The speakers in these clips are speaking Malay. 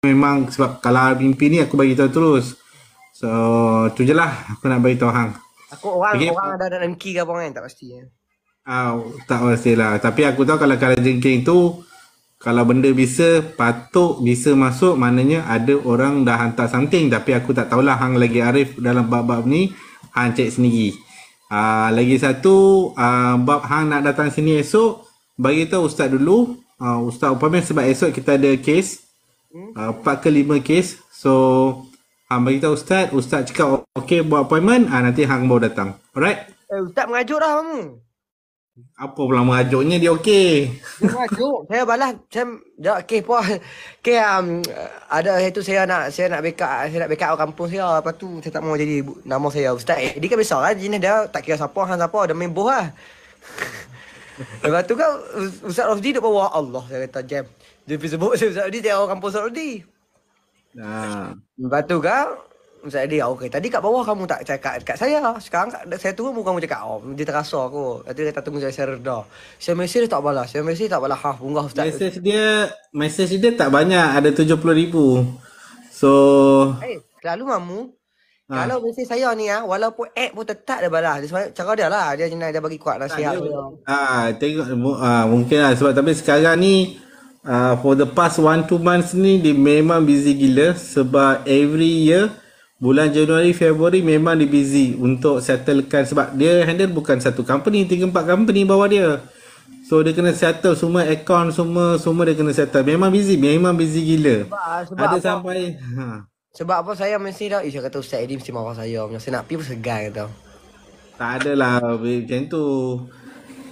memang sebab kalau mimpi ni aku bagi tahu terus. So tu je lah aku nak bagi tahu hang. Aku orang okay. orang ada dalam key ke apa kan tak pasti. Ya. Ah uh, tak pasti lah. Tapi aku tahu kalau kalau jengking tu kalau benda bisa patut bisa masuk maknanya ada orang dah hantar something tapi aku tak tahulah hang lagi arif dalam bab-bab ni hang cek sendiri. Ah uh, lagi satu uh, bab hang nak datang sini esok bagi tahu ustaz dulu. uh, ustaz upamin sebab esok kita ada case empat hmm. ah, ke lima kes. So, hang bagi tahu ustaz, ustaz cakap okey buat appointment, ah nanti hang mau datang. Alright? Eh, ustaz mengajuk dah kamu. Apa pula mengajuknya dia okey. Mengajuk. saya balas saya dah ya, okey pun. Okey um, ada itu saya nak saya nak backup saya nak backup kampung saya. Lepas tu saya tak mau jadi nama saya ustaz. Jadi eh, kan besar lah jenis dia tak kira siapa hang siapa dah main boh lah. Lepas tu kan Ustaz Rosdi duk bawa Allah saya kata jam. Dia pergi sebut Ustaz Abdi tiap orang kampung Ustaz Abdi. Nah. Lepas tu kan, Ustaz Abdi, oh, okey, tadi kat bawah kamu tak cakap kat saya. Sekarang saya tunggu muka kamu cakap, oh, dia terasa aku. Tadi dia tunggu saya, saya reda. Saya mesej tak balas. Saya mesej tak balas. Hah, ha, bunga Ustaz. Mesej dia, message dia tak banyak. Ada 70 ribu. So... Eh, lalu mamu, ha. kalau mesti saya ni, ya, walaupun app pun tetap dia balas. Dia sebab, cara dia lah. Dia, dia, dia bagi kuat nasihat. Ha, dia, dia. ha tengok. Ha, mungkin lah. Sebab tapi sekarang ni, uh, for the past one two months ni dia memang busy gila sebab every year bulan Januari Februari memang dia busy untuk settlekan sebab dia handle bukan satu company tiga empat company bawah dia so dia kena settle semua account semua semua dia kena settle memang busy memang busy gila sebab, ah, ada sampai ha. sebab apa saya mesti dah isya kata Ustaz Edi mesti marah saya saya nak pergi pun segan kata tak adalah macam tu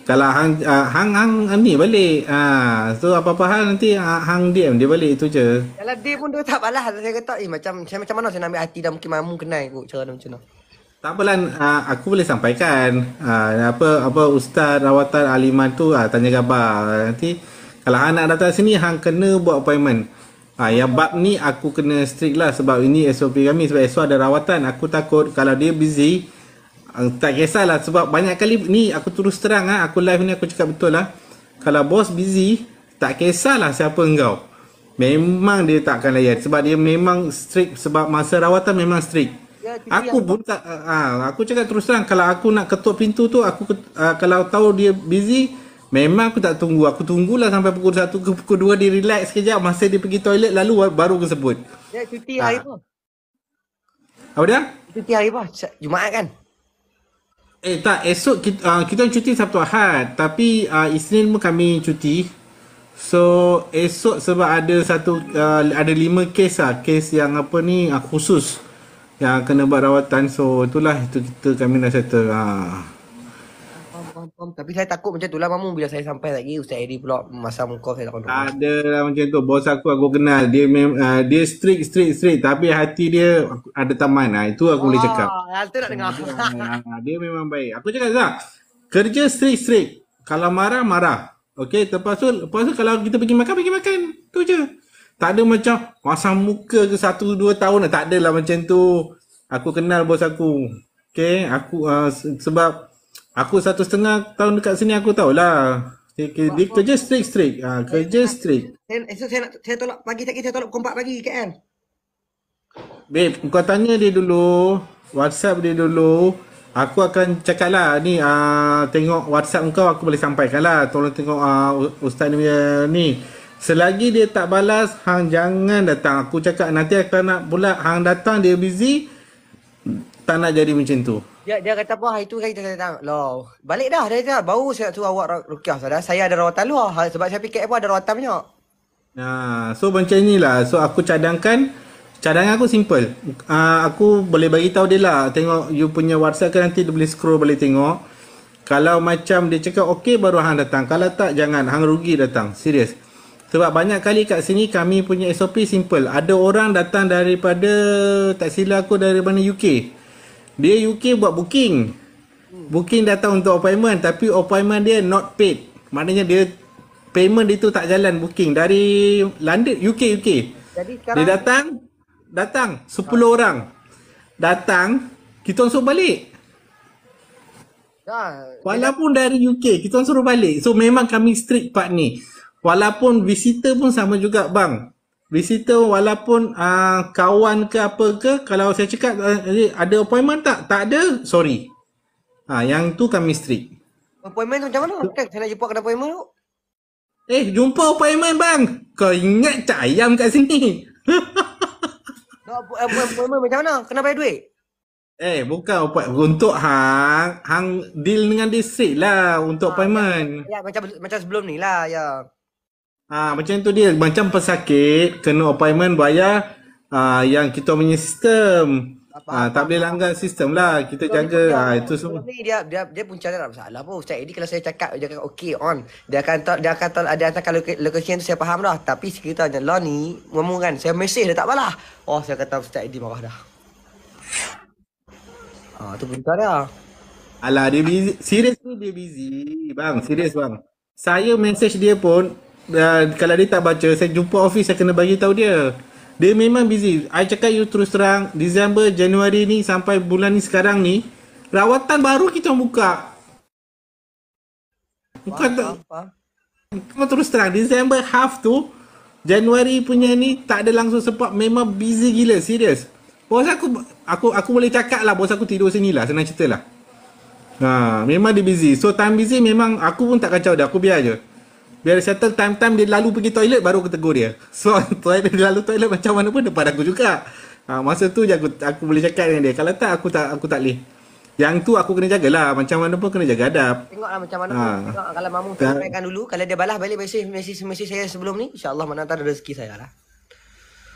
kalau hang uh, hang hang ni balik ha uh, so apa-apa hal nanti uh, hang DM dia balik itu je kalau dia pun dia tak balas saya kata eh macam saya macam mana saya nak ambil hati dah mungkin mamu kenal aku cara macam tu tak apalah uh, aku boleh sampaikan uh, apa apa ustaz rawatan aliman tu uh, tanya khabar nanti kalau hang nak datang sini hang kena buat appointment Ah, ha, yang bab ni aku kena strict lah sebab ini SOP kami sebab SO ada rawatan aku takut kalau dia busy Ah, tak kisahlah sebab banyak kali ni aku terus terang lah aku live ni aku cakap betul lah kalau bos busy tak kisahlah siapa engkau memang dia tak akan layan sebab dia memang strict sebab masa rawatan memang strict ya, aku pun tak ah, ah aku cakap terus terang kalau aku nak ketuk pintu tu aku ah, kalau tahu dia busy memang aku tak tunggu aku tunggulah sampai pukul 1 ke pukul 2 dia relax sekejap masa dia pergi toilet lalu baru aku sebut dia ya, cuti hari ah. apa dia cuti hari apa jumaat kan Eh tak, esok kita, uh, kita cuti Sabtu Ahad Tapi uh, Isnin pun kami cuti So esok sebab ada satu uh, Ada lima kes lah Kes yang apa ni uh, khusus Yang kena buat rawatan So itulah itu kita kami dah settle uh confirm tapi saya takut macam tu lah, mamu bila saya sampai lagi Ustaz Eri pula masa muka saya tak confirm. ada lah macam tu. Bos aku aku kenal. Dia mem, uh, dia strict strict strict tapi hati dia ada taman lah. Itu aku oh, boleh ah, cakap. Ha tu nak dengar. Ah, dia memang baik. Aku cakap tak. Kerja strict strict. Kalau marah marah. okay. lepas tu, lepas tu kalau kita pergi makan, pergi makan. Tu je. Tak ada macam masa muka ke satu dua tahun lah. Tak lah macam tu. Aku kenal bos aku. Okay, aku uh, sebab Aku satu setengah tahun dekat sini aku tahulah. Dia kerja straight straight. Ha, ah, eh, kerja eh, straight. Esok eh, saya nak saya tolak pagi tak saya tolak kompak 4 pagi KL. Babe, kau tanya dia dulu. WhatsApp dia dulu. Aku akan cakap lah ni uh, tengok WhatsApp kau aku boleh sampaikan lah. Tolong tengok uh, ustaz ni, ni. Selagi dia tak balas, hang jangan datang. Aku cakap nanti akan nak pula hang datang dia busy tak nak jadi macam tu. Dia dia kata apa? Hari tu kan kita datang. Loh, balik dah dari sana. Baru saya nak suruh awak rukyah sudah. Saya ada rawatan luar ha, sebab saya PKP apa ada rawatan banyak. Nah, ha, so macam inilah. So aku cadangkan cadangan aku simple. Uh, aku boleh bagi tahu dia lah. Tengok you punya WhatsApp ke nanti dia boleh scroll boleh tengok. Kalau macam dia cakap okey baru hang datang. Kalau tak jangan hang rugi datang. Serius. Sebab banyak kali kat sini kami punya SOP simple. Ada orang datang daripada tak silap aku dari mana UK. Dia UK buat booking. Booking datang untuk appointment tapi appointment dia not paid. Maknanya dia payment dia tu tak jalan booking dari London UK UK. Jadi dia datang datang 10 ah. orang. Datang kita suruh balik. Dah. Walaupun dari UK kita suruh balik. So memang kami strict part ni. Walaupun visitor pun sama juga bang visitor walaupun uh, kawan ke apa ke kalau saya cakap uh, ada appointment tak tak ada sorry ha yang tu kami strict appointment tu macam mana kan saya nak jumpa kena appointment tu eh jumpa appointment bang kau ingat cak ayam kat sini nak appointment macam mana kena bayar duit Eh, bukan appointment. Untuk hang, hang deal dengan dia lah untuk ha, appointment. Ya, ya, macam macam sebelum ni lah, ya. Ah ha, macam tu dia macam pesakit kena appointment bayar ha, yang kita punya sistem. ha, tak boleh langgar sistem lah kita so, jaga ah ha, itu semua. Ni dia dia dia punca dia tak masalah pun. Ustaz Eddie kalau saya cakap dia akan okey on. Dia akan tak dia akan tak ada atas kalau location tu saya faham lah tapi kita dia lah ni ngomong kan saya mesej dah tak balas. Oh saya kata Ustaz Eddie marah dah. ha, tu punca dia. Alah dia busy. Serius ni dia busy bang. Serius bang. Saya mesej dia pun dan ah, kalau dia tak baca saya jumpa office saya kena bagi tahu dia dia memang busy saya cakap you terus terang Disember Januari ni sampai bulan ni sekarang ni rawatan baru kita buka bukan tak kau terus terang Disember half tu Januari punya ni tak ada langsung sebab memang busy gila serius bos aku aku aku boleh cakap lah bos aku tidur sini lah senang cerita lah Ha, memang dia busy. So time busy memang aku pun tak kacau dah Aku biar je. Biar settle time-time dia lalu pergi toilet baru aku tegur dia. So toilet dia lalu toilet macam mana pun depan aku juga. Ha, masa tu je aku aku boleh cakap dengan dia. Kalau tak aku tak aku tak leh. Yang tu aku kena jagalah macam mana pun kena jaga adab. Tengoklah macam mana ha. pun. Tengok kalau mamu tak. sampaikan dulu kalau dia balas balik mesej-mesej saya sebelum ni insyaallah mana tak ada rezeki saya lah.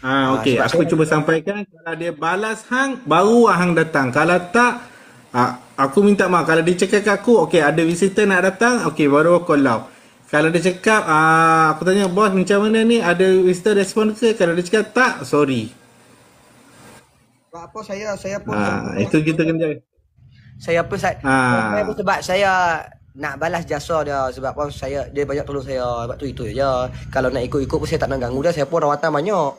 Ah ha, okey ha, aku saya cuba saya sampaikan kalau dia balas hang baru hang datang. Kalau tak ha, aku minta maaf kalau dia cakap ke aku okey ada visitor nak datang okey baru aku call out. Kalau dia cakap uh, Aku tanya bos macam mana ni Ada Mr. respon ke Kalau dia cakap tak Sorry Sebab apa saya Saya pun uh, Itu kita kena jaga Saya pun ah. saya, uh. saya pun Sebab saya Nak balas jasa dia Sebab apa saya Dia banyak tolong saya Sebab tu itu je Kalau nak ikut-ikut pun Saya tak nak ganggu dia Saya pun rawatan banyak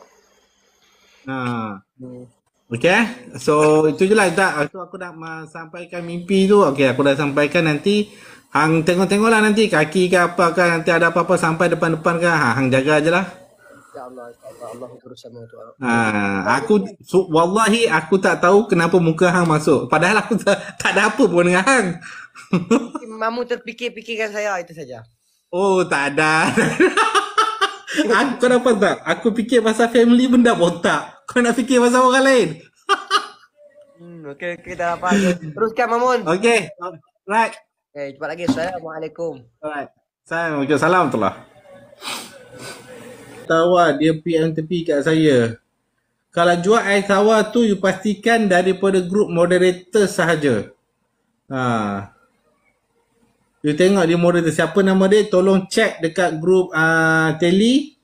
Haa uh. Hmm. Okay So itu je lah Itu aku nak sampaikan mimpi tu Okay aku dah sampaikan nanti Hang tengok tengoklah nanti kaki ke apa ke nanti ada apa-apa sampai depan-depan ke ha, hang jaga je lah. Ya Allah, Allah, Allah bersama tu. Ha, aku so, wallahi aku tak tahu kenapa muka hang masuk. Padahal aku tak, tak ada apa pun dengan hang. Mamu terfikir-fikirkan saya itu saja. Oh, tak ada. aku, kau dapat tak? Aku fikir pasal family benda botak. Kau nak fikir pasal orang lain? hmm, okay, okay, dapat. Teruskan, Mamun. Okay, right. Okay, eh, jumpa lagi. Assalamualaikum. Assalamualaikum. Salam telah. Tawar dia PM tepi kat saya. Kalau jual air tawar tu, you pastikan daripada grup moderator sahaja. Ha. You tengok dia moderator. Siapa nama dia? Tolong check dekat grup uh, ah, Telly.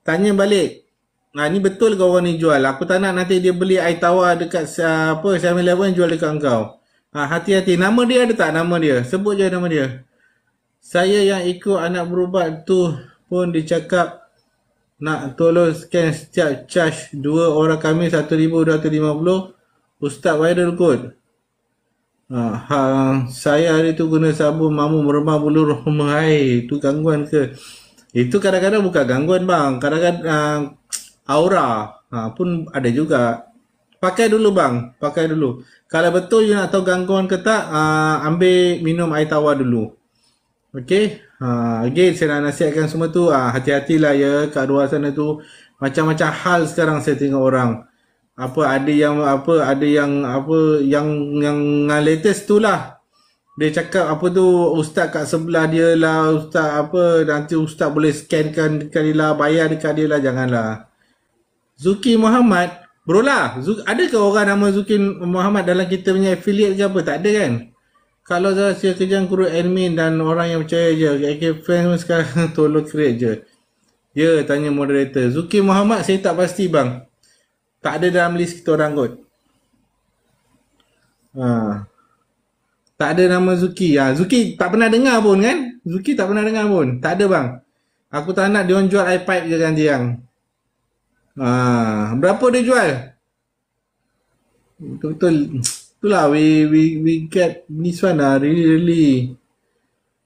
Tanya balik. Ha, ni betul ke orang ni jual? Aku tak nak nanti dia beli air tawar dekat uh, apa, 7-Eleven jual dekat engkau. Ha, hati-hati. Nama dia ada tak nama dia? Sebut je nama dia. Saya yang ikut anak berubat tu pun dicakap nak tolong scan setiap charge dua orang kami 1250 Ustaz viral kot. Ha, ha, saya hari tu guna sabun mamu meremah bulu rumah air. Itu gangguan ke? Itu kadang-kadang bukan gangguan bang. Kadang-kadang uh, aura ha, pun ada juga. Pakai dulu bang, pakai dulu. Kalau betul you nak tahu gangguan ke tak, uh, ambil minum air tawar dulu. Okay? Uh, ah, again, saya nak nasihatkan semua tu, uh, hati-hatilah ya kat dua sana tu. Macam-macam hal sekarang saya tengok orang. Apa ada yang apa ada yang apa yang yang, yang latest tu lah. Dia cakap apa tu ustaz kat sebelah dia lah ustaz apa nanti ustaz boleh scankan dekat dia lah bayar dekat dia lah janganlah. Zuki Muhammad Bro lah, ada ke orang nama Zukin Muhammad dalam kita punya affiliate ke apa? Tak ada kan? Kalau saya kerja kerjaan guru admin dan orang yang percaya je, AK fans pun sekarang tolong create je. Ya, tanya moderator. Zukin Muhammad saya tak pasti bang. Tak ada dalam list kita orang kot. Ha. Tak ada nama Zuki. Ha. Zuki tak pernah dengar pun kan? Zuki tak pernah dengar pun. Tak ada bang. Aku tak nak dia orang jual iPad je kan dia yang. Ha, berapa dia jual? Betul-betul itulah we we we get this one lah, really really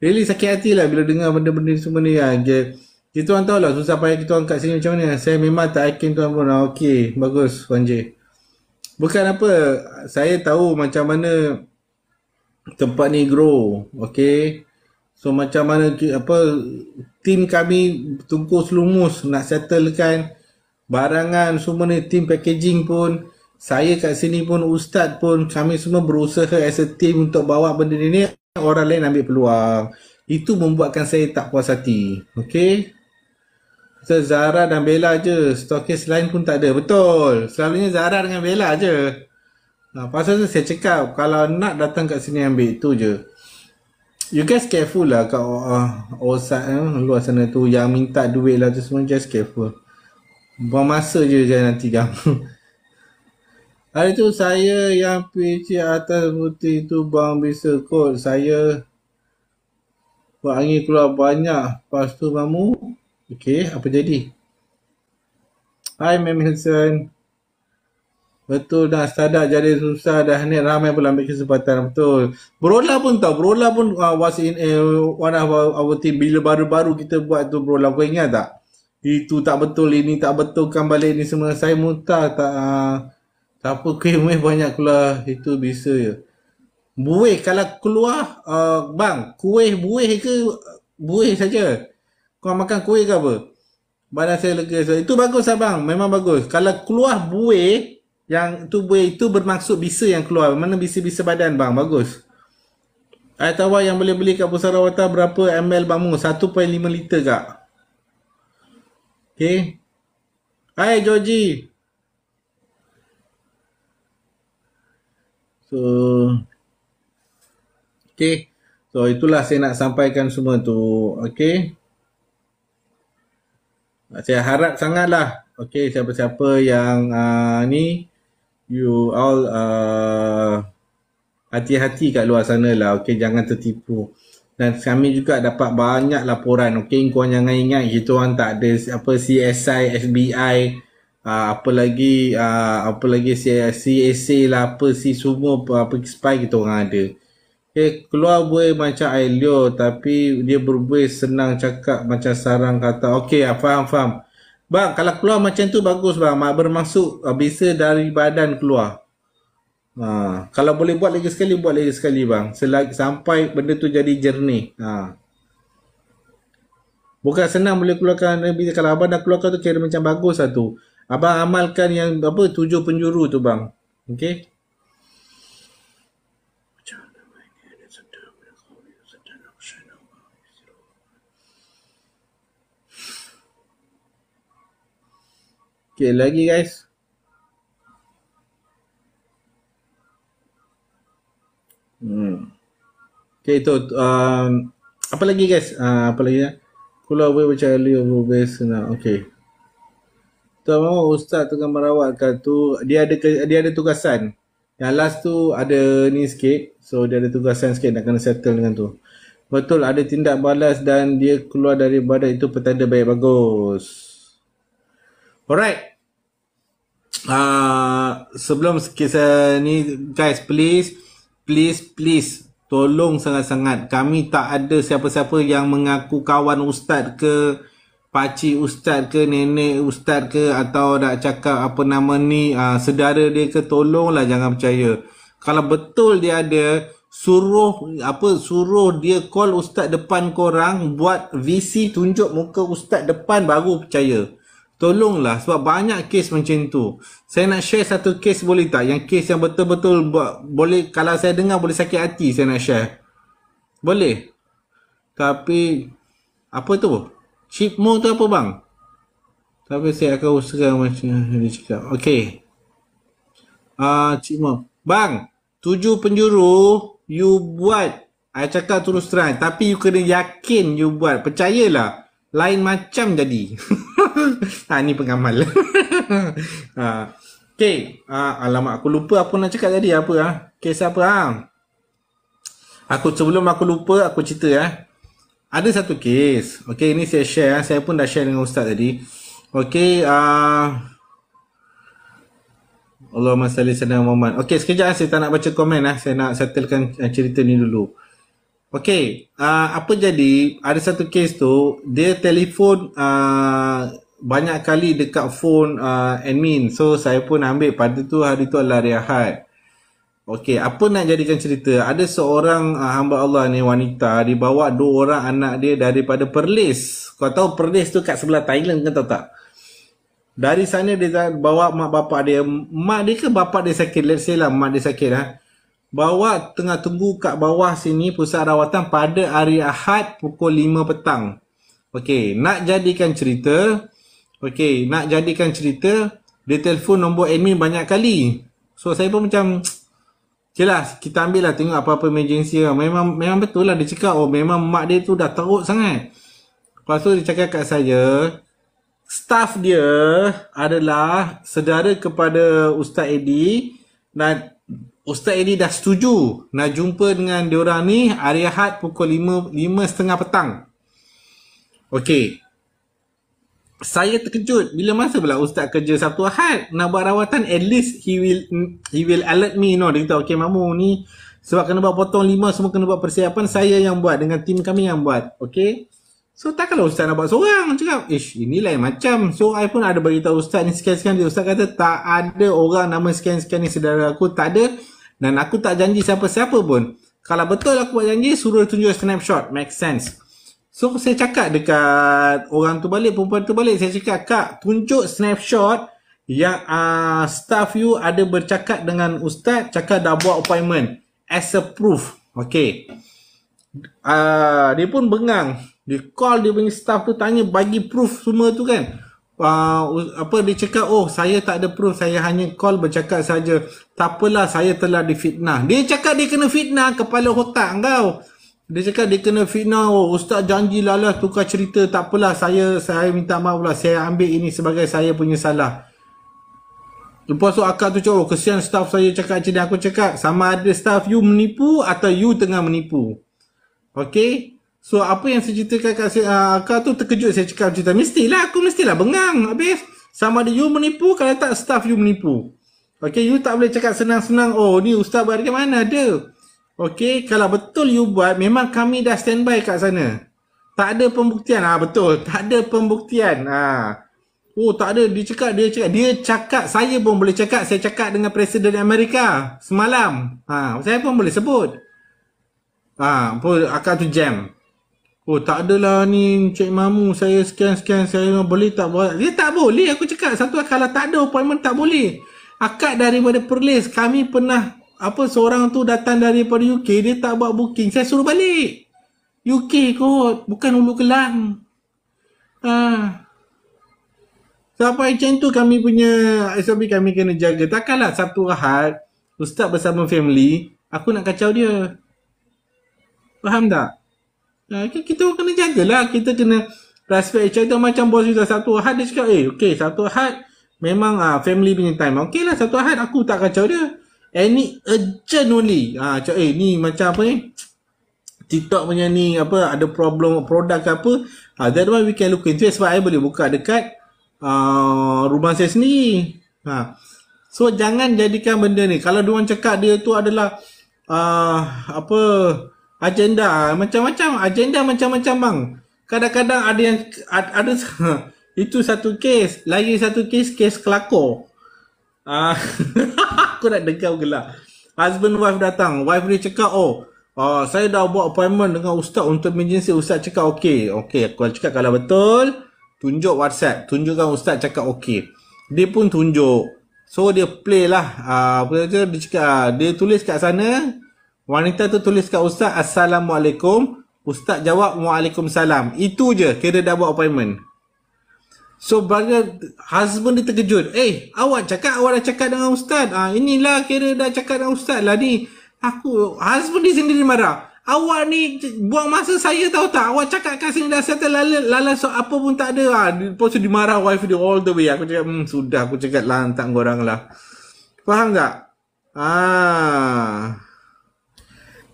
really sakit hati lah bila dengar benda-benda semua ni kan. Je. Kita orang tahu lah susah payah kita orang kat sini macam mana. Saya memang tak yakin tuan pun. Ha, okey, bagus Wan J. Bukan apa, saya tahu macam mana tempat ni grow. Okey. So macam mana apa tim kami tungkus lumus nak settlekan kan barangan semua ni team packaging pun saya kat sini pun ustaz pun kami semua berusaha as a team untuk bawa benda ni orang lain ambil peluang itu membuatkan saya tak puas hati okey Zara dan Bella je stokis lain pun tak ada betul selalunya Zara dengan Bella je ha, pasal tu saya cakap kalau nak datang kat sini ambil tu je You guys careful lah kat uh, outside, eh, luar sana tu yang minta duit lah tu semua just careful buang masa je je nanti jam Hari tu saya yang pici atas putih tu bang bisa kot saya Buat angin keluar banyak Lepas tu kamu Okay apa jadi Hai Mam Hilson Betul dah sadar jadi susah dah ni ramai pun ambil kesempatan betul. Brola pun tau, Brola pun uh, ah, was in uh, one of our team bila baru-baru kita buat tu Brola kau ingat tak? itu tak betul ini tak betulkan balik ni semua saya muntah tak uh, tak apa banyak keluar itu bisa je buih kalau keluar uh, bang kuih buih ke buih saja kau makan kuih ke apa badan saya lega so, itu bagus abang memang bagus kalau keluar buih yang tu buih itu bermaksud bisa yang keluar mana bisa-bisa badan bang bagus saya tahu yang boleh beli kat pusat rawatan berapa ml bangun 1.5 liter kak Okay. Hai Joji. So Okay. So itulah saya nak sampaikan semua tu. Okay. Saya harap sangatlah. Okay siapa-siapa yang uh, ni you all uh, hati-hati kat luar sana lah. Okay jangan tertipu. Uh, dan kami juga dapat banyak laporan okey kau jangan ingat kita orang tak ada apa CSI FBI uh, ah, apa lagi uh, apa lagi CSC lah apa si semua apa, apa spy kita orang ada okay, keluar gue macam Ailio tapi dia berbuih senang cakap macam sarang kata okey ya, faham faham Bang, kalau keluar macam tu bagus bang. Bermaksud uh, bisa dari badan keluar. Ha, kalau boleh buat lagi sekali, buat lagi sekali bang. Selagi, sampai benda tu jadi jernih. Ha. Bukan senang boleh keluarkan. Eh, kalau abang dah keluarkan tu kira macam bagus lah tu. Abang amalkan yang apa tujuh penjuru tu bang. Okay. Okay, lagi guys. Hmm. Okay, itu. Um, apa lagi guys? Uh, apa lagi? Pulau Abu macam Ali Abu Bes. Okay. Tuan mahu Ustaz tengah merawat kat tu. Dia ada dia ada tugasan. Yang last tu ada ni sikit. So, dia ada tugasan sikit. Nak kena settle dengan tu. Betul ada tindak balas dan dia keluar dari badan itu petanda baik bagus. Alright. Uh, sebelum kisah ni guys please please please tolong sangat-sangat kami tak ada siapa-siapa yang mengaku kawan ustaz ke paci ustaz ke nenek ustaz ke atau nak cakap apa nama ni uh, saudara dia ke tolonglah jangan percaya kalau betul dia ada suruh apa suruh dia call ustaz depan korang buat VC tunjuk muka ustaz depan baru percaya Tolonglah sebab banyak kes macam tu. Saya nak share satu kes boleh tak? Yang kes yang betul-betul buat, boleh kalau saya dengar boleh sakit hati saya nak share. Boleh. Tapi apa tu? Chip mo tu apa bang? Tapi saya akan usahakan macam dia cakap. Okey. Ah uh, chip mo. Bang, tujuh penjuru you buat saya cakap terus terang tapi you kena yakin you buat percayalah lain macam jadi ha, ni pengamal. ha. Okay. Ha, alamak, aku lupa apa nak cakap tadi. Apa? Ha? Kes apa? Ha? Aku sebelum aku lupa, aku cerita. Ha? Ada satu kes. Okay, ini saya share. Ha? Saya pun dah share dengan Ustaz tadi. Okay. Uh... Ha. Allahumma salli sallam Muhammad. Okay, sekejap. Ha? Saya tak nak baca komen. Ha? Saya nak settlekan eh, cerita ni dulu. Okay. Okay, uh, ah, apa jadi ada satu case tu dia telefon uh, banyak kali dekat phone uh, admin. So saya pun ambil pada tu hari tu adalah hari Ahad. Okay, apa nak jadikan cerita? Ada seorang uh, hamba Allah ni wanita dibawa dua orang anak dia daripada Perlis. Kau tahu Perlis tu kat sebelah Thailand kan tahu tak? Dari sana dia bawa mak bapak dia. Mak dia ke bapak dia sakit? Let's say lah mak dia sakit lah. Ha? bawa tengah tunggu kat bawah sini pusat rawatan pada hari Ahad pukul 5 petang. Okey, nak jadikan cerita. Okey, nak jadikan cerita, dia telefon nombor admin banyak kali. So saya pun macam jelas kita ambil lah tengok apa-apa emergency Memang memang betul lah dia cakap oh memang mak dia tu dah teruk sangat. Lepas tu dia cakap kat saya staff dia adalah saudara kepada Ustaz Eddie dan Ustaz ini dah setuju nak jumpa dengan diorang ni hari Ahad pukul 5 5.30 petang. Okey. Saya terkejut bila masa pula ustaz kerja satu Ahad nak buat rawatan at least he will he will alert me no dia kata okey mamu ni sebab kena buat potong lima semua kena buat persiapan saya yang buat dengan tim kami yang buat. Okey. So kalau ustaz nak buat seorang cakap ish inilah lain macam So I pun ada beritahu ustaz ni sekian-sekian dia Ustaz kata tak ada orang nama sekian-sekian ni saudara aku tak ada dan aku tak janji siapa-siapa pun. Kalau betul aku buat janji, suruh tunjuk snapshot. Make sense. So, saya cakap dekat orang tu balik, perempuan tu balik. Saya cakap, Kak, tunjuk snapshot yang uh, staff you ada bercakap dengan ustaz, cakap dah buat appointment. As a proof. Okay. Uh, ah, dia pun bengang. Dia call dia punya staff tu tanya bagi proof semua tu kan uh, apa dia cakap oh saya tak ada proof saya hanya call bercakap saja tak apalah saya telah difitnah dia cakap dia kena fitnah kepala otak kau dia cakap dia kena fitnah oh, ustaz janji lalah tukar cerita tak apalah saya saya minta maaf lah saya ambil ini sebagai saya punya salah Lepas tu akak tu cakap, oh, kesian staff saya cakap macam ni. Aku cakap, sama ada staff you menipu atau you tengah menipu. Okay? So apa yang saya ceritakan kat uh, Akar tu terkejut saya cakap cerita Mestilah aku mestilah bengang habis Sama ada you menipu kalau tak staff you menipu Okay you tak boleh cakap senang-senang Oh ni ustaz buat dekat mana ada Okay kalau betul you buat Memang kami dah standby kat sana Tak ada pembuktian ah ha, betul Tak ada pembuktian ah ha. Oh tak ada dia cakap dia cakap Dia cakap saya pun boleh cakap Saya cakap dengan Presiden Amerika semalam ah ha, Saya pun boleh sebut Ah, ha, pun akan tu jam. Oh tak adalah ni Cik Mamu saya scan-scan saya boleh tak buat. Dia tak boleh aku cakap. Satu kalau tak ada appointment tak boleh. Akad daripada Perlis kami pernah apa seorang tu datang daripada UK dia tak buat booking. Saya suruh balik. UK kot bukan Ulu Kelang. Ha. Sampai macam tu kami punya SOB kami kena jaga. Takkanlah satu hari Ustaz bersama family aku nak kacau dia. Faham tak? Ha, kita kena jagalah. Kita kena respect each other. Macam bos kita satu ahad dia cakap, eh okay satu ahad memang ah, family punya time. Ah, okay lah satu ahad aku tak kacau dia. ni urgent only. Ha, cakap, eh ni macam apa ni? Eh? TikTok punya ni apa ada problem produk ke apa ha, that one we can look into it. sebab I boleh buka dekat uh, rumah saya sendiri ha. so jangan jadikan benda ni kalau diorang cakap dia tu adalah uh, apa agenda macam-macam agenda macam-macam bang kadang-kadang ada yang ada, ada itu satu kes lagi satu kes kes kelakor ah aku nak degau gelak husband wife datang wife dia cakap oh Oh, saya dah buat appointment dengan ustaz untuk emergency. Ustaz cakap okey. Okey, aku cakap kalau betul, tunjuk WhatsApp. Tunjukkan ustaz cakap okey. Dia pun tunjuk. So dia play lah. Uh, apa dia cakap, ah, dia tulis kat sana, Wanita tu tulis kat ustaz Assalamualaikum Ustaz jawab Waalaikumsalam Itu je Kira dah buat appointment So baga Husband dia terkejut Eh awak cakap Awak dah cakap dengan ustaz ah, Inilah kira dah cakap dengan ustaz lah ni Aku Husband dia sendiri marah Awak ni Buang masa saya tahu tak Awak cakap kat sini dah settle lala, lala so apa pun tak ada ah. Lepas tu dia marah wife dia all the way Aku cakap hmm, Sudah aku cakap lah Hantar korang lah Faham tak? Ah.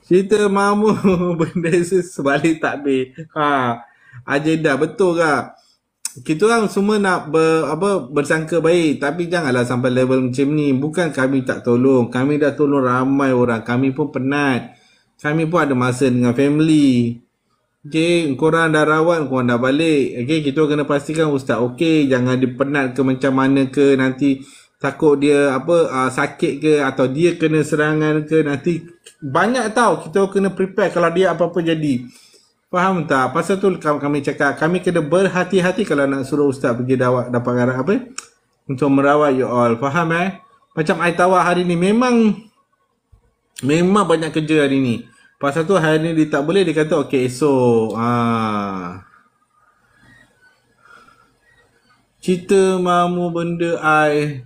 Cerita mamu benda sebalik takbir. Ha, agenda betul ke? Kita orang semua nak ber, apa bersangka baik tapi janganlah sampai level macam ni. Bukan kami tak tolong. Kami dah tolong ramai orang. Kami pun penat. Kami pun ada masa dengan family. Okey, korang dah rawat, korang dah balik. Okey, kita kena pastikan ustaz okay. Jangan dipenat penat ke macam mana ke nanti takut dia apa uh, sakit ke atau dia kena serangan ke nanti banyak tau kita kena prepare kalau dia apa-apa jadi faham tak pasal tu kami cakap kami kena berhati-hati kalau nak suruh ustaz pergi dapat dapat apa untuk merawat you all faham eh macam ai tawa hari ni memang memang banyak kerja hari ni pasal tu hari ni dia tak boleh dia kata okey esok ah cerita mamu benda ai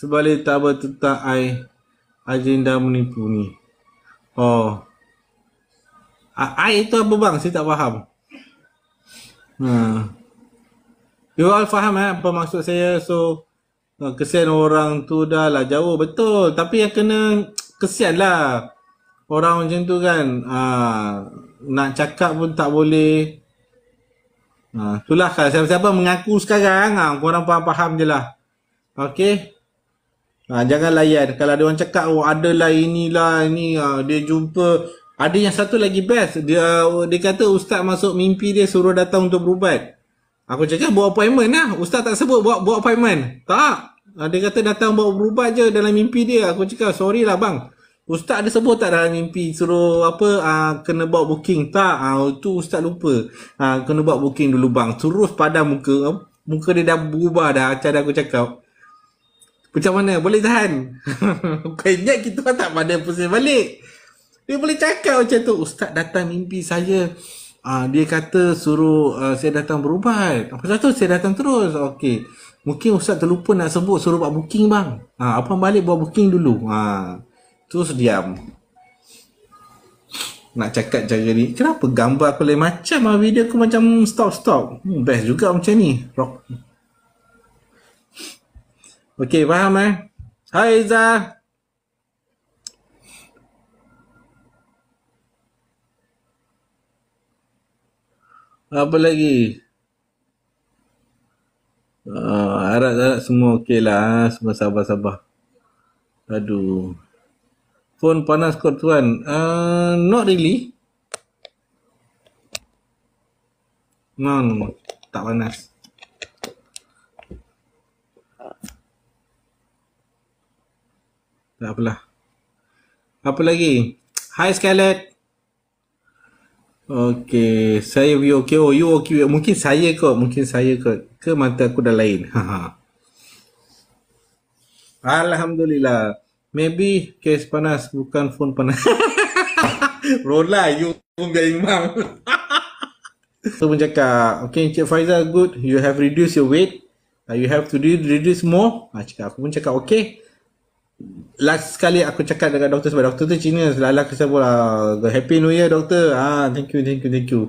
Sebalik tak bertetak ai agenda menipu ni. Oh. Ai itu apa bang? Saya tak faham. Ha. You all faham eh apa maksud saya? So kesian orang tu dah lah jauh betul. Tapi yang kena kesian lah. Orang macam tu kan. Ha. Nak cakap pun tak boleh. Ha. Itulah kalau siapa-siapa mengaku sekarang. Ha. Korang faham-faham je lah. Okay. Ha, jangan layan. Kalau ada orang cakap, oh ada lah inilah, ini ha, dia jumpa. Ada yang satu lagi best. Dia dia kata ustaz masuk mimpi dia suruh datang untuk berubat. Aku cakap buat appointment lah. Ustaz tak sebut buat buat appointment. Tak. Ha, dia kata datang buat berubat je dalam mimpi dia. Aku cakap sorry lah bang. Ustaz ada sebut tak dalam mimpi suruh apa ha, kena buat booking tak? Ha, tu ustaz lupa. Ha, kena buat booking dulu bang. Terus padam muka. Muka dia dah berubah dah. Macam aku cakap. Macam mana boleh tahan Kau ingat kita orang tak pandai pusing balik Dia boleh cakap macam tu Ustaz datang mimpi saya uh, Dia kata suruh uh, saya datang berubat Apa tu saya datang terus Okey Mungkin Ustaz terlupa nak sebut suruh buat booking bang ha, uh, Abang balik buat booking dulu uh, Terus diam nak cakap jaga ni Kenapa gambar aku lain macam Video aku macam stop-stop hmm, Best juga macam ni Rock, Okey, faham eh? Hai Iza. Apa lagi? Uh, ah, harap, harap semua okey lah. Ha? Semua sabar-sabar. Aduh. Phone panas kot tuan. Uh, not really. No, Tak panas. Tak apalah. Apa lagi? Hi Scarlett. Okay, saya view okay. Oh, you okay. We. Mungkin saya kot. Mungkin saya kot. Ke mata aku dah lain. Alhamdulillah. Maybe case panas bukan phone panas. Rola, you pun biar imam. so, pun cakap, okay, Encik Faizal, good. You have reduced your weight. Uh, you have to reduce more. Ha, cakap, aku pun cakap, okay last sekali aku cakap dengan doktor sebab doktor tu Cina selalu aku sebut lah happy new year doktor ah thank you thank you thank you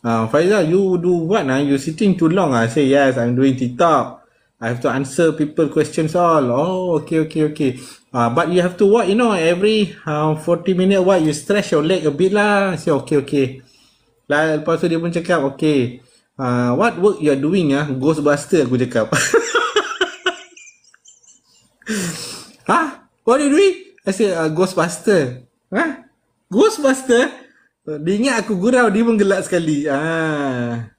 ah Faizal you do what ah you sitting too long ah say yes I'm doing TikTok I have to answer people questions all oh okay okay okay ah but you have to what you know every um, forty minute what you stretch your leg a bit lah say okay okay lah lepas tu dia pun cakap okay Uh, what work you are doing ah? Ghostbuster aku cakap. Huh? What are you doing? I said, uh, Ghostbuster. Huh? Ghostbuster? Dia ingat aku gurau, dia menggelak sekali. Ah.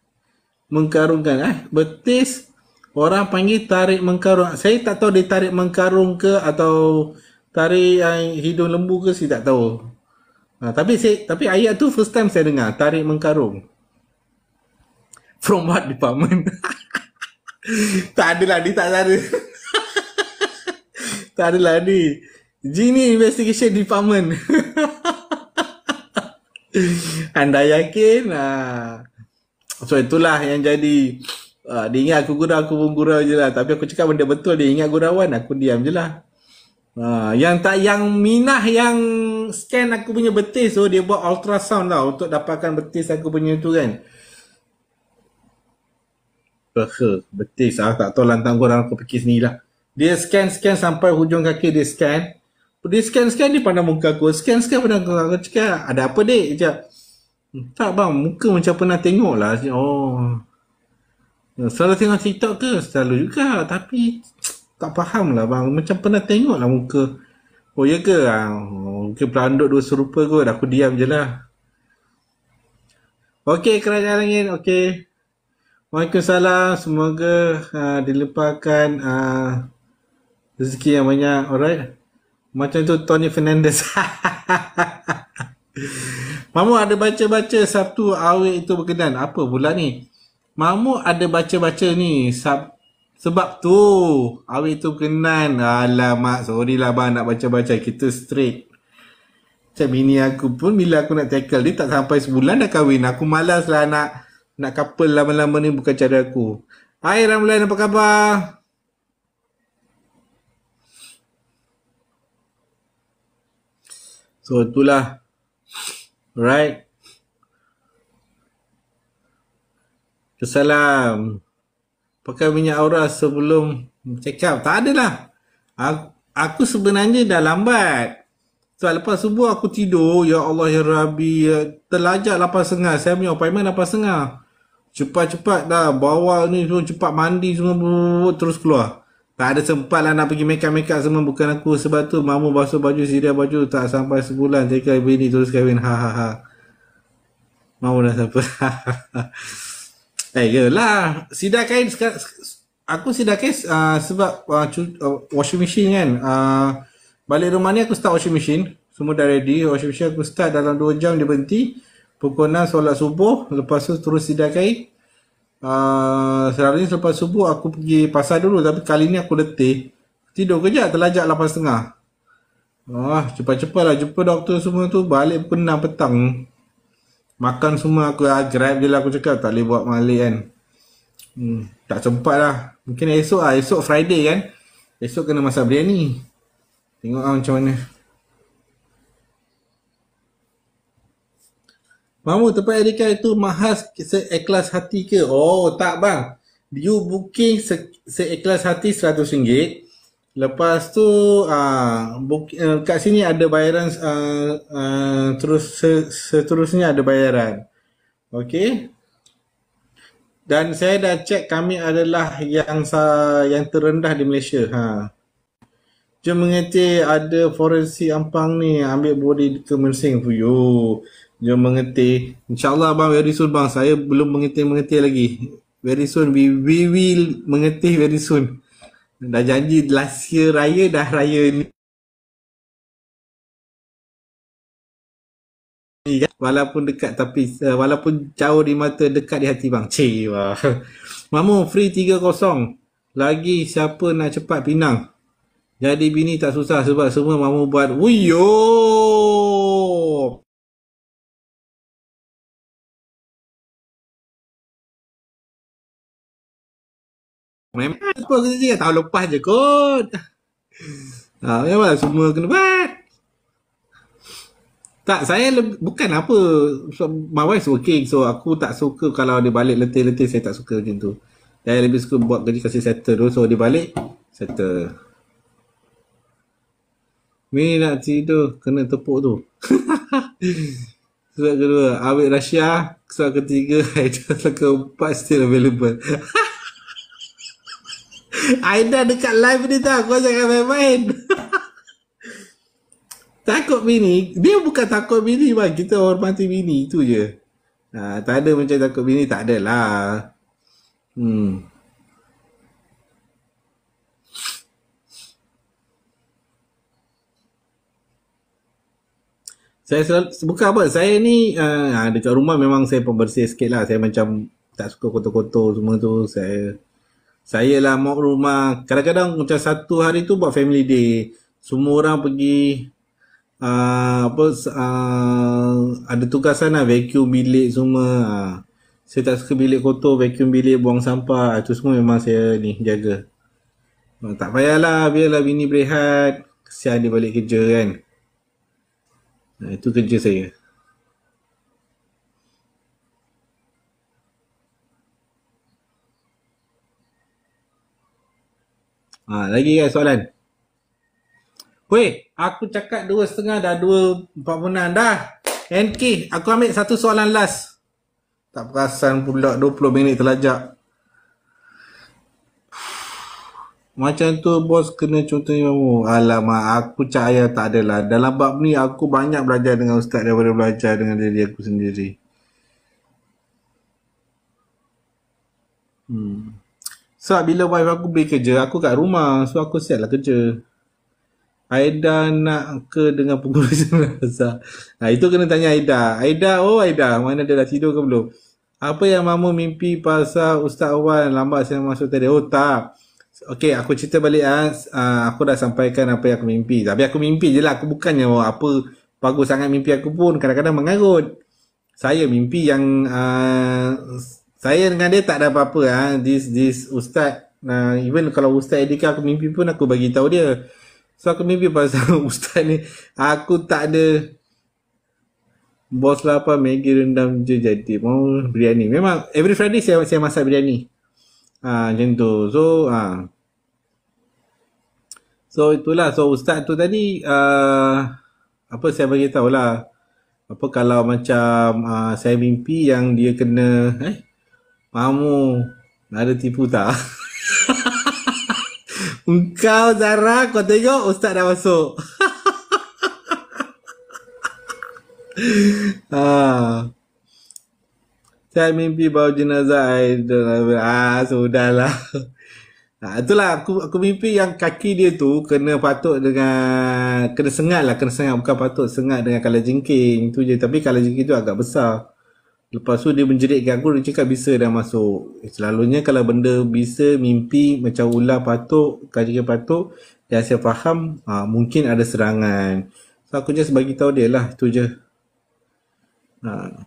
Mengkarungkan. Eh? Betis, orang panggil tarik mengkarung. Saya tak tahu dia tarik mengkarung ke atau tarik uh, hidung lembu ke, saya tak tahu. Uh, tapi saya, tapi ayat tu first time saya dengar, tarik mengkarung. From what department? tak adalah, dia tak ada. Tak adalah ni. Gini investigation department. Anda yakin? Ha. So itulah yang jadi. Ha, dia ingat aku gurau, aku pun gurau je lah. Tapi aku cakap benda betul. Dia ingat gurauan, aku diam je lah. Ha, yang tak yang minah yang scan aku punya betis tu so dia buat ultrasound lah untuk dapatkan betis aku punya tu kan. Betis ah tak tahu lantang lah, gurau aku pergi lah. Dia scan-scan sampai hujung kaki dia scan. Dia scan-scan dia pandang muka aku. Scan-scan pandang muka aku. Cakap, ada apa dek? Cakap, hmm, tak bang, muka macam pernah tengok lah. Oh. Selalu tengok TikTok ke? Selalu juga. Tapi tak faham lah bang. Macam pernah tengok lah muka. Oh ya ke? Ah, Mungkin oh, pelanduk dua serupa kot. Aku diam je lah. Okey, kerajaan angin. Okey. Waalaikumsalam. Semoga uh, ah, dilepaskan uh, Rezeki yang banyak Alright Macam tu Tony Fernandez Mamu ada baca-baca Sabtu awet itu berkenan Apa pula ni Mamu ada baca-baca ni sab sebab tu awet itu berkenan Alamak sorry lah bang nak baca-baca Kita straight Macam ini aku pun bila aku nak tackle Dia tak sampai sebulan dah kahwin Aku malas lah nak nak couple lama-lama ni bukan cara aku Hai Ramlan apa khabar? So itulah Alright Kesalam Pakai minyak aura sebelum Check up, tak adalah aku, aku sebenarnya dah lambat Sebab lepas subuh aku tidur Ya Allah ya Rabbi ya, Terlajak 8.30 Saya punya appointment 8.30 Cepat-cepat dah Bawa ni semua cepat mandi semua Terus keluar tak ada sempat lah nak pergi make up make up semua bukan aku sebab tu mamu basuh baju sidia baju tak sampai sebulan jika bini terus kawin ha ha ha. Mamu dah siapa? Eh hey, ya yelah sidia kain aku sidia kain uh, sebab uh, uh, washing machine kan. Uh, balik rumah ni aku start washing machine semua dah ready washing machine aku start dalam 2 jam dia berhenti pukul 6 solat subuh lepas tu terus sidia kain uh, ah, Selalunya selepas subuh aku pergi pasar dulu Tapi kali ni aku letih Tidur kejap terlajak 8.30 Wah uh, cepat-cepat lah jumpa doktor semua tu Balik pun 6 petang Makan semua aku uh, ah, grab je lah aku cakap Tak boleh buat malik kan hmm, Tak sempat lah Mungkin esok lah esok Friday kan Esok kena masak biryani Tengok lah macam mana Mamu tempat Erika itu mahal seikhlas hati ke? Oh tak bang. You booking se- seikhlas hati RM100. Lepas tu uh, book, uh, kat sini ada bayaran uh, uh, terus se- seterusnya ada bayaran. Okay. Dan saya dah check kami adalah yang sa- yang terendah di Malaysia. Ha. Jom mengerti ada forensi ampang ni ambil body ke mersing for you. Jom mengerti. InsyaAllah bang, very soon bang. Saya belum mengerti mengerti lagi. Very soon. We, we will mengerti very soon. Dah janji last year raya, dah raya ni. walaupun dekat tapi uh, walaupun jauh di mata dekat di hati bang. Cewa. Mamu free 3-0. Lagi siapa nak cepat pinang. Jadi bini tak susah sebab semua mamu buat. Wuyoh. Memang apa kerja je tahun lepas je kot. Ha, memang semua kena buat. Tak, saya bukan apa. So, my wife's working so aku tak suka kalau dia balik letih-letih saya tak suka macam tu. Saya lebih suka buat kerja kasih settle dulu so dia balik settle. Mi nak tidur kena tepuk tu. surat kedua, Abid Rasyah. Surat ketiga, Haidah. Surat keempat still available. Aida dekat live ni tau Kau jangan main-main Takut bini Dia bukan takut bini bang Kita hormati bini Itu je ha, Tak ada macam takut bini Tak adalah Hmm Saya selalu, bukan apa, saya ni uh, dekat rumah memang saya pembersih sikit lah. Saya macam tak suka kotor-kotor semua tu. Saya saya lah mak rumah kadang-kadang macam satu hari tu buat family day semua orang pergi uh, apa uh, ada tugasan lah vacuum bilik semua uh, saya tak suka bilik kotor vacuum bilik buang sampah itu semua memang saya ni jaga uh, tak payahlah biarlah bini berehat kesian dia balik kerja kan uh, itu kerja saya Ha, lagi kan soalan? Weh, aku cakap dua setengah dah dua empat menang dah. NK, aku ambil satu soalan last. Tak perasan pula puluh minit terlajak. Macam tu bos kena contohnya Alamak aku cahaya tak adalah Dalam bab ni aku banyak belajar dengan ustaz Daripada belajar dengan diri aku sendiri Hmm sebab bila wife aku pergi kerja, aku kat rumah. So aku siap lah kerja. Aida nak ke dengan pengurus Sembilan Besar? Ha, itu kena tanya Aida. Aida, oh Aida. Mana dia dah tidur ke belum? Apa yang mama mimpi pasal Ustaz Wan lambat saya masuk tadi? Oh tak. Okay, aku cerita balik ha. ha. aku dah sampaikan apa yang aku mimpi. Tapi aku mimpi je lah. Aku bukannya oh, apa bagus sangat mimpi aku pun. Kadang-kadang mengarut. Saya mimpi yang uh, saya dengan dia tak ada apa-apa ha. this this ustaz uh, even kalau ustaz edik aku mimpi pun aku bagi tahu dia so aku mimpi pasal ustaz ni aku tak ada bos lah apa Maggi rendam je jadi mau biryani memang every friday saya saya masak biryani ha, macam tu so ha. so itulah so ustaz tu tadi uh, apa saya bagi tahu lah apa kalau macam uh, saya mimpi yang dia kena eh Mamu Ada tipu tak Engkau Zara Kau tengok ustaz dah masuk ha. Saya mimpi bau jenazah eh, lah. Haa Sudahlah Ha, itulah aku aku mimpi yang kaki dia tu kena patut dengan kena sengat lah kena sengat bukan patut sengat dengan kala jengking tu je tapi kala jengking tu agak besar Lepas tu dia menjeritkan aku Dia cakap bisa dah masuk eh, Selalunya kalau benda bisa Mimpi macam ular patuk Kajian patuk Dan saya faham ha, Mungkin ada serangan So aku just bagi tahu dia lah tu je ha.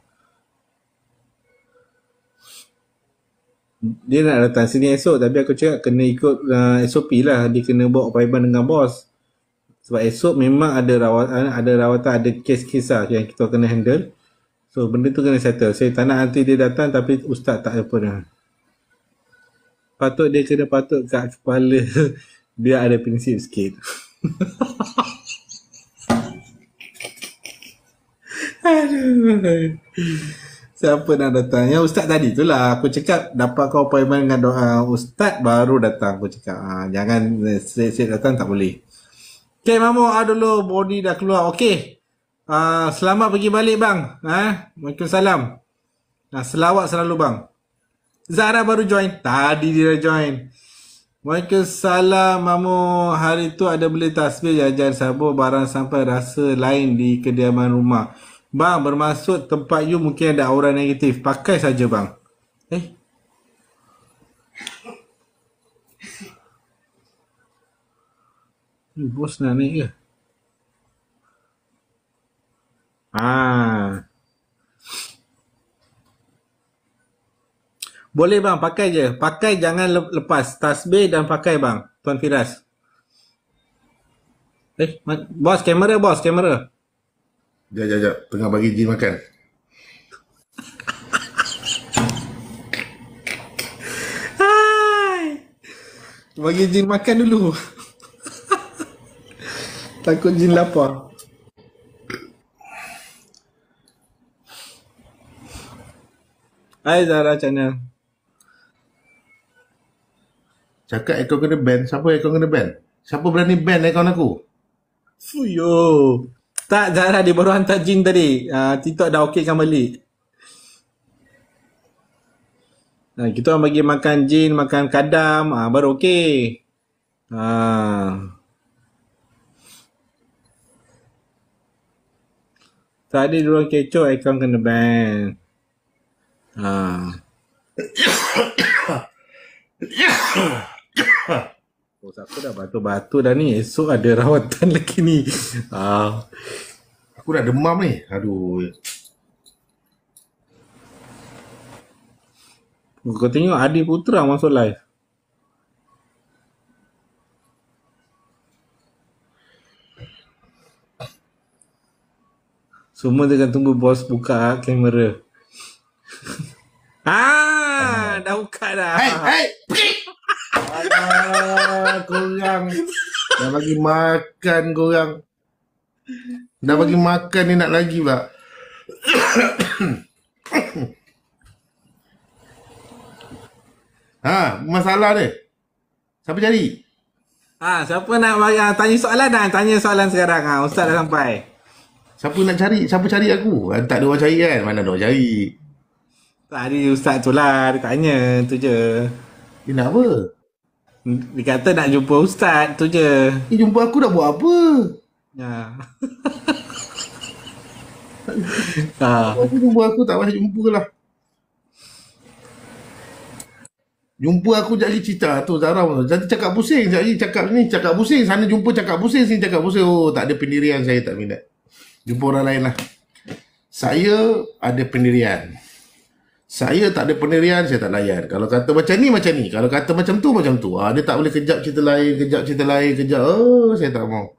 Dia nak datang sini esok Tapi aku cakap kena ikut uh, ha, SOP lah Dia kena buat appointment dengan bos Sebab esok memang ada rawatan Ada rawatan ada kes-kes lah Yang kita kena handle So benda tu kena settle. Saya tak nak nanti dia datang tapi ustaz tak apa dah. Patut dia kena patut kat kepala dia ada prinsip sikit. Aduh. Siapa nak datang? Ya ustaz tadi tu lah aku cakap dapat kau appointment dengan doa ustaz baru datang aku cakap. Ha, jangan eh, set-set datang tak boleh. Okay, Mamu, aduh dulu body dah keluar. Okay, Ah, selamat pergi balik bang. Ha? Waalaikumsalam. Nah, ha, selawat selalu bang. Zara baru join. Tadi dia dah join. Waalaikumsalam mamu. Hari tu ada beli tasbih jajan sabur barang sampai rasa lain di kediaman rumah. Bang, bermaksud tempat you mungkin ada aura negatif. Pakai saja bang. Eh? bos nak naik ke? Ah. Boleh bang, pakai je. Pakai jangan lepas tasbih dan pakai bang, Tuan Firas. Eh, bos kamera, bos kamera. Jap, jap, Tengah bagi jin makan. Hai. Bagi jin makan dulu. Takut jin lapar. Hai Zara Channel. Cakap aircon kena ban. Siapa aircon kena ban? Siapa berani ban aircon aku? Fuyo. Tak Zara dia baru hantar jin tadi. Uh, TikTok dah okey kan balik. Nah, kita orang bagi makan jin, makan kadam, ah, baru okey. Ha. Ah. Tadi dia orang kecoh, ikan kena ban. Ah, Oh, aku dah batu-batu dah ni. Esok ada rawatan lagi ni. Ah, Aku dah demam ni. Aduh. Kau tengok Adi Putra masuk live. Semua dengan tunggu bos buka kamera. Ah, ah. dah buka dah. Hei, hei. korang. Dah bagi makan korang. Dah bagi makan ni nak lagi pak. ha, masalah dia. Siapa jadi? Ha, siapa nak uh, tanya soalan dan Tanya soalan sekarang ha. Ustaz dah sampai. Siapa nak cari? Siapa cari aku? Ha, tak ada orang cari kan? Mana ada orang cari? Tak ada ustaz tu lah Dia tanya tu je Dia nak apa? Dia kata nak jumpa ustaz tu je Dia eh, jumpa aku dah buat apa? Ya ha. Aku jumpa aku tak banyak jumpa lah Jumpa aku jadi cerita tu Zara pun. Jadi cakap pusing, jadi cakap ni, cakap pusing. Sana jumpa cakap pusing, sini cakap pusing. Oh, tak ada pendirian saya tak minat. Jumpa orang lain lah. Saya ada pendirian saya tak ada pendirian, saya tak layan. Kalau kata macam ni, macam ni. Kalau kata macam tu, macam tu. Ha, dia tak boleh kejap cerita lain, kejap cerita lain, kejap. Oh, saya tak mau.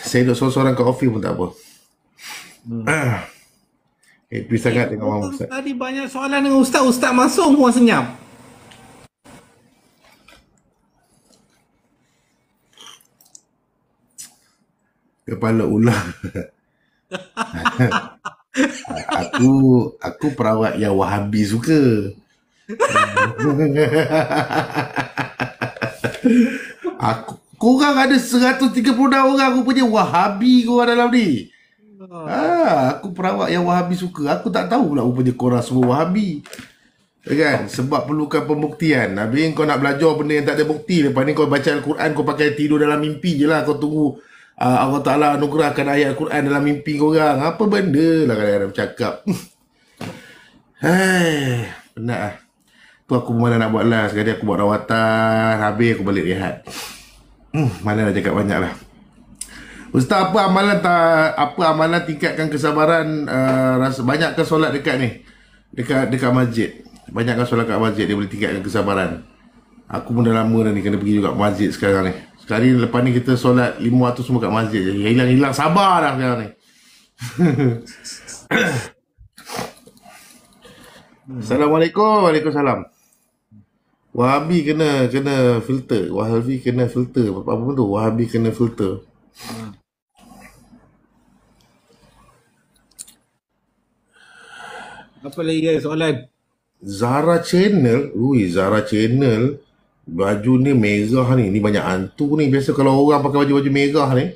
Saya duduk sorang-sorang ke ofis pun tak apa. Hmm. Happy ah. eh, sangat dengan orang Ustaz. Tadi banyak soalan dengan Ustaz. Ustaz masuk pun senyap. Kepala ular. aku aku perawat yang wahabi suka. aku kurang ada 136 orang aku punya wahabi kau dalam ni. Ha, aku perawat yang wahabi suka. Aku tak tahu pula punya korang semua wahabi. Ya kan? Sebab perlukan pembuktian. Habis kau nak belajar benda yang tak ada bukti. Lepas ni kau baca Al-Quran, kau pakai tidur dalam mimpi je lah. Kau tunggu uh, Allah Ta'ala anugerahkan ayat Al-Quran dalam mimpi korang Apa benda lah kadang-kadang cakap Hei, penat lah Tu aku mana nak buat lah Sekali aku buat rawatan Habis aku balik rehat hmm, Mana nak cakap banyak lah Ustaz apa amalan ta, apa amalan tingkatkan kesabaran uh, rasa banyakkan solat dekat ni dekat dekat masjid banyakkan solat dekat masjid dia boleh tingkatkan kesabaran aku pun dah lama dah ni kena pergi juga masjid sekarang ni Sekali lepas ni kita solat lima waktu semua kat masjid je. Hilang-hilang sabar dah sekarang ni. Assalamualaikum. Waalaikumsalam. Wahabi kena kena filter. Wahabi kena filter. Apa pun tu. Wahabi kena filter. Apa lagi soalan? Zara Channel. Ui, Zara Channel baju ni merah ni. Ni banyak hantu ni. Biasa kalau orang pakai baju-baju merah ni.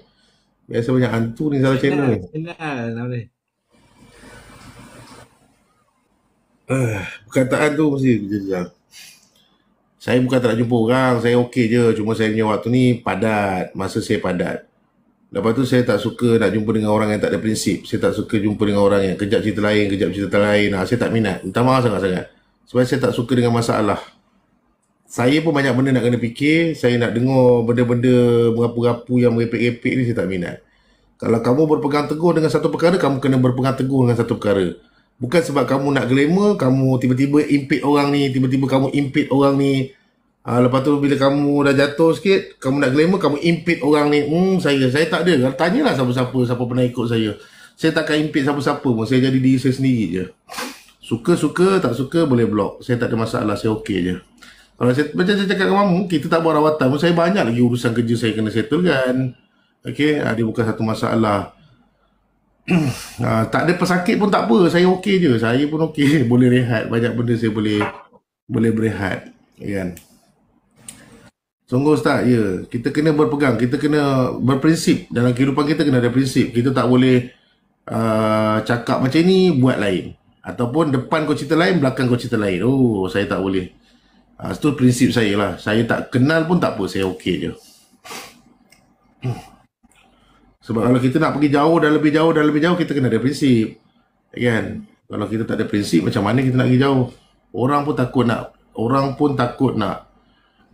Biasa banyak hantu ni salah channel, channel ni. Channel, nama ni. Uh, perkataan tu mesti jejak. Saya bukan tak nak jumpa orang. Saya okey je. Cuma saya punya waktu ni padat. Masa saya padat. Lepas tu saya tak suka nak jumpa dengan orang yang tak ada prinsip. Saya tak suka jumpa dengan orang yang kejap cerita lain, kejap cerita lain. Nah, saya tak minat. Minta maaf sangat-sangat. Sebab saya tak suka dengan masalah saya pun banyak benda nak kena fikir saya nak dengar benda-benda mengapu-apu yang merepek-repek ni saya tak minat kalau kamu berpegang teguh dengan satu perkara kamu kena berpegang teguh dengan satu perkara bukan sebab kamu nak glamour kamu tiba-tiba impit orang ni tiba-tiba kamu impit orang ni Ha, lepas tu bila kamu dah jatuh sikit Kamu nak glamour Kamu impit orang ni Hmm saya Saya tak ada Tanyalah siapa-siapa Siapa pernah ikut saya Saya takkan impit siapa-siapa pun Saya jadi diri saya sendiri je Suka-suka Tak suka boleh block Saya tak ada masalah Saya okey je kalau saya, macam saya cakap dengan kita tak buat rawatan pun saya banyak lagi urusan kerja saya kena settlekan. Okey, ada ah, bukan satu masalah. Ah, tak ada pesakit pun tak apa, saya okey je. Saya pun okey, boleh rehat. Banyak benda saya boleh boleh berehat, kan. Sungguh Ustaz, ya. Kita kena berpegang, kita kena berprinsip. Dalam kehidupan kita kena ada prinsip. Kita tak boleh uh, cakap macam ni, buat lain. Ataupun depan kau cerita lain, belakang kau cerita lain. Oh, saya tak boleh. Ha, itu prinsip saya lah. Saya tak kenal pun tak apa. Saya okey je. Sebab kalau kita nak pergi jauh dan lebih jauh dan lebih jauh, kita kena ada prinsip. Kan? Kalau kita tak ada prinsip, macam mana kita nak pergi jauh? Orang pun takut nak orang pun takut nak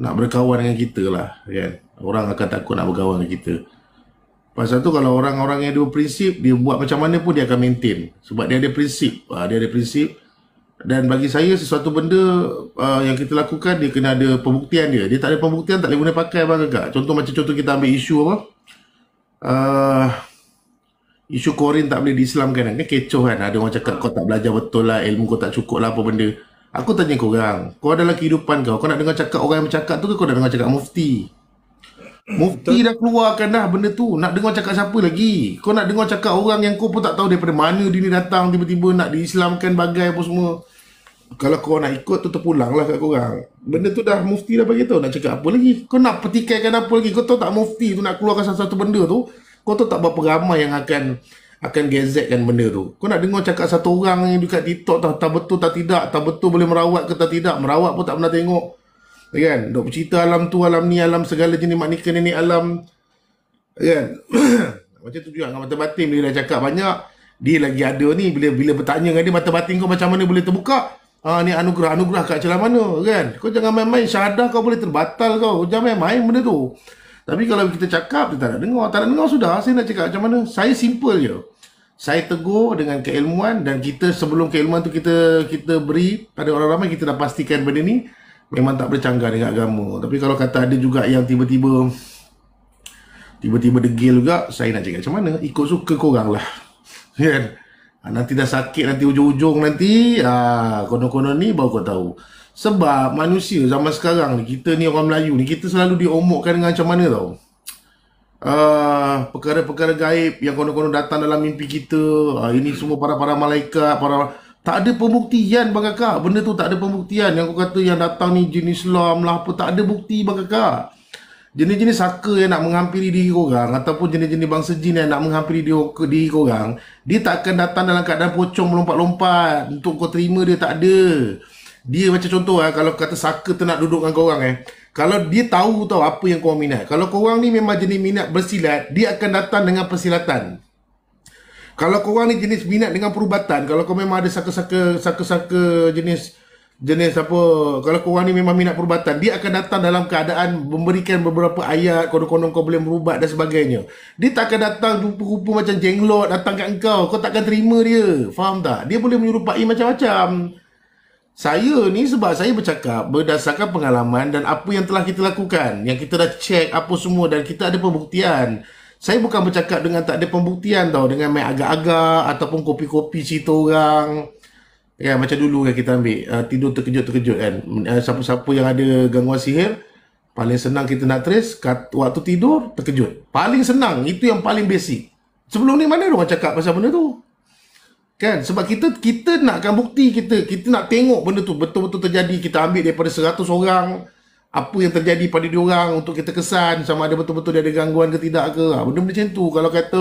nak berkawan dengan kita lah kan orang akan takut nak berkawan dengan kita pasal tu kalau orang-orang yang ada prinsip dia buat macam mana pun dia akan maintain sebab dia ada prinsip ha, dia ada prinsip dan bagi saya sesuatu benda uh, yang kita lakukan dia kena ada pembuktian dia dia tak ada pembuktian tak boleh guna pakai bang agak contoh macam contoh kita ambil isu apa uh, isu korin tak boleh diislamkan kan? kan kecoh kan ada orang cakap kau tak belajar betul lah ilmu kau tak cukup lah apa benda aku tanya kau orang kau dalam kehidupan kau kau nak dengar cakap orang yang bercakap tu ke kau nak dengar cakap mufti Mufti dah keluarkan dah benda tu Nak dengar cakap siapa lagi Kau nak dengar cakap orang yang kau pun tak tahu Daripada mana dia ni datang Tiba-tiba nak diislamkan bagai apa semua Kalau kau nak ikut tu terpulang lah kat korang Benda tu dah mufti dah bagi tahu Nak cakap apa lagi Kau nak petikaikan apa lagi Kau tahu tak mufti tu nak keluarkan satu-satu benda tu Kau tahu tak berapa ramai yang akan akan gezekkan benda tu Kau nak dengar cakap satu orang yang dekat TikTok tak, tak betul tak tidak Tak betul boleh merawat ke tak tidak Merawat pun tak pernah tengok Ya kan dok bercerita alam tu alam ni alam segala jenis manika ni ni alam ya kan macam tu juga dengan mata batin bila dah cakap banyak dia lagi ada ni bila bila bertanya dengan dia mata batin kau macam mana boleh terbuka ah ha, ni anugerah anugerah kat celah mana kan kau jangan main-main syahadah kau boleh terbatal kau jangan main-main benda tu tapi kalau kita cakap dia tak nak dengar tak nak dengar sudah saya nak cakap macam mana saya simple je saya tegur dengan keilmuan dan kita sebelum keilmuan tu kita kita beri pada orang ramai kita dah pastikan benda ni memang tak bercanggah dengan agama tapi kalau kata ada juga yang tiba-tiba tiba-tiba degil juga saya nak cakap macam mana ikut suka korang lah kan ha, nanti dah sakit nanti ujung-ujung nanti ah ha, konon-konon ni baru kau tahu sebab manusia zaman sekarang ni kita ni orang Melayu ni kita selalu diomokkan dengan macam mana tau Uh, perkara-perkara gaib yang konon-konon datang dalam mimpi kita uh, ini semua para-para malaikat para tak ada pembuktian bang kakak Benda tu tak ada pembuktian Yang aku kata yang datang ni jenis Islam lah apa Tak ada bukti bang kakak Jenis-jenis saka yang nak menghampiri diri korang Ataupun jenis-jenis bangsa jin yang nak menghampiri diri korang Dia tak akan datang dalam keadaan pocong melompat-lompat Untuk kau terima dia tak ada Dia macam contoh lah Kalau kata saka tu nak duduk dengan korang eh Kalau dia tahu tau apa yang korang minat Kalau korang ni memang jenis minat bersilat Dia akan datang dengan persilatan kalau korang ni jenis minat dengan perubatan, kalau kau memang ada saka-saka saka-saka jenis jenis apa, kalau korang ni memang minat perubatan, dia akan datang dalam keadaan memberikan beberapa ayat, konon-konon kau boleh berubat dan sebagainya. Dia tak akan datang rupa-rupa macam jenglot datang kat engkau. Kau takkan terima dia. Faham tak? Dia boleh menyerupai macam-macam. Saya ni sebab saya bercakap berdasarkan pengalaman dan apa yang telah kita lakukan, yang kita dah check apa semua dan kita ada pembuktian saya bukan bercakap dengan tak ada pembuktian tau dengan main agak-agak ataupun kopi-kopi cerita orang ya macam dulu kan kita ambil uh, tidur terkejut-terkejut kan uh, siapa-siapa yang ada gangguan sihir paling senang kita nak trace kat, waktu tidur terkejut paling senang itu yang paling basic sebelum ni mana orang cakap pasal benda tu kan sebab kita kita nakkan bukti kita kita nak tengok benda tu betul-betul terjadi kita ambil daripada 100 orang apa yang terjadi pada dia orang untuk kita kesan sama ada betul-betul dia ada gangguan ke tidak ke benda-benda ha, macam tu kalau kata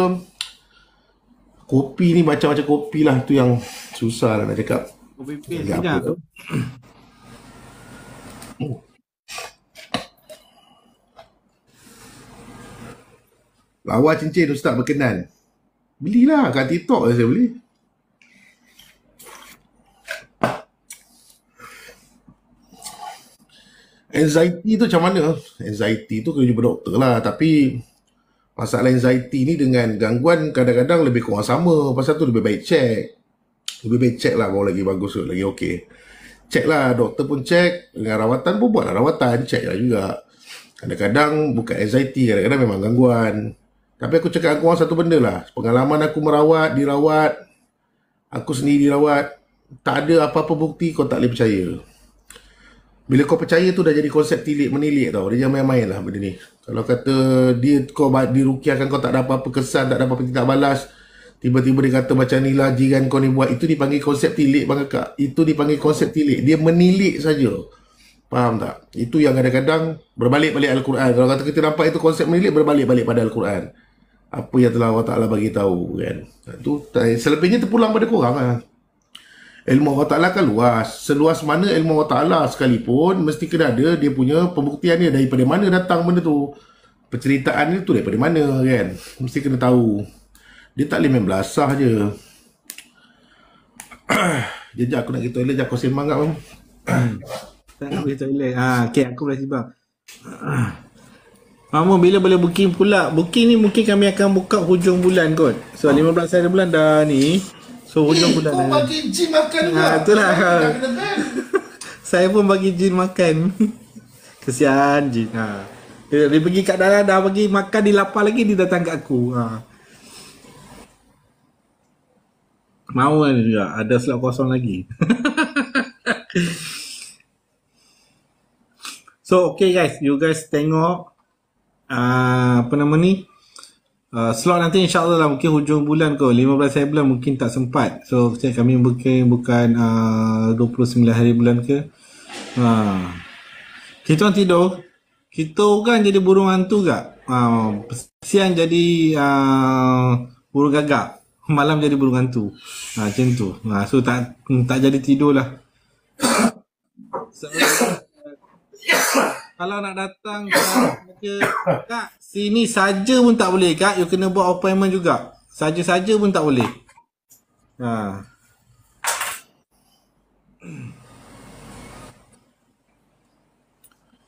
kopi ni macam-macam kopi lah itu yang susah lah nak cakap kopi pilih apa tu Lawa cincin Ustaz berkenan Belilah kat TikTok lah saya beli Anxiety tu macam mana? Anxiety tu kena jumpa doktor lah tapi masalah anxiety ni dengan gangguan kadang-kadang lebih kurang sama. Pasal tu lebih baik check. Lebih baik check lah kalau lagi bagus tu, lagi okey. Check lah, doktor pun check. Dengan rawatan pun buatlah rawatan, check lah juga. Kadang-kadang bukan anxiety, kadang-kadang memang gangguan. Tapi aku cakap aku orang satu benda lah. Pengalaman aku merawat, dirawat. Aku sendiri dirawat. Tak ada apa-apa bukti kau tak boleh percaya bila kau percaya tu dah jadi konsep tilik menilik tau. Dia jangan main-main lah benda ni. Kalau kata dia kau dirukiahkan kau tak ada apa-apa kesan, tak ada apa-apa tak balas. Tiba-tiba dia kata macam ni lah jiran kau ni buat. Itu dipanggil konsep tilik bang kak. Itu dipanggil konsep tilik. Dia menilik saja. Faham tak? Itu yang kadang-kadang berbalik balik Al-Quran. Kalau kata kita nampak itu konsep menilik berbalik balik pada Al-Quran. Apa yang telah Allah Ta'ala bagi tahu kan. Itu eh, selebihnya terpulang pada korang lah. Kan? ilmu Allah Ta'ala kan luas seluas mana ilmu Allah Ta'ala sekalipun mesti kena ada dia punya pembuktiannya daripada mana datang benda tu perceritaan dia tu daripada mana kan mesti kena tahu dia tak boleh main belasah je jejak aku nak pergi toilet jap aku sembang kat bang hmm. tak nak pergi toilet ha, ah, ok aku boleh sibang Mamu bila boleh booking pula Booking ni mungkin kami akan buka hujung bulan kot So 15 hari bulan dah ni So hujung bulan Kau bagi jin makan ha, ah, Itulah kena Saya pun bagi jin makan Kesian jin ha. Dia, dia pergi kat dalam Dah bagi makan di lapar lagi Dia datang kat aku ha. Mau kan juga Ada slot kosong lagi So okay guys You guys tengok uh, Apa nama ni Uh, slot nanti insyaAllah lah mungkin hujung bulan ke 15 hari bulan mungkin tak sempat so saya kami mungkin bukan uh, 29 hari bulan ke ha. kita orang tidur kita orang jadi burung hantu gak uh, siang jadi uh, burung gagak malam jadi burung hantu ha, macam tu ha, so tak tak jadi tidur lah kalau nak datang kak, kak sini saja pun tak boleh kak you kena buat appointment juga saja-saja pun tak boleh ha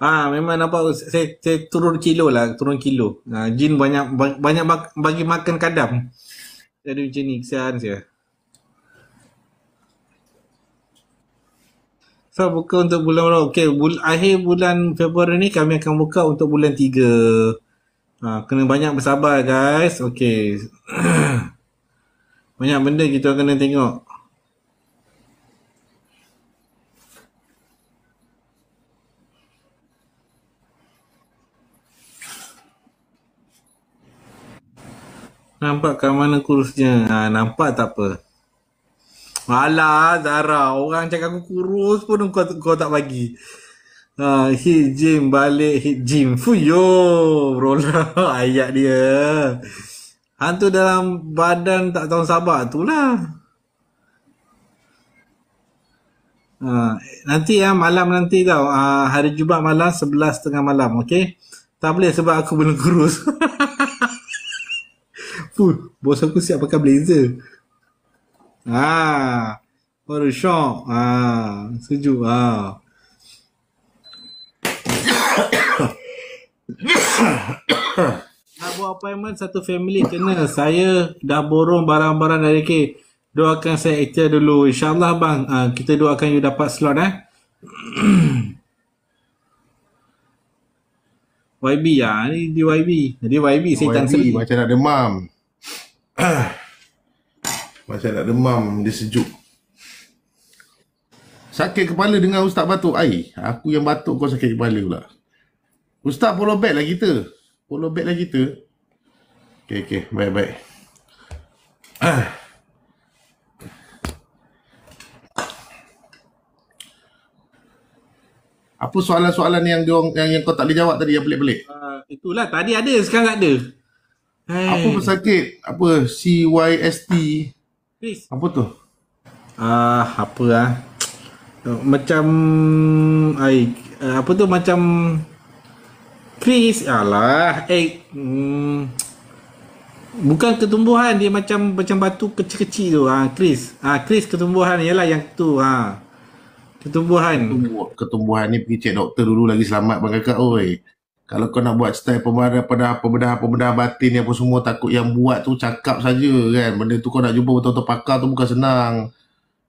Ah ha, memang nampak saya, saya turun kilo lah, turun kilo. Ha, jin banyak banyak bagi makan kadam. Jadi macam ni kesian saya. kita buka untuk bulan berapa? Okey, bul- akhir bulan Februari ni kami akan buka untuk bulan 3. Ha, kena banyak bersabar guys. Okey. banyak benda kita kena tengok. Nampak kat mana kursnya? Ha, nampak tak apa. Malah Zara Orang cakap aku kurus pun kau, kau tak bagi ha, Hit gym balik hit gym Fuyo Roller ayat dia Hantu dalam badan tak tahu sabar tu lah ha, Nanti ya malam nanti tau ha, Hari Jumat malam 11.30 malam okay? Tak boleh sebab aku belum kurus Fuh, bos aku siap pakai blazer. Ah, what shock. Ah, sejuk ah. Nak buat appointment satu family kena. Saya dah borong barang-barang dari K. Doakan saya actor dulu. InsyaAllah bang. Ah, kita doakan you dapat slot eh. YB ya, ah, ni di YB. Jadi YB saya tak sebut. macam nak demam. Macam nak demam, dia sejuk. Sakit kepala dengan Ustaz batuk air. Aku yang batuk kau sakit kepala pula. Ustaz polo bag lah kita. Polo bag lah kita. Okay, okay. Baik-baik. Apa soalan-soalan yang yang, yang kau tak boleh jawab tadi yang pelik-pelik? Uh, itulah tadi ada sekarang tak ada. Hey. Apa pun Apa CYST? Chris. Apa tu? Ah, apa ah? macam ai eh, apa tu macam Chris alah eh mm, bukan ketumbuhan dia macam macam batu kecil-kecil tu ah ha, Chris ah ha, Chris ketumbuhan ialah yang tu ha ketumbuhan ketumbuhan, ketumbuhan ni pergi cek doktor dulu lagi selamat bang kakak oi kalau kau nak buat style pembedahan pembedahan pembedahan batin ni apa semua takut yang buat tu cakap saja kan benda tu kau nak jumpa betul-betul pakar tu bukan senang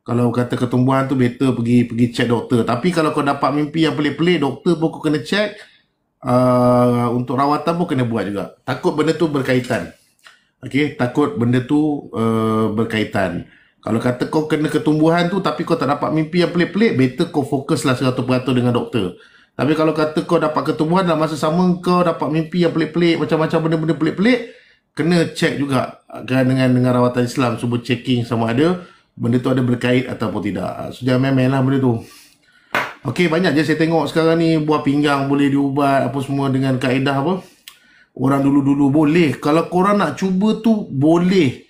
kalau kata ketumbuhan tu better pergi pergi check doktor tapi kalau kau dapat mimpi yang pelik-pelik doktor pun kau kena check uh, untuk rawatan pun kena buat juga takut benda tu berkaitan okey takut benda tu uh, berkaitan kalau kata kau kena ketumbuhan tu tapi kau tak dapat mimpi yang pelik-pelik better kau fokuslah 100% dengan doktor tapi kalau kata kau dapat ketumbuhan dalam masa sama kau dapat mimpi yang pelik-pelik macam-macam benda-benda pelik-pelik kena check juga kan dengan dengan rawatan Islam cuba checking sama ada benda tu ada berkait ataupun tidak. Ah, so jangan main-main lah benda tu. Okey banyak je saya tengok sekarang ni buah pinggang boleh diubat apa semua dengan kaedah apa. Orang dulu-dulu boleh. Kalau korang nak cuba tu boleh.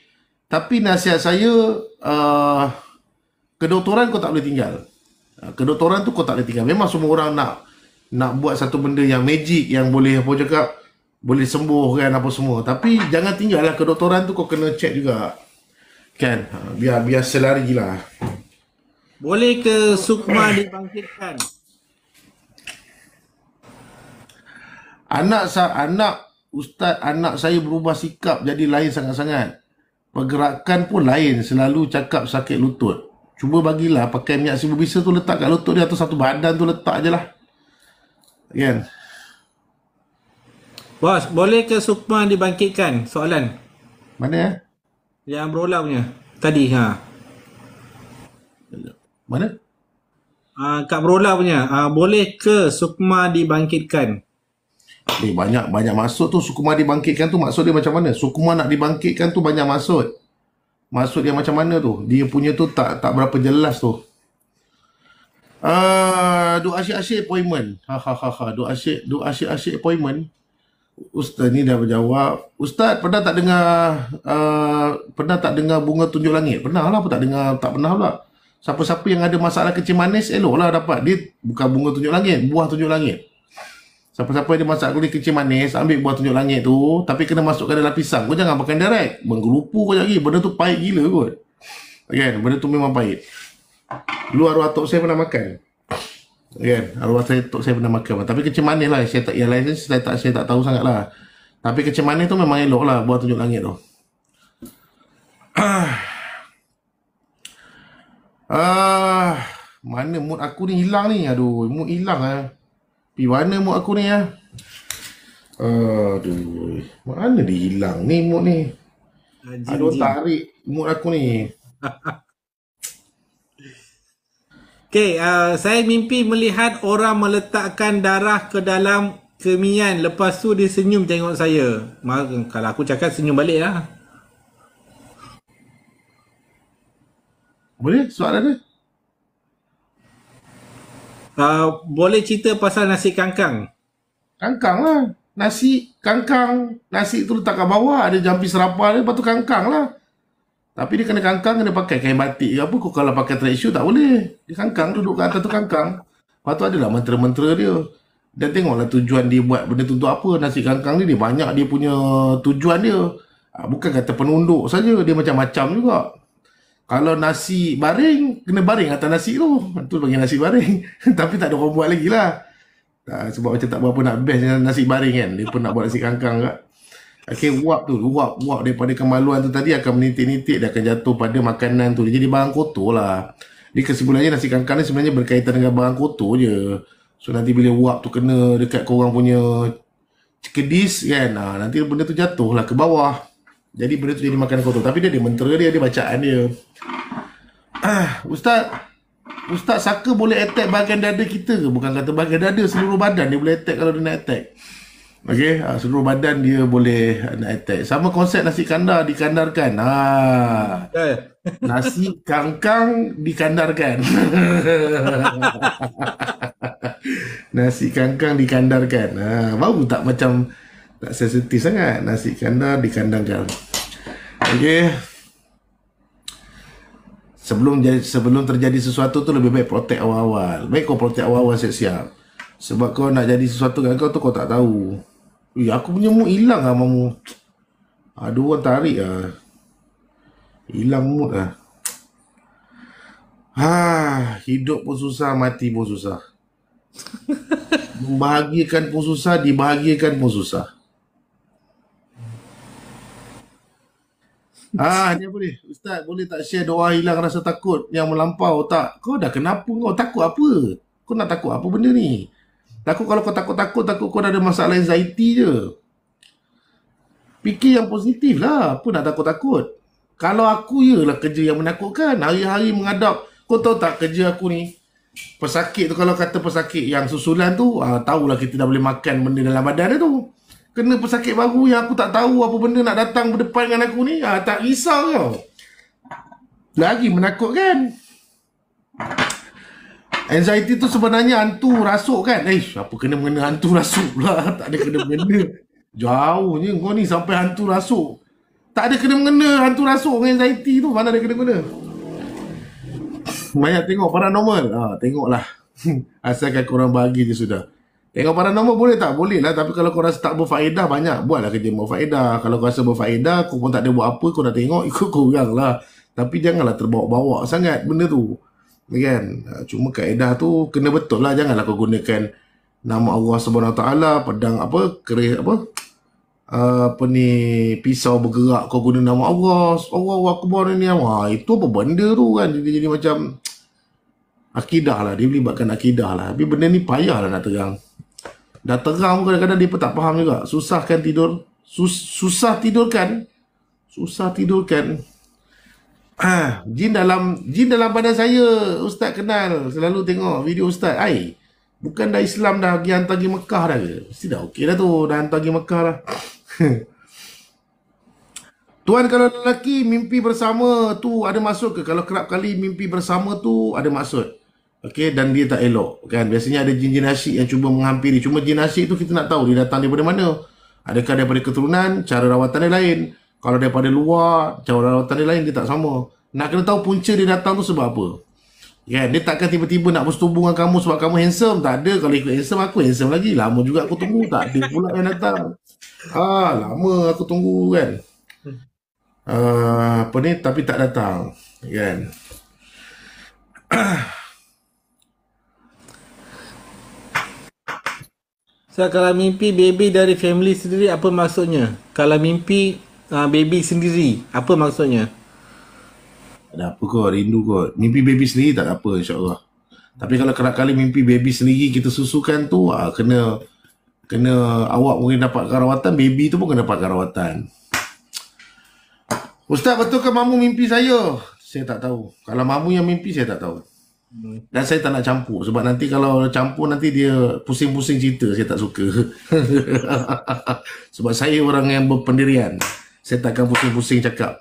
Tapi nasihat saya uh, kedoktoran kau tak boleh tinggal. Ah, kedoktoran tu kau tak boleh tinggal. Memang semua orang nak nak buat satu benda yang magic yang boleh apa cakap boleh sembuh kan apa semua tapi jangan tinggallah kedoktoran tu kau kena check juga kan ha, biar biar selari lah boleh ke sukma dibangkitkan anak sa anak ustaz anak saya berubah sikap jadi lain sangat-sangat pergerakan pun lain selalu cakap sakit lutut cuba bagilah pakai minyak sibu bisa tu letak kat lutut dia atau satu badan tu letak je lah kan Bos, boleh ke Sukma dibangkitkan? Soalan. Mana eh? Yang berulang punya. Tadi ha. Mana? Ah, ha, Kak berulang punya. Ah, ha, boleh ke Sukma dibangkitkan? Eh, banyak banyak maksud tu Sukma dibangkitkan tu maksud dia macam mana? Sukma nak dibangkitkan tu banyak maksud. Maksud dia macam mana tu? Dia punya tu tak tak berapa jelas tu. Ah, doa asyik-asyik appointment. Ha ha ha ha. Doa asyik, doa asyik-asyik appointment. Ustaz ni dah berjawab. Ustaz pernah tak dengar uh, pernah tak dengar bunga tunjuk langit? Pernah lah apa tak dengar? Tak pernah pula. Siapa-siapa yang ada masalah kecil manis eloklah dapat. Dia bukan bunga tunjuk langit, buah tunjuk langit. Siapa-siapa ada masalah kulit kecil manis, ambil buah tunjuk langit tu, tapi kena masukkan dalam pisang. Kau jangan makan direct. Menggelupu kau lagi. Benda tu pahit gila kot. okay Benda tu memang pahit. Dulu arwah tok saya pernah makan. Kan? Yeah, arwah saya tok saya pernah makan. Tapi kecil manis lah. Saya tak, yang lain saya, saya tak, saya tak tahu sangat lah. Tapi kecil manis tu memang elok lah buat tunjuk langit tu. ah, mana mood aku ni hilang ni? Aduh, mood hilang lah. Pergi mana mood aku ni lah? Aduh, mana dia hilang ni mood ni? Ah, Aduh, tarik mood aku ni. Okay, uh, saya mimpi melihat orang meletakkan darah ke dalam kemian lepas tu dia senyum tengok saya. Mal, kalau aku cakap senyum balik lah. Boleh soalan dia? Uh, boleh cerita pasal nasi kangkang? Kangkang lah. Nasi kangkang, nasi tu letakkan bawah, ada jampi serapah dia, lepas tu kangkang lah. Tapi dia kena kangkang, kena pakai kain batik ke apa. kalau pakai track shoe, tak boleh. Dia kangkang, duduk kat atas tu kangkang. Lepas tu adalah mentera-mentera dia. Dan tengoklah tujuan dia buat benda tu untuk apa. Nasi kangkang ni, dia banyak dia punya tujuan dia. Ha, bukan kata penunduk saja dia macam-macam juga. Kalau nasi baring, kena baring atas nasi tu. Itu ah, bagi nasi baring. Tapi tak ada orang buat lagi lah. Ha, sebab macam tak berapa nak best dengan nasi baring kan. Dia pun nak buat nasi kangkang kat. Okay, uap tu, uap wap daripada kemaluan tu tadi akan menitik-nitik dia akan jatuh pada makanan tu. Dia jadi barang kotor lah. Jadi kesimpulannya nasi kangkang ni sebenarnya berkaitan dengan barang kotor je. So nanti bila uap tu kena dekat korang punya cekedis kan, ha, nanti benda tu jatuh lah ke bawah. Jadi benda tu jadi makanan kotor. Tapi dia ada mentera dia, dia bacaan dia. Ah, Ustaz, Ustaz Saka boleh attack bahagian dada kita ke? Bukan kata bahagian dada, seluruh badan dia boleh attack kalau dia nak attack. Okey, uh, seluruh badan dia boleh nak attack. Sama konsep nasi kandar dikandarkan. Ha. nasi kangkang dikandarkan. nasi kangkang dikandarkan. Ha, ah, baru tak macam tak sensitif sangat nasi kandar dikandarkan. Okey. Sebelum jadi, sebelum terjadi sesuatu tu lebih baik protek awal-awal. Baik kau protek awal-awal siap-siap. Sebab kau nak jadi sesuatu dengan kau tu kau tak tahu. Ui, aku punya mood hilang lah, Mamu. Ada ah, orang tarik lah. Hilang mood lah. Ha, hidup pun susah, mati pun susah. membahagikan pun susah, dibahagikan pun susah. Ah, ha, ni apa ni? Ustaz, boleh tak share doa hilang rasa takut yang melampau tak? Kau dah kenapa kau takut apa? Kau nak takut apa benda ni? Takut kalau kau takut-takut, takut kau ada masalah anxiety je. Fikir yang positif lah. Apa nak takut-takut? Kalau aku lah kerja yang menakutkan. Hari-hari mengadap. Kau tahu tak kerja aku ni? Pesakit tu kalau kata pesakit yang susulan tu, ah, tahulah kita dah boleh makan benda dalam badan dia tu. Kena pesakit baru yang aku tak tahu apa benda nak datang berdepan dengan aku ni. Ah, tak risau kau. Lagi menakutkan. Anxiety tu sebenarnya hantu rasuk kan? Eh, apa kena mengena hantu rasuk pula? Tak ada kena mengena. Jauhnya kau ni sampai hantu rasuk. Tak ada kena mengena hantu rasuk dengan anxiety tu. Mana ada kena mengena? Banyak tengok paranormal. Ha, tengoklah. Asalkan orang bagi je sudah. Tengok paranormal boleh tak? Boleh lah. Tapi kalau kau rasa tak berfaedah, banyak. Buatlah kerja berfaedah. Kalau kau rasa berfaedah, korang pun tak ada buat apa, Kau korang tengok, ikut kau korang lah. Tapi janganlah terbawa-bawa sangat benda tu kan cuma kaedah tu kena betul lah janganlah kau gunakan nama Allah Subhanahu taala pedang apa keris apa uh, apa ni pisau bergerak kau guna nama Allah Allah Allahu akbar ni ha itu apa benda tu kan jadi jadi macam akidah lah dia melibatkan akidah lah tapi benda ni payah lah nak terang dah terang pun kadang-kadang dia pun tak faham juga susahkan tidur Sus- susah tidurkan susah tidurkan susah tidurkan Ha, jin dalam jin dalam badan saya ustaz kenal selalu tengok video ustaz ai bukan dah Islam dah pergi hantar pergi Mekah dah ke mesti dah okey dah tu dah hantar pergi Mekah dah Tuan kalau lelaki mimpi bersama tu ada maksud ke kalau kerap kali mimpi bersama tu ada maksud Okey dan dia tak elok kan biasanya ada jin-jin asyik yang cuba menghampiri cuma jin asyik tu kita nak tahu dia datang daripada mana adakah daripada keturunan cara rawatan dia lain kalau daripada luar, macam orang lautan lain, dia tak sama. Nak kena tahu punca dia datang tu sebab apa. Yeah, kan? Dia takkan tiba-tiba nak bersetubuh hubungan kamu sebab kamu handsome. Tak ada. Kalau ikut handsome, aku handsome lagi. Lama juga aku tunggu. Tak ada pula yang datang. Ah, lama aku tunggu kan. Uh, apa ni? Tapi tak datang. Kan? So, kalau mimpi baby dari family sendiri, apa maksudnya? Kalau mimpi uh, baby sendiri? Apa maksudnya? Tak ada apa kot, rindu kot. Mimpi baby sendiri tak apa insyaAllah. Tapi kalau kerap kali mimpi baby sendiri kita susukan tu, ah, kena kena awak mungkin dapat karawatan baby tu pun kena dapat karawatan Ustaz, betul ke mamu mimpi saya? Saya tak tahu. Kalau mamu yang mimpi, saya tak tahu. Dan saya tak nak campur sebab nanti kalau campur nanti dia pusing-pusing cerita saya tak suka. sebab saya orang yang berpendirian saya takkan pusing-pusing cakap.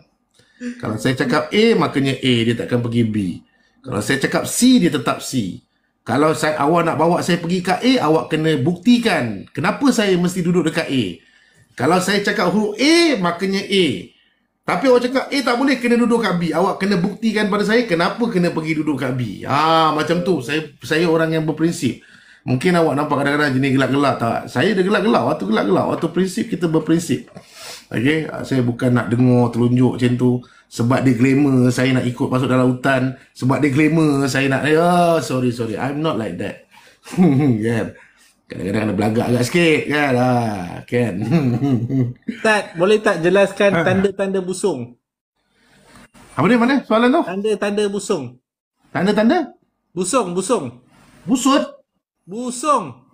Kalau saya cakap A, makanya A, dia takkan pergi B. Kalau saya cakap C, dia tetap C. Kalau saya awak nak bawa saya pergi ke A, awak kena buktikan kenapa saya mesti duduk dekat A. Kalau saya cakap huruf A, makanya A. Tapi awak cakap A tak boleh kena duduk kat B. Awak kena buktikan pada saya kenapa kena pergi duduk kat B. Ha, macam tu. Saya saya orang yang berprinsip. Mungkin awak nampak kadang-kadang jenis gelak-gelak tak? Saya dah gelak-gelak. Waktu gelak-gelak. Waktu prinsip, kita berprinsip. Okay, saya bukan nak dengar telunjuk macam tu sebab dia glamour saya nak ikut masuk dalam hutan, sebab dia glamour saya nak oh sorry sorry, I'm not like that. yeah. Kan? Kadang-kadang ada belagak agak sikit ya lah, kan. Ah, kan? tak, boleh tak jelaskan ah. tanda-tanda busung? Apa dia mana soalan tu? Tanda-tanda busung. Tanda-tanda? Busung, busung. Busut? Busung.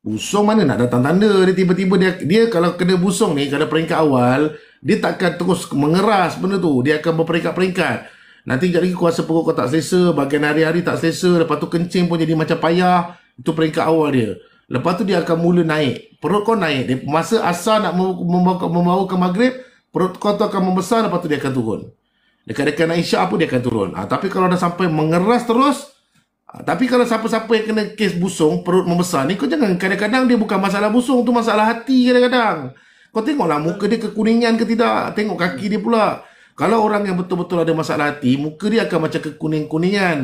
Busung mana nak datang tanda dia tiba-tiba dia dia kalau kena busung ni kalau peringkat awal dia takkan terus mengeras benda tu dia akan berperingkat-peringkat nanti jadi lagi kuasa perut kau tak selesa bahagian hari-hari tak selesa lepas tu kencing pun jadi macam payah itu peringkat awal dia lepas tu dia akan mula naik perut kau naik dia, masa asal nak membawa, membawa ke maghrib perut kau tu akan membesar lepas tu dia akan turun dekat-dekat nak isyak pun dia akan turun ha, tapi kalau dah sampai mengeras terus Ah, tapi kalau siapa-siapa yang kena kes busung, perut membesar ni, kau jangan kadang-kadang dia bukan masalah busung, tu masalah hati kadang-kadang. Kau tengoklah muka dia kekuningan ke tidak, tengok kaki dia pula. Kalau orang yang betul-betul ada masalah hati, muka dia akan macam kekuning-kuningan.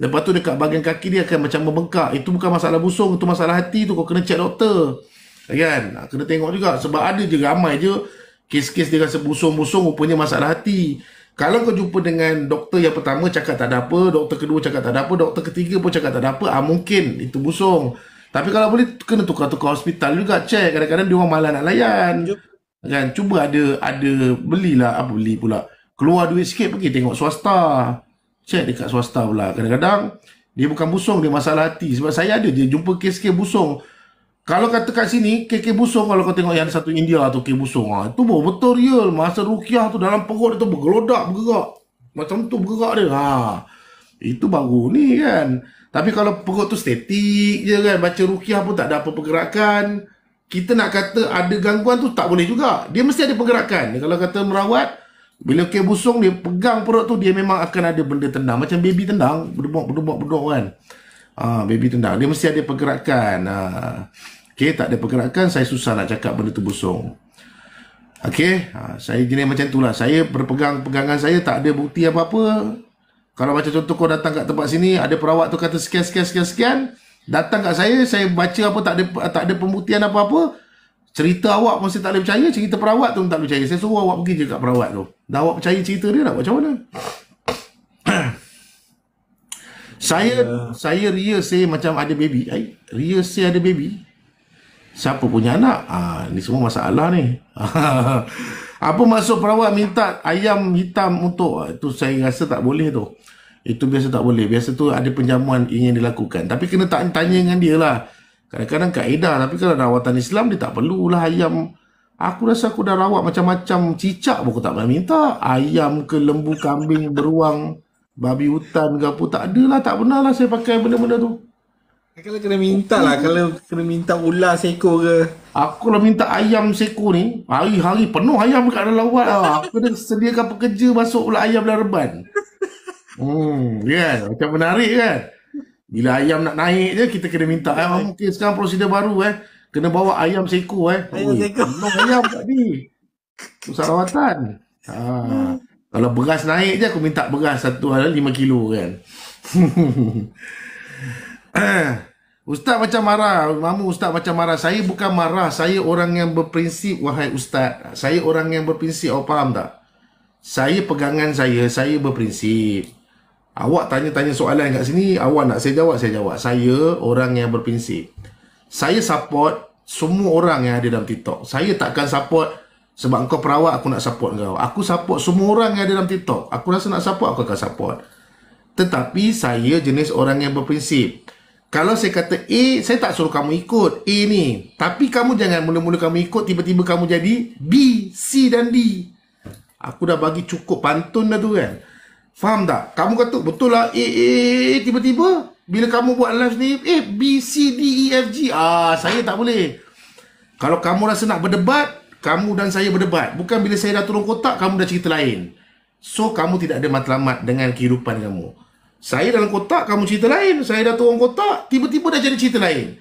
Lepas tu dekat bahagian kaki dia akan macam membengkak. Itu bukan masalah busung, itu masalah hati tu. Kau kena check doktor. Kan? Ah, kena tengok juga. Sebab ada je ramai je kes-kes dia rasa busung-busung, rupanya masalah hati. Kalau kau jumpa dengan doktor yang pertama cakap tak ada apa, doktor kedua cakap tak ada apa, doktor ketiga pun cakap tak ada apa, ah mungkin itu busung. Tapi kalau boleh kena tukar-tukar hospital juga check. Kadang-kadang dia orang malas nak layan. Kan? Cuba ada ada belilah apa beli pula. Keluar duit sikit pergi tengok swasta. Check dekat swasta pula. Kadang-kadang dia bukan busung, dia masalah hati. Sebab saya ada dia jumpa kes-kes busung kalau kata kat sini KK Busung kalau kau tengok yang satu India lah tu KK Busung lah. itu tu betul real masa rukiah tu dalam perut dia tu bergelodak bergerak macam tu bergerak dia ha itu baru ni kan tapi kalau perut tu statik je kan baca rukiah pun tak ada apa pergerakan kita nak kata ada gangguan tu tak boleh juga dia mesti ada pergerakan dia kalau kata merawat bila KK Busung dia pegang perut tu dia memang akan ada benda tendang macam baby tendang berdebok berdebok berdebok kan Ah, baby tendang. Dia mesti ada pergerakan. Ah. Okay, tak ada pergerakan, saya susah nak cakap benda tu busung. Okay, ha, saya jenis macam tu lah. Saya berpegang pegangan saya tak ada bukti apa-apa. Kalau macam contoh kau datang kat tempat sini, ada perawat tu kata sekian sekian sekian sekian, datang kat saya, saya baca apa tak ada tak ada pembuktian apa-apa. Cerita awak mesti tak boleh percaya, cerita perawat tu pun tak boleh percaya. Saya suruh awak pergi je kat perawat tu. Dah awak percaya cerita dia tak? Macam mana? saya uh. saya real say macam ada baby. Eh? Real say ada baby siapa punya anak? Ah, ni semua masalah ni. Apa maksud perawat minta ayam hitam untuk itu ah, saya rasa tak boleh tu. Itu biasa tak boleh. Biasa tu ada penjamuan ingin dilakukan. Tapi kena tak tanya dengan dia lah. Kadang-kadang kaedah. Tapi kalau rawatan Islam, dia tak perlulah ayam. Aku rasa aku dah rawat macam-macam cicak pun aku tak pernah minta. Ayam ke lembu kambing beruang, babi hutan ke apa. Tak adalah. Tak pernah lah saya pakai benda-benda tu. Kalau kena minta lah Kalau kena minta ular seko ke Aku dah minta ayam seko ni Hari-hari penuh ayam kat dalam awal lah. Aku kena sediakan pekerja masuk pula ayam dalam reban Hmm, yeah. Kan? Macam menarik kan Bila ayam nak naik je Kita kena minta ayam okay. okay, Sekarang prosedur baru eh Kena bawa ayam seko eh Ayam Ui, seko Penuh ayam kat ni Pusat rawatan ha. Kalau beras naik je Aku minta beras satu hari lima kilo kan Ustaz macam marah Mamu Ustaz macam marah Saya bukan marah Saya orang yang berprinsip Wahai Ustaz Saya orang yang berprinsip Awak faham tak? Saya pegangan saya Saya berprinsip Awak tanya-tanya soalan kat sini Awak nak saya jawab Saya jawab Saya orang yang berprinsip Saya support Semua orang yang ada dalam TikTok Saya takkan support Sebab kau perawat Aku nak support kau Aku support semua orang yang ada dalam TikTok Aku rasa nak support Aku akan support Tetapi saya jenis orang yang berprinsip Saya kalau saya kata A, eh, saya tak suruh kamu ikut A eh, ni. Tapi kamu jangan mula-mula kamu ikut, tiba-tiba kamu jadi B, C dan D. Aku dah bagi cukup pantun dah tu kan. Faham tak? Kamu kata betul lah A, A, tiba-tiba. Bila kamu buat live ni, A, eh, B, C, D, E, F, G. Ah, saya tak boleh. Kalau kamu rasa nak berdebat, kamu dan saya berdebat. Bukan bila saya dah turun kotak, kamu dah cerita lain. So, kamu tidak ada matlamat dengan kehidupan Kamu. Saya dalam kotak, kamu cerita lain. Saya dah orang kotak, tiba-tiba dah jadi cerita lain.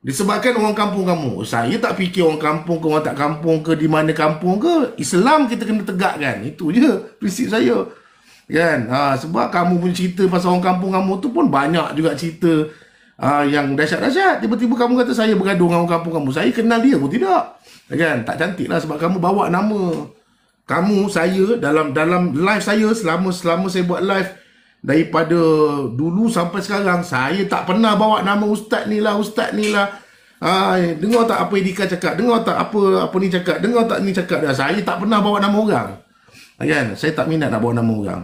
Disebabkan orang kampung kamu. Saya tak fikir orang kampung ke orang tak kampung ke, di mana kampung ke. Islam kita kena tegakkan. Itu je prinsip saya. Kan? Ha, sebab kamu pun cerita pasal orang kampung kamu tu pun banyak juga cerita ha, yang dahsyat-dahsyat. Tiba-tiba kamu kata saya bergaduh dengan orang kampung kamu. Saya kenal dia pun tidak. Kan? Tak cantik lah sebab kamu bawa nama. Kamu, saya, dalam dalam live saya selama selama saya buat live daripada dulu sampai sekarang saya tak pernah bawa nama ustaz ni lah ustaz ni lah Hai, ah, eh, dengar tak apa Edika cakap? Dengar tak apa apa ni cakap? Dengar tak ni cakap dah? Saya tak pernah bawa nama orang. Ah, kan? Saya tak minat nak bawa nama orang.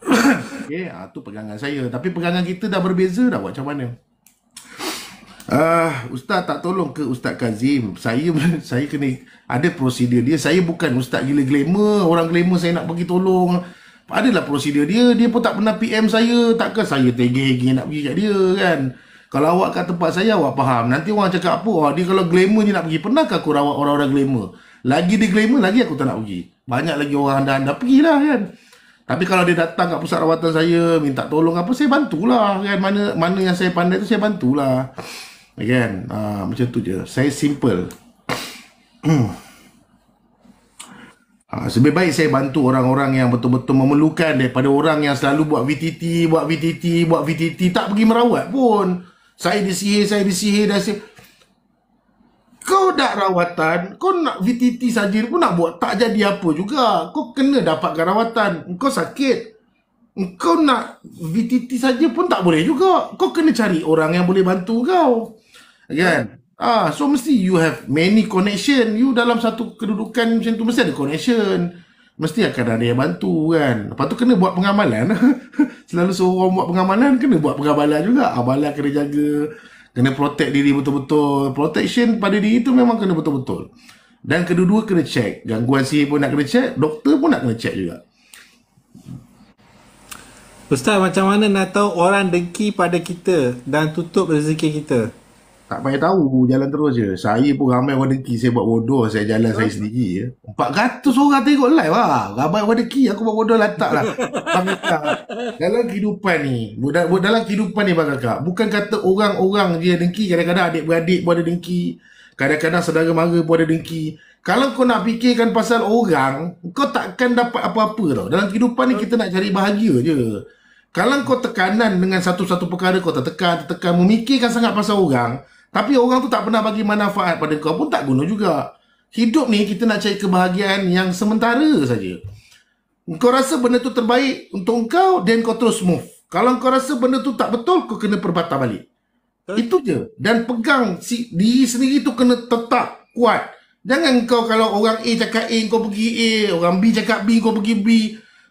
Okey, ha, tu pegangan saya. Tapi pegangan kita dah berbeza dah macam mana? Uh, ustaz tak tolong ke Ustaz Kazim? Saya saya kena ada prosedur dia. Saya bukan ustaz gila glamour. Orang glamour saya nak pergi tolong adalah prosedur dia dia pun tak pernah PM saya takkan saya tegeng nak pergi kat dia kan kalau awak kat tempat saya awak faham nanti orang cakap apa oh, dia kalau glamour je nak pergi pernahkah aku rawat orang-orang glamour lagi dia glamour lagi aku tak nak pergi banyak lagi orang anda anda pergilah kan tapi kalau dia datang kat pusat rawatan saya minta tolong apa saya bantulah kan mana mana yang saya pandai tu saya bantulah kan ha, macam tu je saya simple Ha, lebih baik saya bantu orang-orang yang betul-betul memerlukan daripada orang yang selalu buat VTT, buat VTT, buat VTT, tak pergi merawat pun. Saya disihir, saya disihir, dan saya... Kau tak rawatan, kau nak VTT saja pun nak buat tak jadi apa juga. Kau kena dapatkan rawatan. Kau sakit. Kau nak VTT saja pun tak boleh juga. Kau kena cari orang yang boleh bantu kau. Kan? Yeah. Ah, so mesti you have many connection. You dalam satu kedudukan macam tu mesti ada connection. Mesti akan ada yang bantu kan. Lepas tu kena buat pengamalan. Selalu suruh buat pengamalan, kena buat pengamalan juga. Amalan ah, kena jaga. Kena protect diri betul-betul. Protection pada diri tu memang kena betul-betul. Dan kedua-dua kena check. Gangguan sihir pun nak kena check. Doktor pun nak kena check juga. Ustaz, macam mana nak tahu orang dengki pada kita dan tutup rezeki kita? tak payah tahu jalan terus je saya pun ramai orang dengki saya buat bodoh saya jalan saya sendiri ya. Empat 400 orang tengok live lah ramai orang dengki aku buat bodoh lah. tak lah dalam kehidupan ni dalam kehidupan ni bang kakak bukan kata orang-orang dia dengki kadang-kadang adik-beradik pun ada dengki kadang-kadang saudara mara pun ada dengki kalau kau nak fikirkan pasal orang kau takkan dapat apa-apa tau dalam kehidupan ni kita nak cari bahagia je kalau kau tekanan dengan satu-satu perkara kau tertekan, tertekan, memikirkan sangat pasal orang, tapi orang tu tak pernah bagi manfaat pada kau pun tak guna juga. Hidup ni kita nak cari kebahagiaan yang sementara saja. Kau rasa benda tu terbaik untuk kau, then kau terus move. Kalau kau rasa benda tu tak betul, kau kena perbatal balik. Huh? Itu je. Dan pegang si, diri sendiri tu kena tetap kuat. Jangan kau kalau orang A cakap A, kau pergi A. Orang B cakap B, kau pergi B.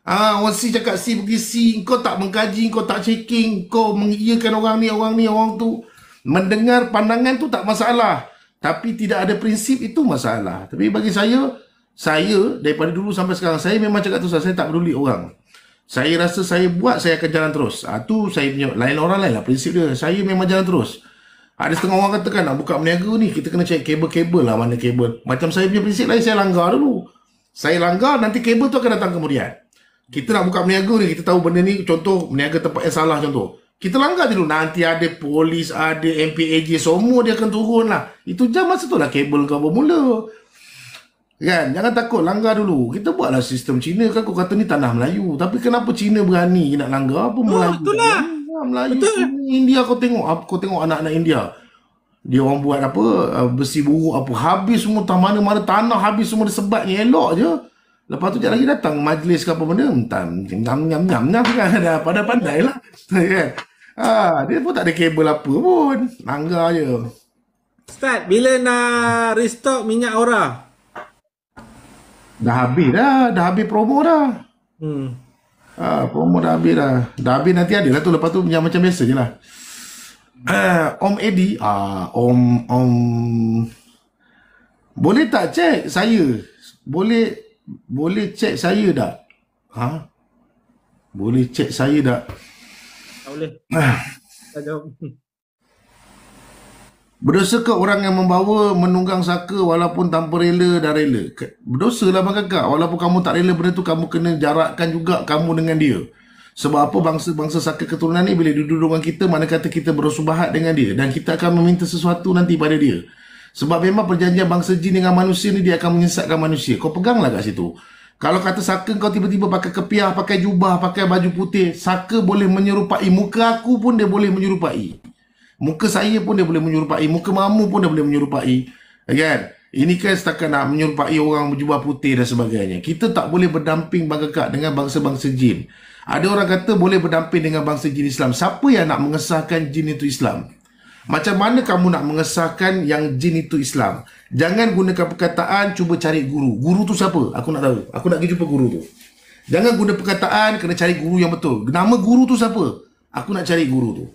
Ah, ha, orang C cakap C, pergi C. Kau tak mengkaji, kau tak checking. Kau mengiyakan orang ni, orang ni, orang tu mendengar pandangan tu tak masalah tapi tidak ada prinsip itu masalah tapi bagi saya saya daripada dulu sampai sekarang saya memang cakap tu saya tak peduli orang saya rasa saya buat saya akan jalan terus ha, tu saya punya lain orang lain lah prinsip dia saya memang jalan terus ada setengah orang katakan nak buka meniaga ni kita kena cek kabel-kabel lah mana kabel macam saya punya prinsip lain saya langgar dulu saya langgar nanti kabel tu akan datang kemudian kita nak buka meniaga ni kita tahu benda ni contoh meniaga tempat yang salah contoh kita langgar dulu nanti ada polis ada MPAJ semua dia akan turun lah itu jam masa tu lah kabel kau bermula kan jangan takut langgar dulu kita buatlah sistem Cina kan kau kata ni tanah Melayu tapi kenapa Cina berani nak langgar apa oh, Melayu betul lah Melayu betul. India kau tengok kau tengok anak-anak India dia orang buat apa ah, besi buruk apa habis semua tanah mana-mana tanah habis semua disebat ni elok je Lepas tu dia lagi datang majlis ke apa benda. Entah, nyam, nyam, nyam, nyam. Kan? ada pada pandai lah. Yeah. Kan? Ha, dia pun tak ada kabel apa pun. Langgar je. Ustaz, bila nak restock minyak orang? Dah habis dah. Dah habis promo dah. Hmm. Ha, promo dah habis dah. Dah habis nanti ada lah tu. Lepas tu minyak macam biasa je lah. Uh, om Edi, uh, Om, Om, boleh tak cek saya? Boleh, boleh cek saya tak? Ha? Boleh cek saya tak? Tak boleh. Berdosa ke orang yang membawa menunggang saka walaupun tanpa rela dan rela? Berdosa lah bang kakak. Walaupun kamu tak rela benda tu, kamu kena jarakkan juga kamu dengan dia. Sebab apa bangsa-bangsa saka keturunan ni bila duduk dengan kita, mana kata kita berusubahat dengan dia. Dan kita akan meminta sesuatu nanti pada dia. Sebab memang perjanjian bangsa jin dengan manusia ni dia akan menyesatkan manusia. Kau peganglah kat situ. Kalau kata Saka kau tiba-tiba pakai kepiah, pakai jubah, pakai baju putih, Saka boleh menyerupai muka aku pun dia boleh menyerupai. Muka saya pun dia boleh menyerupai, muka mamu pun dia boleh menyerupai. Kan? Ini kan setakat nak menyerupai orang berjubah putih dan sebagainya. Kita tak boleh berdamping kak dengan bangsa-bangsa jin. Ada orang kata boleh berdamping dengan bangsa jin Islam. Siapa yang nak mengesahkan jin itu Islam? Macam mana kamu nak mengesahkan yang jin itu Islam? Jangan gunakan perkataan cuba cari guru. Guru tu siapa? Aku nak tahu. Aku nak pergi jumpa guru tu. Jangan guna perkataan kena cari guru yang betul. Nama guru tu siapa? Aku nak cari guru tu.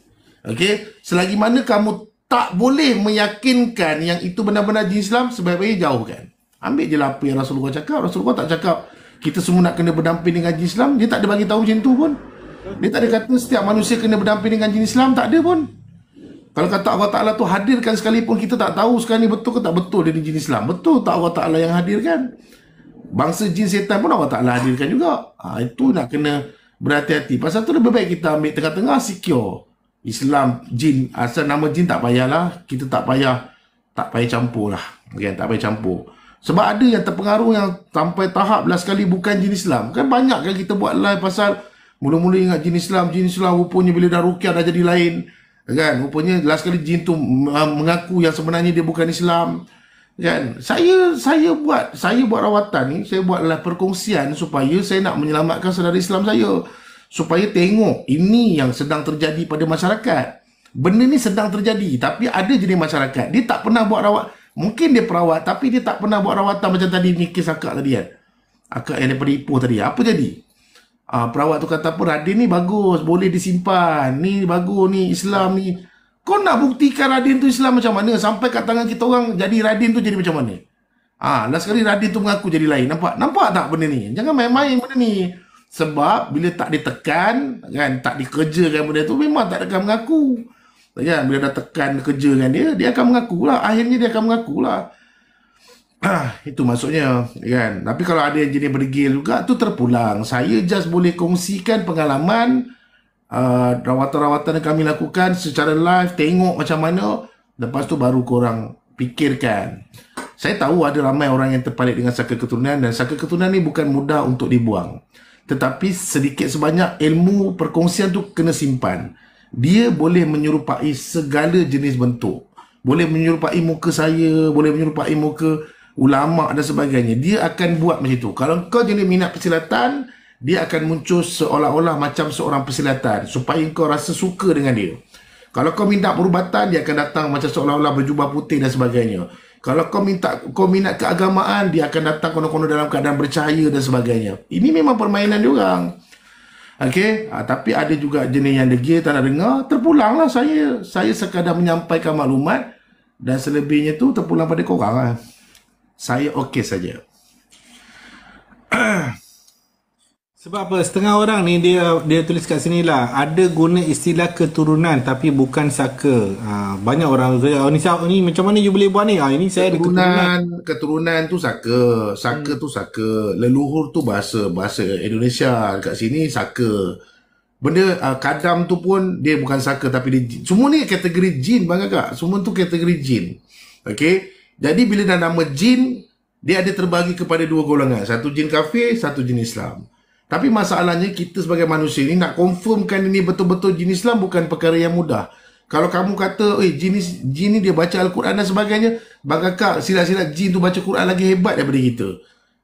Okey? Selagi mana kamu tak boleh meyakinkan yang itu benar-benar jin Islam, sebaik-baiknya jauhkan. Ambil je lah apa yang Rasulullah cakap. Rasulullah tak cakap kita semua nak kena berdamping dengan jin Islam. Dia tak ada bagi tahu macam tu pun. Dia tak ada kata setiap manusia kena berdamping dengan jin Islam. Tak ada pun. Kalau kata Allah Ta'ala tu hadirkan sekalipun kita tak tahu sekarang ni betul ke tak betul dia di jin Islam. Betul tak Allah Ta'ala yang hadirkan? Bangsa jin setan pun Allah Ta'ala hadirkan juga. Ha, itu nak kena berhati-hati. Pasal tu lebih baik kita ambil tengah-tengah secure. Islam, jin, asal nama jin tak payahlah. Kita tak payah, tak payah campur lah. Okay, tak payah campur. Sebab ada yang terpengaruh yang sampai tahap belas kali bukan jin Islam. Kan banyak kan kita buat live pasal mula-mula ingat jin Islam, jin Islam rupanya bila dah rukiah dah jadi lain kan rupanya last kali jin tu ah, mengaku yang sebenarnya dia bukan Islam kan saya saya buat saya buat rawatan ni saya buatlah perkongsian supaya saya nak menyelamatkan saudara Islam saya supaya tengok ini yang sedang terjadi pada masyarakat benda ni sedang terjadi tapi ada jenis masyarakat dia tak pernah buat rawat mungkin dia perawat tapi dia tak pernah buat rawatan macam tadi ni kes akak tadi kan akak yang daripada Ipoh tadi apa jadi Uh, perawat tu kata apa Radin ni bagus Boleh disimpan Ni bagus ni Islam ni Kau nak buktikan Radin tu Islam macam mana Sampai kat tangan kita orang Jadi Radin tu jadi macam mana Ah, ha, last kali Radin tu mengaku jadi lain. Nampak? Nampak tak benda ni? Jangan main-main benda ni. Sebab bila tak ditekan, kan, tak dikerjakan benda tu, memang tak akan mengaku. Kan, bila dah tekan kerja kan dia, dia akan mengaku lah. Akhirnya dia akan mengaku lah. Ah, itu maksudnya kan. Tapi kalau ada yang jenis berdegil juga tu terpulang. Saya just boleh kongsikan pengalaman uh, rawatan-rawatan yang kami lakukan secara live tengok macam mana lepas tu baru korang fikirkan. Saya tahu ada ramai orang yang terpalit dengan saka keturunan dan saka keturunan ni bukan mudah untuk dibuang. Tetapi sedikit sebanyak ilmu perkongsian tu kena simpan. Dia boleh menyerupai segala jenis bentuk. Boleh menyerupai muka saya, boleh menyerupai muka ulama dan sebagainya dia akan buat macam tu kalau kau jenis minat persilatan dia akan muncul seolah-olah macam seorang persilatan supaya kau rasa suka dengan dia kalau kau minta perubatan dia akan datang macam seolah-olah berjubah putih dan sebagainya kalau kau minta kau minat keagamaan dia akan datang kono-kono dalam keadaan bercahaya dan sebagainya ini memang permainan dia orang Okey, ha, tapi ada juga jenis yang degil tak nak dengar, lah saya. Saya sekadar menyampaikan maklumat dan selebihnya tu terpulang pada korang lah saya okey saja. Sebab apa? Setengah orang ni dia dia tulis kat sini lah. Ada guna istilah keturunan tapi bukan saka. Ha, banyak orang kata, oh, ni, ni macam mana you boleh buat ni? Ha, ini saya keturunan, keturunan. Keturunan tu saka. Saka hmm. tu saka. Leluhur tu bahasa. Bahasa Indonesia kat sini saka. Benda uh, kadam tu pun dia bukan saka tapi dia jin. Semua ni kategori jin bangga kak Semua tu kategori jin. Okay? Jadi bila dah nama jin, dia ada terbagi kepada dua golongan. Satu jin kafir, satu jin Islam. Tapi masalahnya kita sebagai manusia ni nak confirmkan ini betul-betul jin Islam bukan perkara yang mudah. Kalau kamu kata, eh jin ni, dia baca Al-Quran dan sebagainya, bang kakak silap-silap jin tu baca Quran lagi hebat daripada kita.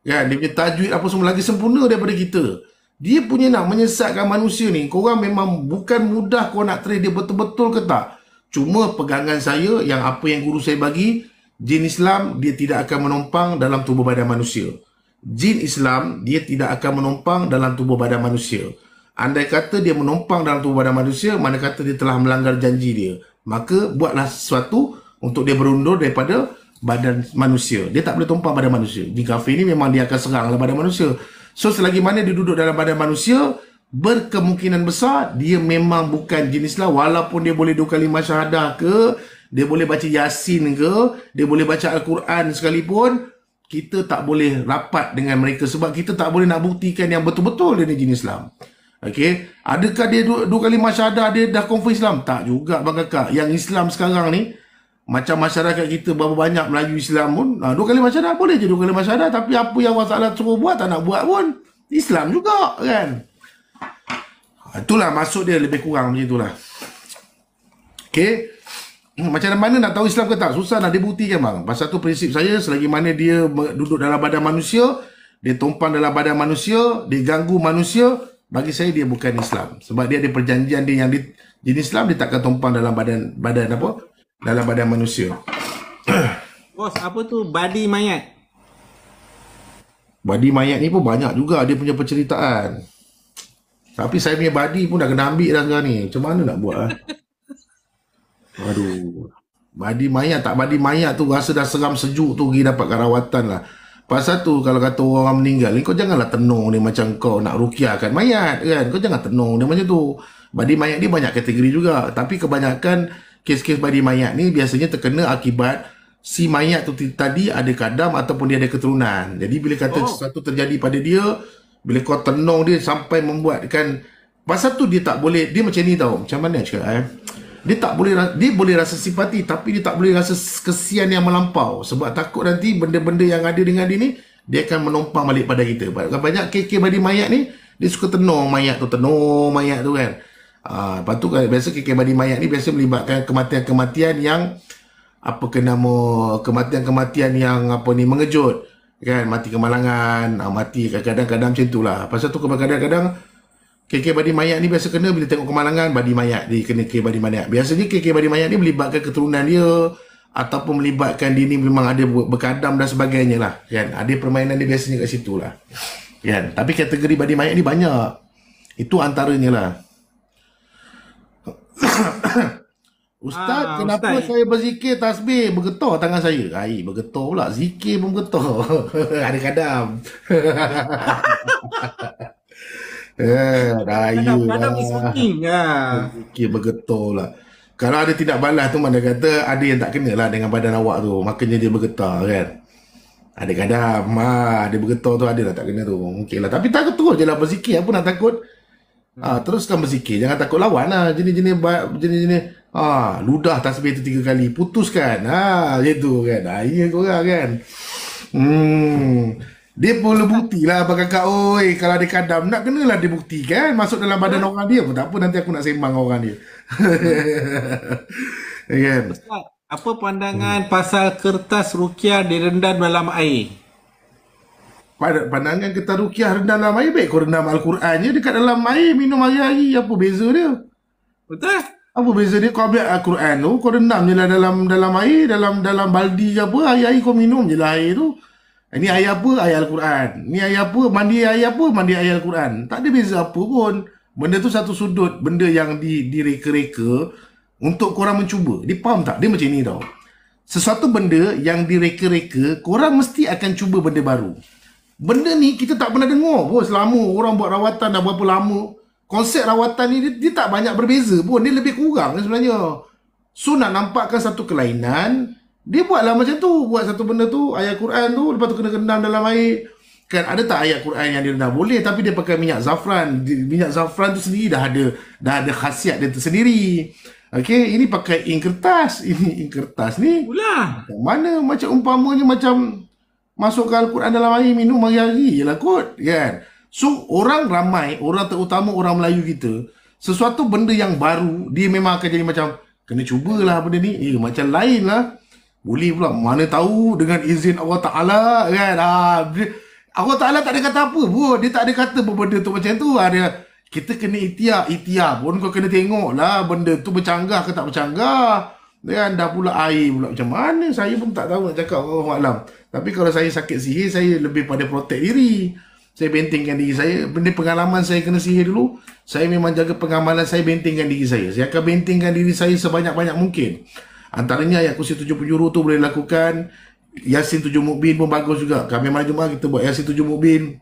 Kan? Dia punya tajwid apa semua lagi sempurna daripada kita. Dia punya nak menyesatkan manusia ni. Korang memang bukan mudah kau nak trade dia betul-betul ke tak. Cuma pegangan saya yang apa yang guru saya bagi, jin Islam dia tidak akan menumpang dalam tubuh badan manusia. Jin Islam dia tidak akan menumpang dalam tubuh badan manusia. Andai kata dia menumpang dalam tubuh badan manusia, mana kata dia telah melanggar janji dia. Maka buatlah sesuatu untuk dia berundur daripada badan manusia. Dia tak boleh tumpang badan manusia. Jin kafir ini memang dia akan serang badan manusia. So selagi mana dia duduk dalam badan manusia, berkemungkinan besar dia memang bukan jin Islam walaupun dia boleh dua kali masyhadah ke dia boleh baca Yasin ke, dia boleh baca Al-Quran sekalipun, kita tak boleh rapat dengan mereka sebab kita tak boleh nak buktikan yang betul-betul dia ni jenis Islam. okay? adakah dia dua, dua kali masyadah dia dah confirm Islam? Tak juga bang kakak. Yang Islam sekarang ni macam masyarakat kita berapa banyak Melayu Islam pun, ha, dua kali masyadah boleh je dua kali masyadah tapi apa yang masalah suruh buat tak nak buat pun Islam juga kan. Ah, itulah maksud dia lebih kurang macam itulah. okay? Macam mana nak tahu Islam ke tak? Susah nak dibuktikan bang. Pasal satu prinsip saya selagi mana dia duduk dalam badan manusia, dia tumpang dalam badan manusia, dia ganggu manusia, bagi saya dia bukan Islam. Sebab dia ada perjanjian dia yang di, di Islam dia takkan tumpang dalam badan badan apa? Dalam badan manusia. Bos, apa tu badi mayat? Badi mayat ni pun banyak juga dia punya penceritaan. Tapi saya punya badi pun dah kena ambil dah sekarang ni. Macam mana nak buat? Ha? Aduh. Badi mayat tak badi mayat tu rasa dah seram sejuk tu pergi dapat rawatan lah. Pasal tu kalau kata orang meninggal ni kau janganlah tenung ni macam kau nak rukiahkan mayat kan. Kau jangan tenung dia macam tu. Badi mayat ni banyak kategori juga. Tapi kebanyakan kes-kes badi mayat ni biasanya terkena akibat si mayat tu tadi ada kadam ataupun dia ada keturunan. Jadi bila kata oh. sesuatu terjadi pada dia, bila kau tenung dia sampai membuatkan... Pasal tu dia tak boleh, dia macam ni tau. Macam mana cakap eh? dia tak boleh dia boleh rasa simpati tapi dia tak boleh rasa kesian yang melampau sebab takut nanti benda-benda yang ada dengan dia ni dia akan menumpang balik pada kita kan banyak KK badi mayat ni dia suka tenung mayat tu tenung mayat tu kan Ah, lepas tu kan, biasa KK badi mayat ni biasa melibatkan kematian-kematian yang apa kena mo kematian-kematian yang apa ni mengejut kan mati kemalangan ah, mati kadang-kadang macam itulah pasal tu kadang-kadang KK badi mayat ni biasa kena bila tengok kemalangan badi mayat dia kena KK badi mayat. Biasanya KK badi mayat ni melibatkan keturunan dia ataupun melibatkan dia ni memang ada berkadam dan sebagainya lah. Kan? Ada permainan dia biasanya kat situ lah. Kan? Tapi kategori badi mayat ni banyak. Itu antaranya lah. Ustaz, ah, kenapa Ustaz. saya berzikir tasbih bergetar tangan saya? Hai, bergetar pula. Zikir pun bergetar. ada kadam. Eh, raya lah. Okey, bergetar lah. Kalau ada tindak balas tu, mana kata ada yang tak kena lah dengan badan awak tu. Makanya dia bergetar kan. Ada kadang, ma, dia bergetar tu, ada lah tak kena tu. Okey lah. Tapi takut terus je lah berzikir. Apa nak takut? Ha, teruskan berzikir. Jangan takut lawan lah. Jenis-jenis, jenis-jenis. Ha, ludah tasbih tu tiga kali. Putuskan. Ha, macam tu kan. Raya korang kan. Hmm. Dia perlu bukti lah abang kakak Oi, kalau dia kadam nak kenalah dia bukti Masuk dalam badan orang dia pun tak apa Nanti aku nak sembang orang dia ya kan? Apa pandangan hmm. pasal kertas rukiah direndam dalam air? Pada pandangan kita rukiah rendam dalam air baik kau rendam Al-Quran je dekat dalam air minum hari-hari apa beza dia? Betul? Apa beza dia kau ambil Al-Quran tu kau rendam je lah dalam dalam air dalam dalam baldi ke apa hari-hari kau minum je lah air tu. Ini ayat apa? Ayat Al-Quran. Ini ayat apa? Mandi ayat apa? Mandi ayat Al-Quran. Tak ada beza apa pun. Benda tu satu sudut. Benda yang di, direka-reka untuk korang mencuba. Dia faham tak? Dia macam ni tau. Sesuatu benda yang direka-reka, korang mesti akan cuba benda baru. Benda ni kita tak pernah dengar pun selama orang buat rawatan dah berapa lama. Konsep rawatan ni dia, dia tak banyak berbeza pun. Dia lebih kurang sebenarnya. So nak nampakkan satu kelainan, dia buatlah macam tu Buat satu benda tu Ayat Quran tu Lepas tu kena rendam dalam air Kan ada tak ayat Quran yang dia direndam Boleh tapi dia pakai minyak zafran Minyak zafran tu sendiri dah ada Dah ada khasiat dia tersendiri okay ini pakai ink kertas. Ini ink kertas ni. Ulah. Mana macam umpamanya macam masukkan Al-Quran dalam air minum hari-hari jelah kot, kan? So, orang ramai, orang terutama orang Melayu kita, sesuatu benda yang baru, dia memang akan jadi macam kena cubalah benda ni. Eh, macam lah boleh pula mana tahu dengan izin Allah Taala kan. Ha, Allah Taala tak ada kata apa pun. Dia tak ada kata pun benda tu macam tu. Ha, dia, kita kena itiak, itiak pun kau kena tengok lah benda tu bercanggah ke tak bercanggah. Kan dah pula air pula macam mana saya pun tak tahu nak cakap Allah oh, Alam. Tapi kalau saya sakit sihir saya lebih pada protek diri. Saya bentingkan diri saya. Benda pengalaman saya kena sihir dulu. Saya memang jaga pengamalan saya bentingkan diri saya. Saya akan bentingkan diri saya sebanyak-banyak mungkin. Antaranya yang kursi tujuh penjuru tu boleh lakukan Yasin tujuh mukbin pun bagus juga Kami malam Jumaat kita buat Yasin tujuh mukbin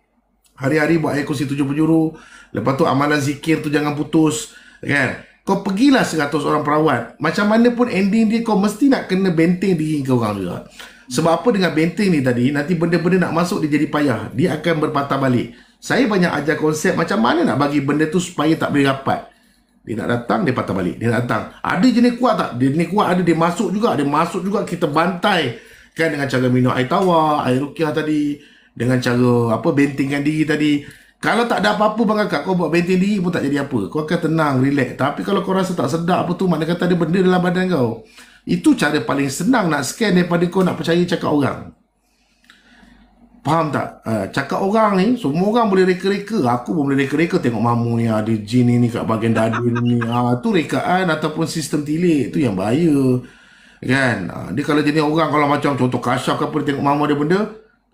Hari-hari buat air kursi tujuh penjuru Lepas tu amalan zikir tu jangan putus Kan Kau pergilah seratus orang perawat Macam mana pun ending dia kau mesti nak kena benteng diri kau orang juga Sebab apa dengan benteng ni tadi Nanti benda-benda nak masuk dia jadi payah Dia akan berpatah balik Saya banyak ajar konsep macam mana nak bagi benda tu supaya tak boleh rapat dia nak datang, dia patah balik. Dia nak datang. Ada jenis kuat tak? Dia jenis kuat ada, dia masuk juga. Dia masuk juga, kita bantai. Kan dengan cara minum air tawar, air rukiah tadi. Dengan cara apa bentingkan diri tadi. Kalau tak ada apa-apa bang kakak, kau buat benteng diri pun tak jadi apa. Kau akan tenang, relax. Tapi kalau kau rasa tak sedap apa tu, mana kata ada benda dalam badan kau. Itu cara paling senang nak scan daripada kau nak percaya cakap orang. Faham tak? Uh, cakap orang ni, semua orang boleh reka-reka. Aku pun boleh reka-reka tengok mamu ni, ada ah, jin ni kat bahagian dadu ni. Uh, tu rekaan ataupun sistem tilik. Tu yang bahaya. Kan? Uh, dia kalau jenis orang, kalau macam contoh kasyaf ke apa, tengok mamu ada benda,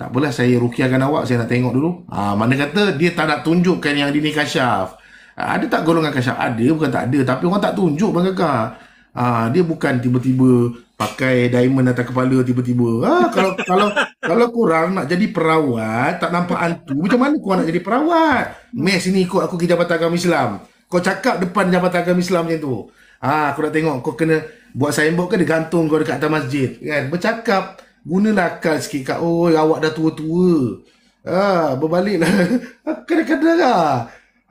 tak apalah saya rukiahkan awak, saya nak tengok dulu. Ah, mana kata dia tak nak tunjukkan yang dia ni kasyaf. Uh, ada tak golongan kasyaf? Ada, bukan tak ada. Tapi orang tak tunjuk bang kakak. Uh, dia bukan tiba-tiba pakai diamond atas kepala tiba-tiba. Ha, kalau kalau kalau kurang nak jadi perawat, tak nampak hantu, macam mana kau nak jadi perawat? Mes sini ikut aku ke Jabatan Agama Islam. Kau cakap depan Jabatan Agama Islam macam tu. Ha, aku nak tengok kau kena buat signboard ke dia gantung kau dekat atas masjid. Kan? Bercakap, gunalah akal sikit kat, oh awak dah tua-tua. Ha, ah, berbaliklah. Kadang-kadang lah.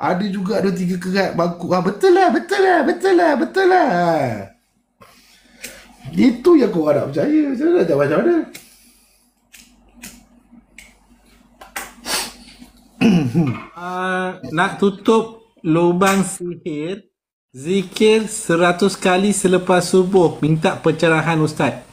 Ada juga dua tiga kerat bangku. Ha, betul lah, betul lah, betul lah, betul lah. Betul itu yang kau harap percaya. Macam mana nak macam mana? uh, nak tutup lubang sihir, zikir seratus kali selepas subuh. Minta pencerahan Ustaz.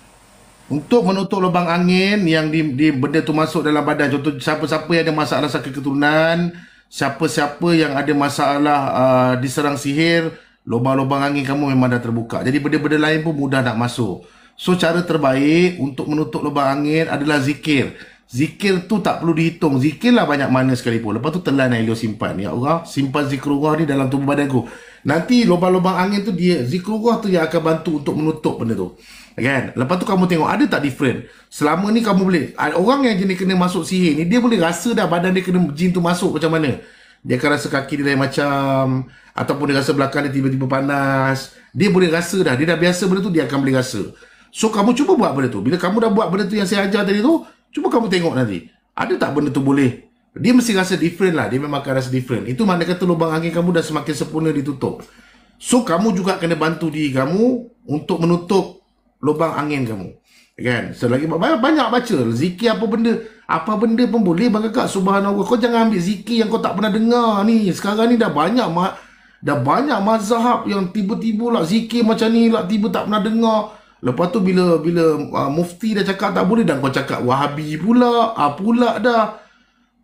Untuk menutup lubang angin yang di, di benda tu masuk dalam badan. Contoh siapa-siapa yang ada masalah sakit keturunan, siapa-siapa yang ada masalah uh, diserang sihir, lubang-lubang angin kamu memang dah terbuka. Jadi benda-benda lain pun mudah nak masuk. So cara terbaik untuk menutup lubang angin adalah zikir. Zikir tu tak perlu dihitung. Zikirlah banyak mana sekalipun. Lepas tu telan air simpan. Ya Allah, simpan zikrullah ni dalam tubuh badanku. Nanti lubang-lubang angin tu dia zikrullah tu yang akan bantu untuk menutup benda tu. Kan? Lepas tu kamu tengok ada tak different. Selama ni kamu boleh orang yang jenis kena masuk sihir ni dia boleh rasa dah badan dia kena jin tu masuk macam mana. Dia akan rasa kaki dia lain macam Ataupun dia rasa belakang dia tiba-tiba panas Dia boleh rasa dah Dia dah biasa benda tu Dia akan boleh rasa So kamu cuba buat benda tu Bila kamu dah buat benda tu yang saya ajar tadi tu Cuba kamu tengok nanti Ada tak benda tu boleh Dia mesti rasa different lah Dia memang akan rasa different Itu mana kata lubang angin kamu dah semakin sempurna ditutup So kamu juga kena bantu diri kamu Untuk menutup lubang angin kamu Kan? Selagi so, banyak, banyak baca zikir apa benda, apa benda pun boleh bang kakak subhanallah. Kau jangan ambil zikir yang kau tak pernah dengar ni. Sekarang ni dah banyak mak dah banyak mazhab yang tiba-tiba lah zikir macam ni lah tiba tak pernah dengar. Lepas tu bila bila uh, mufti dah cakap tak boleh dan kau cakap wahabi pula, ah uh, pula dah.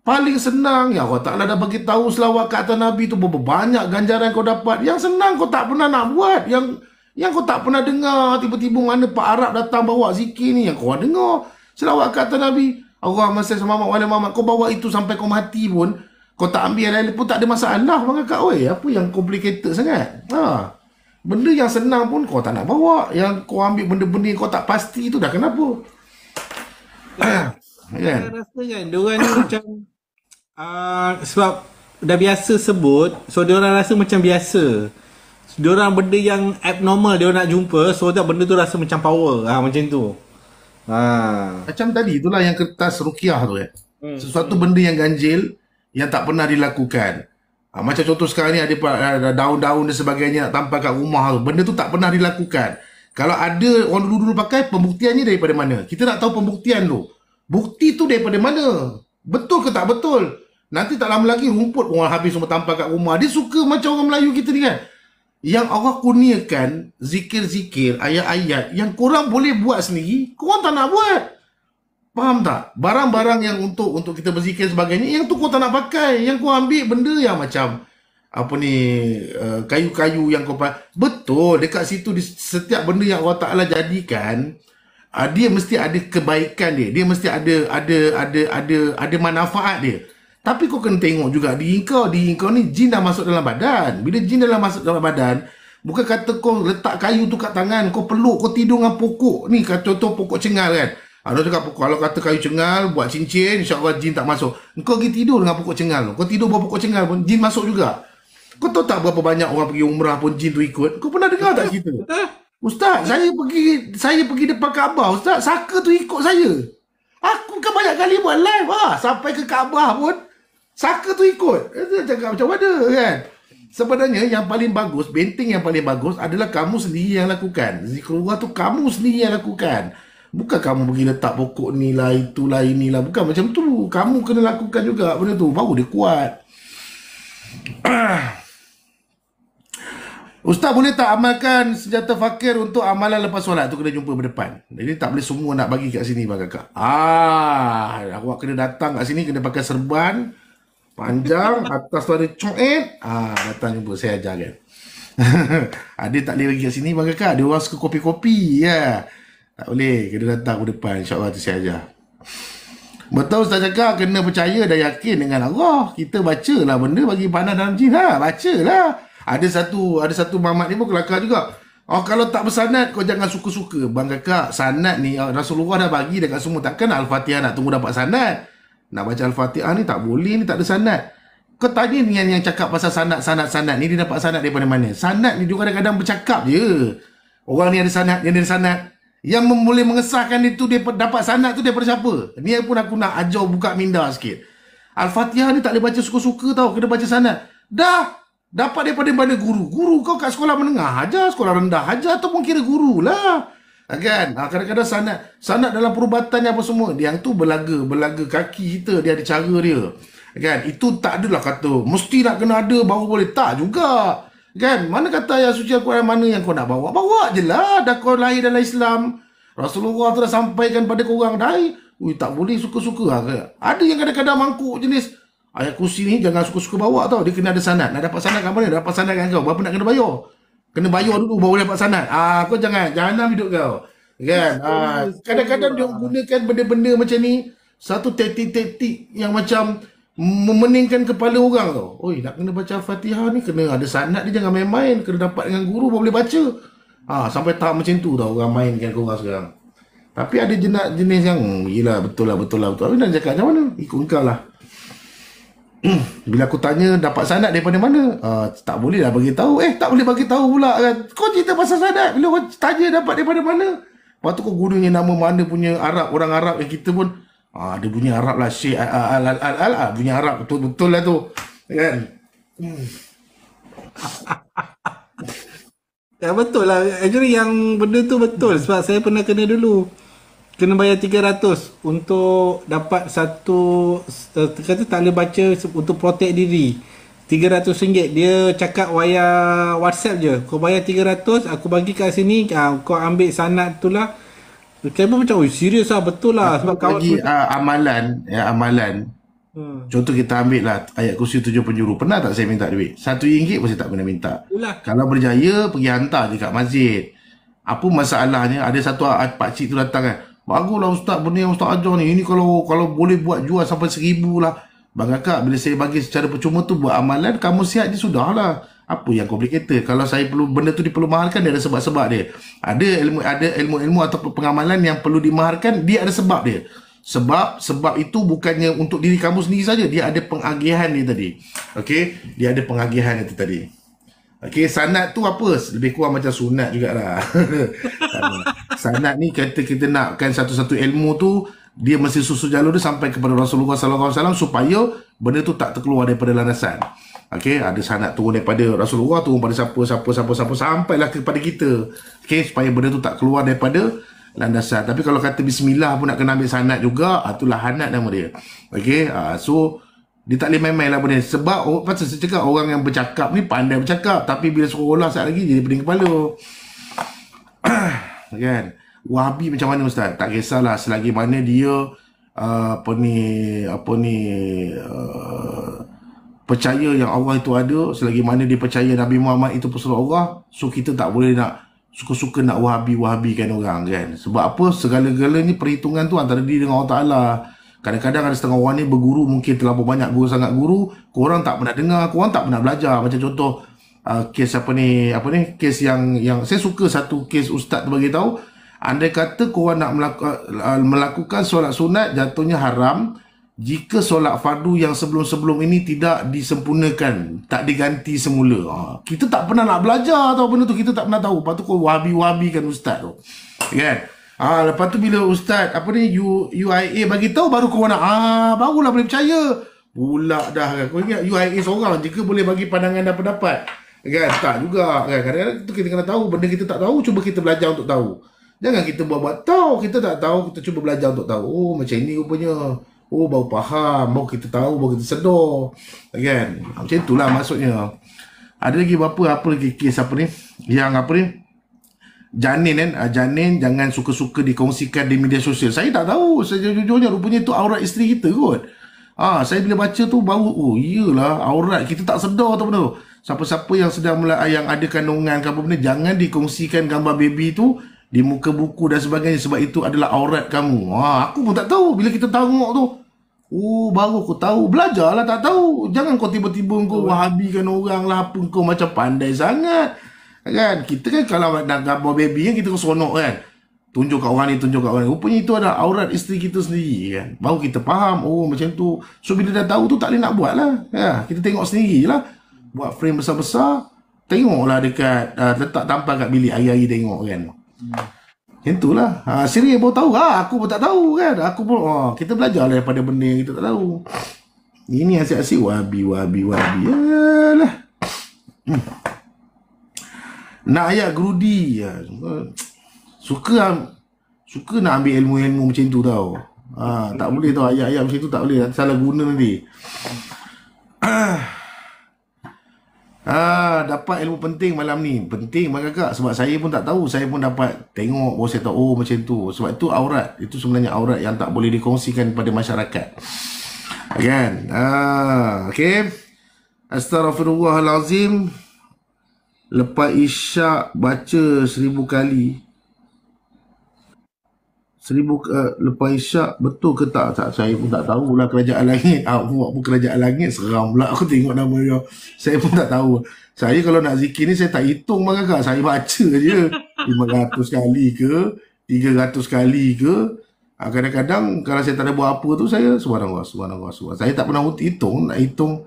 Paling senang yang Allah Taala dah bagi tahu selawat kata nabi tu berapa banyak ganjaran kau dapat. Yang senang kau tak pernah nak buat yang yang kau tak pernah dengar tiba-tiba mana Pak Arab datang bawa zikir ni yang kau dah dengar. Selawat kata Nabi. Allah masih sama mak wala mamat. Kau bawa itu sampai kau mati pun. Kau tak ambil lain pun tak ada masalah. Bang kakak, oi. Apa yang complicated sangat? Ha. Benda yang senang pun kau tak nak bawa. Yang kau ambil benda-benda kau tak pasti itu dah kenapa? Kan? Saya kan? rasa kan, diorang ni macam uh, sebab dah biasa sebut, so diorang rasa macam biasa dia orang benda yang abnormal dia nak jumpa so dia benda tu rasa macam power ha, macam tu ha. macam tadi itulah yang kertas rukiah tu eh. Hmm. sesuatu benda yang ganjil yang tak pernah dilakukan ha, macam contoh sekarang ni ada, daun-daun dan sebagainya nak tampak kat rumah tu benda tu tak pernah dilakukan kalau ada orang dulu-dulu pakai pembuktian ni daripada mana kita nak tahu pembuktian tu bukti tu daripada mana betul ke tak betul nanti tak lama lagi rumput orang habis semua tampak kat rumah dia suka macam orang Melayu kita ni kan yang Allah kurniakan zikir-zikir, ayat-ayat yang kurang boleh buat sendiri, korang tak nak buat. Faham tak? Barang-barang yang untuk untuk kita berzikir sebagainya, yang tu kau tak nak pakai. Yang kau ambil benda yang macam apa ni eh, kayu-kayu yang kau pakai. Betul, dekat situ di setiap benda yang Allah Ta'ala jadikan, ah, dia mesti ada kebaikan dia. Dia mesti ada ada ada ada ada manfaat dia. Tapi kau kena tengok juga diri kau. Diri kau ni jin dah masuk dalam badan. Bila jin dah masuk dalam badan, bukan kata kau letak kayu tu kat tangan, kau peluk, kau tidur dengan pokok. Ni kata tu pokok cengal kan. Ada ah, cakap Kalau kata kayu cengal, buat cincin, insyaAllah jin tak masuk. Kau pergi tidur dengan pokok cengal tu. Kau tidur buat pokok cengal pun, jin masuk juga. Kau tahu tak berapa banyak orang pergi umrah pun jin tu ikut? Kau pernah dengar tak cerita? Eh? Ustaz, saya pergi saya pergi depan Kaabah. Ustaz, saka tu ikut saya. Aku kan banyak kali buat live ah sampai ke Kaabah pun Saka tu ikut. Eh, dia cakap macam mana kan? Sebenarnya yang paling bagus, benteng yang paling bagus adalah kamu sendiri yang lakukan. Zikrullah tu kamu sendiri yang lakukan. Bukan kamu pergi letak pokok ni lah, itulah, inilah. Bukan macam tu. Kamu kena lakukan juga benda tu. Baru dia kuat. Ustaz boleh tak amalkan senjata fakir untuk amalan lepas solat tu kena jumpa berdepan. Jadi tak boleh semua nak bagi kat sini bang kakak. Ah, aku kena datang kat sini kena pakai serban panjang atas tu ada coet eh? ah datang jumpa saya ajar kan ada tak boleh lagi kat sini bang kakak dia orang kopi-kopi ya yeah. tak boleh kena datang ke depan insyaallah tu saya ajar Betul Ustaz cakap kena percaya dan yakin dengan Allah. Kita bacalah benda bagi panas dalam jin. Ha, bacalah. Ada satu ada satu mamat ni pun kelakar juga. Oh kalau tak bersanad kau jangan suka-suka. Bang kakak, sanad ni Rasulullah dah bagi dekat semua. Takkan Al-Fatihah nak tunggu dapat sanad. Nak baca Al-Fatihah ni tak boleh ni tak ada sanat. Kau tanya ni yang, yang cakap pasal sanat-sanat-sanat ni dia dapat sanat daripada mana? Sanat ni juga kadang-kadang bercakap je. Orang ni ada sanat, dia ada sanat. Yang boleh mengesahkan itu dia dapat sanat tu daripada siapa? Ni pun aku nak ajar buka minda sikit. Al-Fatihah ni tak boleh baca suka-suka tau. Kena baca sanat. Dah. Dapat daripada mana guru? Guru kau kat sekolah menengah aja, sekolah rendah aja ataupun kira guru lah. Ah, kan? Ha, kadang-kadang sanat sanat dalam perubatan apa semua. Yang tu belaga, belaga kaki kita dia ada cara dia. Kan? Itu tak adalah kata mesti nak kena ada baru boleh tak juga. Kan? Mana kata yang suci Al-Quran mana yang kau nak bawa? Bawa je lah. Dah kau lahir dalam Islam. Rasulullah tu dah sampaikan pada korang dah. Ui, tak boleh suka-suka lah ke? Ada yang kadang-kadang mangkuk jenis. Ayat kursi ni jangan suka-suka bawa tau. Dia kena ada sanat. Nak dapat sanat kat mana? Dapat sanat kat kau. Berapa nak kena bayar? kena bayar dulu baru dapat sanat. Ah kau jangan jangan hidup kau. Kan? Ah, kadang-kadang dia gunakan benda-benda macam ni satu taktik-taktik yang macam memeningkan kepala orang tau. Oi, nak kena baca Fatihah ni kena ada sanat dia jangan main-main, kena dapat dengan guru baru boleh baca. Ah ha, sampai tak macam tu tau orang mainkan kau orang sekarang. Tapi ada jenis jenis yang yalah betul lah betul lah betul. Tapi lah. nak cakap macam mana? Ikut kau lah. bila aku tanya dapat sanad daripada mana uh, tak boleh lah bagi tahu eh tak boleh bagi tahu pula kan kau cerita pasal sanad bila kau tanya dapat daripada mana waktu kau gunanya nama mana punya Arab orang Arab yang kita pun ah, dia punya Arab lah syek al al al, al, al, al, al, bunyi Arab betul betul lah tu ya kan ya betul lah actually yang benda tu betul sebab saya pernah kena dulu kena bayar 300 untuk dapat satu uh, kata tak boleh baca untuk protek diri 300 ringgit dia cakap waya whatsapp je kau bayar 300 aku bagi kat sini uh, kau ambil sanat tu lah Kami pun macam serius lah betul lah sebab kau bagi uh, amalan ya amalan Hmm. Contoh kita ambil lah ayat kursi tujuh penjuru. Pernah tak saya minta duit? Satu ringgit pun saya tak pernah minta. Itulah. Kalau berjaya, pergi hantar je kat masjid. Apa masalahnya? Ada satu pakcik tu datang kan. Baguslah ustaz benda yang ustaz ajar ni. Ini kalau kalau boleh buat jual sampai seribu lah. Bang kakak, bila saya bagi secara percuma tu buat amalan, kamu sihat je lah. Apa yang complicated? Kalau saya perlu benda tu diperlu mahalkan, dia ada sebab-sebab dia. Ada ilmu ada ilmu-ilmu atau pengamalan yang perlu dimaharkan, dia ada sebab dia. Sebab sebab itu bukannya untuk diri kamu sendiri saja, dia ada pengagihan dia tadi. Okay, dia ada pengagihan itu tadi. Okay, sanat tu apa? Lebih kurang macam sunat jugalah. sanat ni kata kita nakkan satu-satu ilmu tu, dia mesti susu jalur dia sampai kepada Rasulullah sallallahu alaihi wasallam supaya benda tu tak terkeluar daripada landasan. Okay, ada sanat turun daripada Rasulullah turun pada siapa siapa siapa siapa lah kepada kita. Okay, supaya benda tu tak keluar daripada landasan. Tapi kalau kata bismillah pun nak kena ambil sanat juga, itulah hanat nama dia. Okay, ah, so dia tak boleh main-main lah benda Sebab oh, pasal saya cakap orang yang bercakap ni pandai bercakap Tapi bila suruh olah sekejap lagi jadi pening kepala Kan Wahabi macam mana Ustaz? Tak kisahlah selagi mana dia uh, Apa ni Apa ni uh, Percaya yang Allah itu ada Selagi mana dia percaya Nabi Muhammad itu pesuruh Allah So kita tak boleh nak Suka-suka nak wahabi-wahabikan orang kan Sebab apa segala-galanya perhitungan tu Antara dia dengan Allah Ta'ala Kadang-kadang ada setengah orang ni berguru mungkin terlalu banyak guru sangat guru, korang tak pernah dengar, korang tak pernah belajar. Macam contoh uh, kes apa ni, apa ni? Kes yang yang saya suka satu kes ustaz tu bagi tahu, andai kata korang nak melaku, uh, melakukan solat sunat jatuhnya haram jika solat fardu yang sebelum-sebelum ini tidak disempurnakan, tak diganti semula. Uh, kita tak pernah nak belajar atau benda tu kita tak pernah tahu. Patut kau wabi wabikan ustaz tu. Kan? Okay. Ah lepas tu bila ustaz apa ni U, UIA bagi tahu baru kau nak ah barulah boleh percaya. Pula dah kan. Kau ingat UIA seorang je ke boleh bagi pandangan dan pendapat? Kan tak juga kan. Kadang-kadang kita kena tahu benda kita tak tahu cuba kita belajar untuk tahu. Jangan kita buat-buat tahu kita tak tahu kita cuba belajar untuk tahu. Oh macam ini rupanya. Oh baru faham, baru kita tahu, baru kita sedar. Kan? Macam itulah maksudnya. Ada lagi berapa apa lagi kes apa ni? Yang apa ni? janin kan uh, janin jangan suka-suka dikongsikan di media sosial saya tak tahu saya jujurnya rupanya itu aurat isteri kita kot Ah, saya bila baca tu bau, oh iyalah aurat kita tak sedar tu benda. Siapa-siapa yang sedang mula ah, yang ada kandungan ke apa benda jangan dikongsikan gambar baby tu di muka buku dan sebagainya sebab itu adalah aurat kamu. Ah, aku pun tak tahu bila kita tengok tu. Oh, baru aku tahu. Belajarlah tak tahu. Jangan kau tiba-tiba kau wahabikan orang lah pun kau macam pandai sangat. Kan? Kita kan kalau nak gambar baby kan, kita kan seronok kan. Tunjuk kat orang ni, tunjuk kat orang ni. Rupanya itu adalah aurat isteri kita sendiri kan. Baru kita faham, oh macam tu. So bila dah tahu tu tak boleh nak buat lah. Ya, kita tengok sendiri lah. Buat frame besar-besar. Tengoklah dekat, uh, letak tampal kat bilik hari-hari tengok kan. Hmm. Itulah. Ha, ah, Siri pun tahu. Ha, aku pun tak tahu kan. Aku pun, ha, kita belajar lah daripada benda yang kita tak tahu. Ini asyik-asyik wabi, wabi, wabi. lah. Hmm. Nak ayat gerudi ya. Suka Suka nak ambil ilmu-ilmu macam tu tau ha, Tak boleh tau ayat-ayat macam tu tak boleh Nanti salah guna nanti Ah, dapat ilmu penting malam ni Penting mak kakak Sebab saya pun tak tahu Saya pun dapat tengok Bawa oh, saya tahu Oh macam tu Sebab itu aurat Itu sebenarnya aurat Yang tak boleh dikongsikan Pada masyarakat Kan ah, Okay Astaghfirullahalazim Okay lepas isyak baca seribu kali seribu uh, lepas isyak betul ke tak tak saya pun tak tahu. tahulah kerajaan langit aku buat pun kerajaan langit seram pula aku tengok nama dia saya pun tak tahu saya kalau nak zikir ni saya tak hitung bang kakak saya baca je 500 kali ke 300 kali ke ah, kadang-kadang kalau saya tak ada buat apa tu saya subhanallah subhanallah subhanallah saya tak pernah hitung nak hitung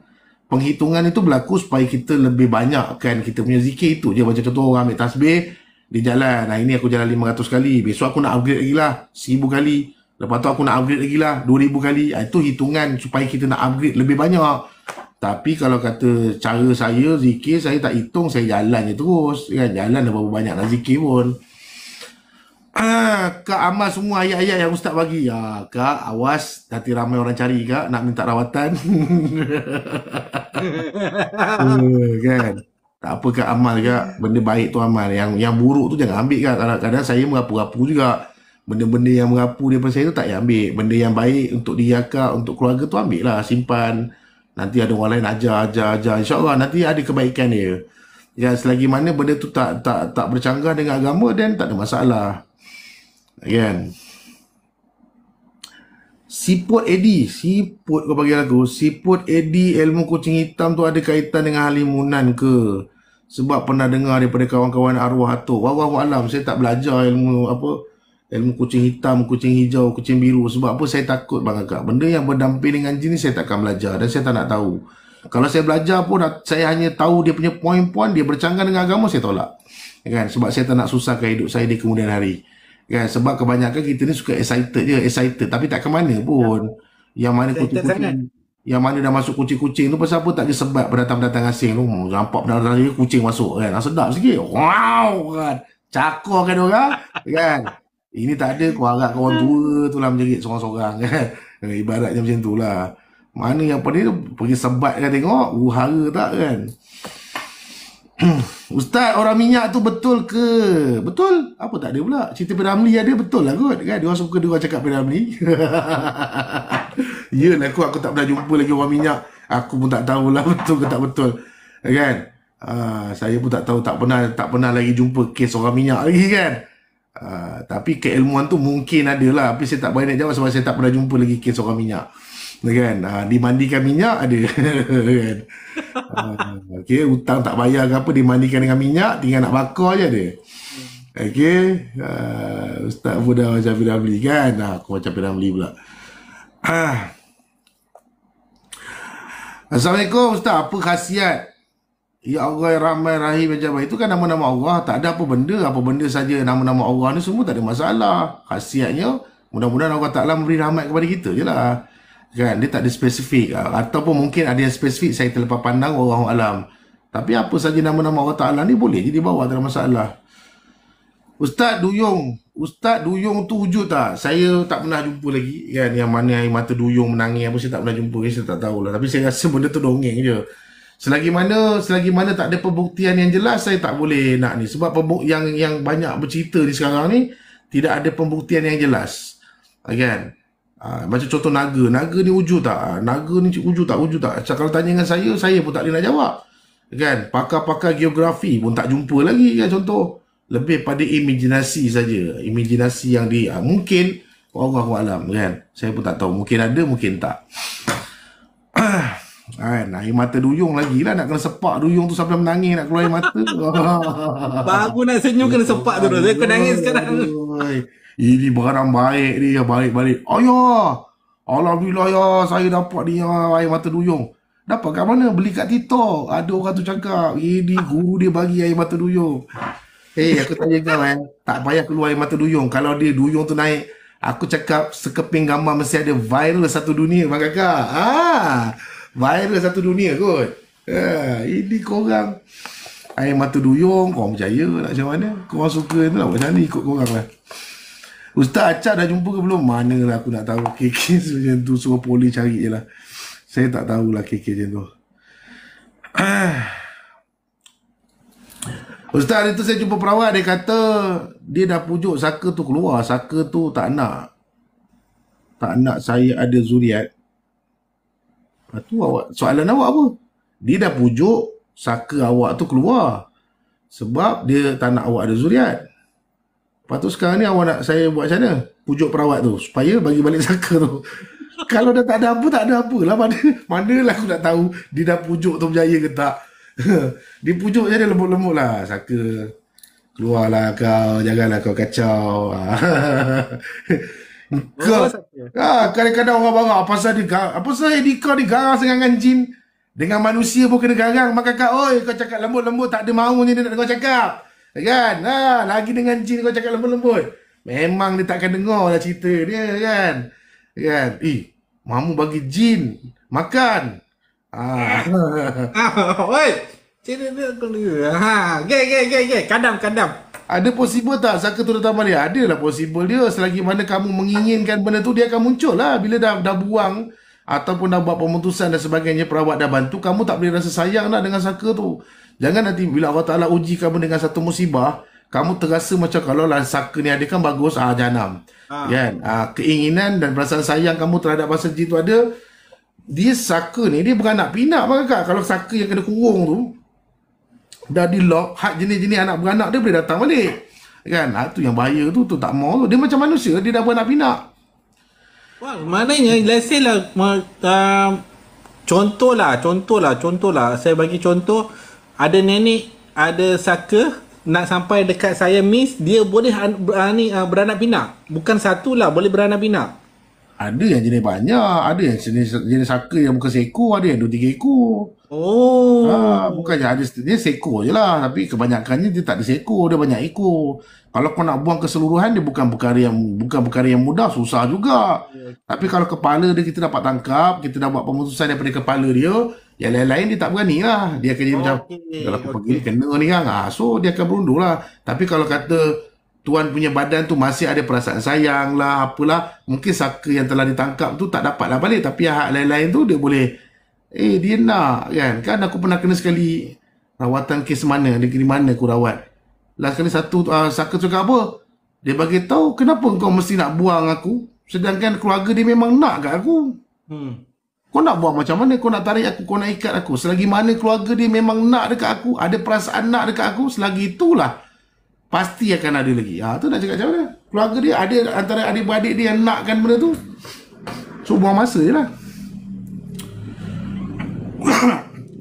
penghitungan itu berlaku supaya kita lebih banyak kan kita punya zikir itu je macam contoh orang ambil tasbih dia jalan Nah ini aku jalan 500 kali besok aku nak upgrade lagi lah 1000 kali lepas tu aku nak upgrade lagi lah 2000 kali ha, itu hitungan supaya kita nak upgrade lebih banyak tapi kalau kata cara saya zikir saya tak hitung saya jalan je terus kan jalan dah berapa banyak nak zikir pun Ah, kak amal semua ayat-ayat yang ustaz bagi. Ya, ah, kak awas nanti ramai orang cari kak nak minta rawatan. uh, kan. Tak apa kak amal kak, benda baik tu amal. Yang yang buruk tu jangan ambil kak. Kadang-kadang saya mengapu-apu juga. Benda-benda yang mengapu daripada saya tu tak payah ambil. Benda yang baik untuk dia akak, untuk keluarga tu ambil lah. Simpan. Nanti ada orang lain ajar, ajar, ajar. InsyaAllah nanti ada kebaikan dia. Ya, selagi mana benda tu tak tak tak bercanggah dengan agama, dan tak ada masalah. Again. Siput Eddie, siput kau bagi lagu, siput Eddie ilmu kucing hitam tu ada kaitan dengan halimunan ke? Sebab pernah dengar daripada kawan-kawan arwah tu. Wah wah alam, saya tak belajar ilmu apa ilmu kucing hitam, kucing hijau, kucing biru. Sebab apa saya takut bang agak. Benda yang berdamping dengan jin ni saya takkan belajar dan saya tak nak tahu. Kalau saya belajar pun saya hanya tahu dia punya poin-poin dia bercanggah dengan agama saya tolak. Kan? Sebab saya tak nak susahkan hidup saya di kemudian hari kan sebab kebanyakan kita ni suka excited je excited tapi tak ke mana pun yang mana kucing-kucing yang mana dah masuk kucing-kucing tu pasal apa tak ada sebab pendatang-pendatang asing tu hmm, nampak pendatang asing kucing masuk kan nah, sedap sikit wow kan cakor kan orang kan ini tak ada kau harap kawan tua tu lah menjerit seorang-seorang kan eh, ibaratnya macam tu lah mana yang pun dia pergi sebat kan tengok uhara tak kan Ustaz orang minyak tu betul ke? Betul? Apa tak ada pula? Cerita Piramli ada betul lah kot kan? Dia suka dia cakap Piramli Ya lah aku, aku tak pernah jumpa lagi orang minyak Aku pun tak tahulah betul ke tak betul Kan? Uh, saya pun tak tahu tak pernah tak pernah lagi jumpa kes orang minyak lagi kan uh, tapi keilmuan tu mungkin ada lah tapi saya tak berani nak jawab sebab saya tak pernah jumpa lagi kes orang minyak kan ha, dimandikan minyak ada kan ha, okey hutang tak bayar ke apa dimandikan dengan minyak tinggal nak bakar je dia okey ha, ustaz pun dah macam dah beli kan ha, aku macam pernah beli pula Assalamualaikum Ustaz Apa khasiat Ya Allah yang ramai ya rahim macam ya Itu kan nama-nama Allah Tak ada apa benda Apa benda saja Nama-nama Allah ni semua tak ada masalah Khasiatnya Mudah-mudahan Allah Ta'ala memberi rahmat kepada kita je lah kan dia tak ada spesifik ah, ataupun mungkin ada yang spesifik saya terlepas pandang Allah alam tapi apa saja nama-nama Allah Ta'ala ni boleh jadi bawa dalam masalah Ustaz Duyung Ustaz Duyung tu wujud tak? saya tak pernah jumpa lagi kan yang mana air mata Duyung menangis apa saya tak pernah jumpa saya tak tahu lah tapi saya rasa benda tu dongeng je selagi mana selagi mana tak ada pembuktian yang jelas saya tak boleh nak ni sebab pembuk- yang yang banyak bercerita di sekarang ni tidak ada pembuktian yang jelas again ah, Ha, macam contoh naga. Naga ni wujud tak? Ha, naga ni wujud tak? Wujud tak? Macam kalau tanya dengan saya, saya pun tak boleh nak jawab. Kan? Pakar-pakar geografi pun tak jumpa lagi kan contoh. Lebih pada imajinasi saja. Imajinasi yang di... Ha, mungkin Allah alam kan. Saya pun tak tahu. Mungkin ada, mungkin tak. Kan, air mata duyung lagi lah nak kena sepak duyung tu sampai menangis nak keluar air mata. Baru nak senyum kena sepak tu. Saya kena nangis sekarang. Ini barang baik ni ya baik-baik. balik. Ayah. Alhamdulillah ya saya dapat ni ya air mata duyung. Dapat kat mana? Beli kat Tito. Ada orang tu cakap. Ini guru dia bagi air mata duyung. Eh hey, aku tanya kau eh. Tak payah keluar air mata duyung. Kalau dia duyung tu naik. Aku cakap sekeping gambar mesti ada viral satu dunia bang kakak. Ha. Viral satu dunia kot. Ha, ini korang air mata duyung. Korang percaya nak macam mana. Korang suka tu lah. Macam ni ikut korang lah. Ustaz Acap dah jumpa ke belum? Manalah aku nak tahu KK macam tu Suruh poli cari je lah Saya tak tahulah KK macam tu Ustaz hari tu saya jumpa perawat Dia kata Dia dah pujuk saka tu keluar Saka tu tak nak Tak nak saya ada zuriat Lepas tu awak Soalan awak apa? Dia dah pujuk Saka awak tu keluar Sebab dia tak nak awak ada zuriat Lepas tu sekarang ni awak nak saya buat macam mana? Pujuk perawat tu supaya bagi balik saka tu. Kalau dah tak ada apa, tak ada apa lah. Mana, lah. aku nak tahu dia dah pujuk tu berjaya ke tak. dia pujuk je dia lembut-lembut lah. Saka, keluarlah kau. Janganlah kau kacau. kau, ah, kadang-kadang orang barang apa sahaja, dia apa sahaja dia kau ni garang dengan dengan dengan manusia pun kena garang maka kau oi kau cakap lembut-lembut tak ada mahu ni dia nak dengar cakap Eh, kan? Ha, lagi dengan jin kau cakap lembut-lembut. Memang dia takkan dengar lah cerita dia kan. Kan? Eh, mamu bagi jin makan. Ha. Oi. Cerita dia kau dia. Ha, ge ge ge ge kadam kadam. Ada possible tak Saka tu datang balik? Adalah possible dia selagi mana kamu menginginkan benda tu dia akan muncul lah bila dah dah buang ataupun dah buat pemutusan dan sebagainya perawat dah bantu kamu tak boleh rasa sayang nak dengan Saka tu. Jangan nanti bila Allah Ta'ala uji kamu dengan satu musibah, kamu terasa macam kalau lah saka ni ada kan bagus, ah janam. Ha. Ah. Kan? Ah, keinginan dan perasaan sayang kamu terhadap bahasa jitu ada, dia saka ni, dia beranak pinak maka kak. Kalau saka yang kena kurung tu, dah di lock, hak jenis-jenis anak beranak dia boleh datang balik. Kan? Ah, tu yang bahaya tu, tu tak mau tu. Dia macam manusia, dia dah beranak pinak. Wah, maknanya, let's say lah, uh, contohlah, contohlah, contohlah, saya bagi contoh, ada nenek ada saka nak sampai dekat saya miss dia boleh berani uh, ah, beranak pinak bukan satu lah boleh beranak pinak ada yang jenis banyak ada yang jenis jenis saka yang bukan seekor ada yang dua tiga ekor oh ha, bukan ada dia seekor je lah tapi kebanyakannya dia tak ada seekor dia banyak ekor kalau kau nak buang keseluruhan dia bukan perkara yang bukan perkara yang mudah susah juga yeah. tapi kalau kepala dia kita dapat tangkap kita dah buat pemutusan daripada kepala dia yang lain-lain dia tak berani lah. Dia akan okay. macam, kalau aku okay. pergi kena ni kan. Ha, so, dia akan berundur lah. Tapi kalau kata, Tuan punya badan tu masih ada perasaan sayang lah, apalah. Mungkin saka yang telah ditangkap tu tak dapat lah balik. Tapi hak lain-lain tu dia boleh, eh dia nak kan. Kan aku pernah kena sekali rawatan kes mana, negeri mana aku rawat. Last kali satu uh, saka cakap apa? Dia bagi tahu kenapa kau mesti nak buang aku sedangkan keluarga dia memang nak kat aku. Hmm. Kau nak buat macam mana? Kau nak tarik aku, kau nak ikat aku. Selagi mana keluarga dia memang nak dekat aku, ada perasaan nak dekat aku, selagi itulah pasti akan ada lagi. Ha, tu nak cakap macam mana? Keluarga dia ada antara adik-beradik dia yang nakkan benda tu. So, buang masa je lah.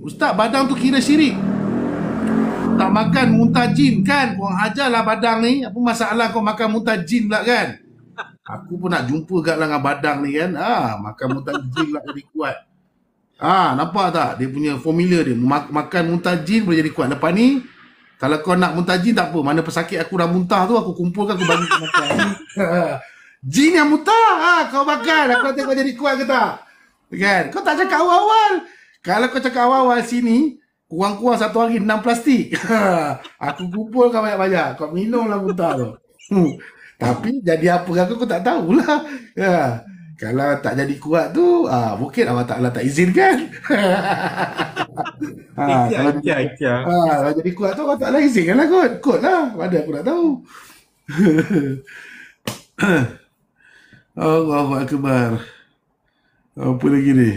Ustaz, badang tu kira syirik. Tak makan muntah jin kan? Kau lah badang ni. Apa masalah kau makan muntah jin pula kan? Aku pun nak jumpa kat dengan badang ni kan. Ah, ha, makan mutajin lah jadi kuat. Ah, ha, nampak tak dia punya formula dia. mak makan mutajin boleh jadi kuat. Lepas ni kalau kau nak mutajin tak apa. Mana pesakit aku dah muntah tu aku kumpulkan aku bagi kau makan. Jin yang muntah ha, kau makan. Aku nanti kau jadi kuat ke tak? Kan? Kau tak cakap awal-awal. Kalau kau cakap awal-awal sini kurang-kurang satu hari enam plastik. aku kumpulkan banyak-banyak. Kau minumlah muntah tu. Hmm. Tapi jadi apa aku, aku tak tahulah. Ya. Kalau tak jadi kuat tu, ah, mungkin Allah Ta'ala tak izinkan. ha, ah, ikhya, kalau, ikhya, ikhya. Ha, ah, jadi kuat tu, Allah Ta'ala izinkan lah kot. Kot lah. Mana aku nak tahu. Allahu Akbar. Apa lagi ni?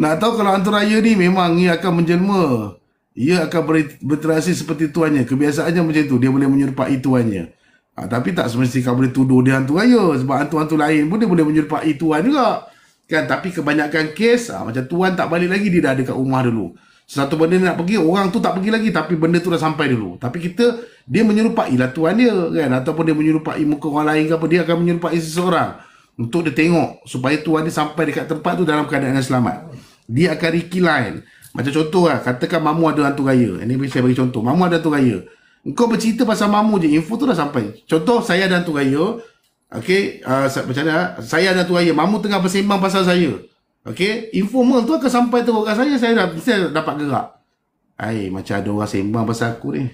Nak tahu kalau antaraya ni memang ia akan menjelma. Ia akan berinteraksi seperti tuannya. Kebiasaannya macam tu. Dia boleh menyerupai tuannya. Ha, tapi tak semestinya kau boleh tuduh dia hantu raya sebab hantu-hantu lain pun dia boleh menyerupai tuan juga. Kan tapi kebanyakan kes ha, macam tuan tak balik lagi dia dah dekat rumah dulu. Satu benda ni nak pergi orang tu tak pergi lagi tapi benda tu dah sampai dulu. Tapi kita dia menyerupai lah tuan dia kan ataupun dia menyerupai muka orang lain ke apa dia akan menyerupai seseorang untuk dia tengok supaya tuan dia sampai dekat tempat tu dalam keadaan yang selamat. Dia akan rekilain. Macam contoh lah, katakan mamu ada hantu raya. Ini saya bagi contoh. Mamu ada hantu raya. Kau bercerita pasal mamu je, info tu dah sampai. Contoh saya dan Tu Raya, okey, uh, macam mana? Ah, saya dan Tu Raya, mamu tengah bersembang pasal saya. okay. Info informal tu akan sampai tu orang saya, saya dah mesti dapat gerak. Hai, macam ada orang sembang pasal aku ni.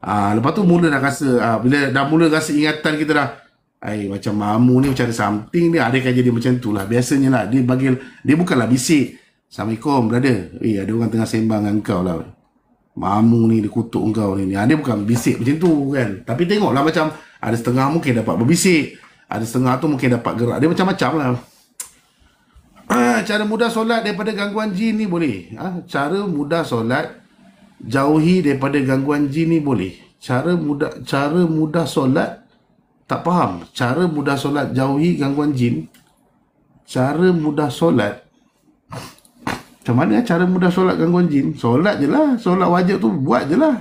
Ah, uh, lepas tu mula dah rasa uh, bila dah mula rasa ingatan kita dah Hai, macam mamu ni macam ada something ni Ada kan jadi macam tu lah Biasanya lah Dia bagi Dia bukanlah bisik Assalamualaikum brother Eh ada orang tengah sembang dengan kau lah Mamu ni dikutuk kau ni. Ah, dia bukan bisik macam tu kan. Tapi tengoklah macam ada setengah mungkin dapat berbisik. Ada setengah tu mungkin dapat gerak. Dia macam-macam lah. Ah, cara mudah solat daripada gangguan jin ni boleh. Ah, cara mudah solat jauhi daripada gangguan jin ni boleh. Cara mudah cara mudah solat tak faham. Cara mudah solat jauhi gangguan jin. Cara mudah solat macam mana eh cara mudah solat gangguan jin? Solat je lah. Solat wajib tu buat je lah.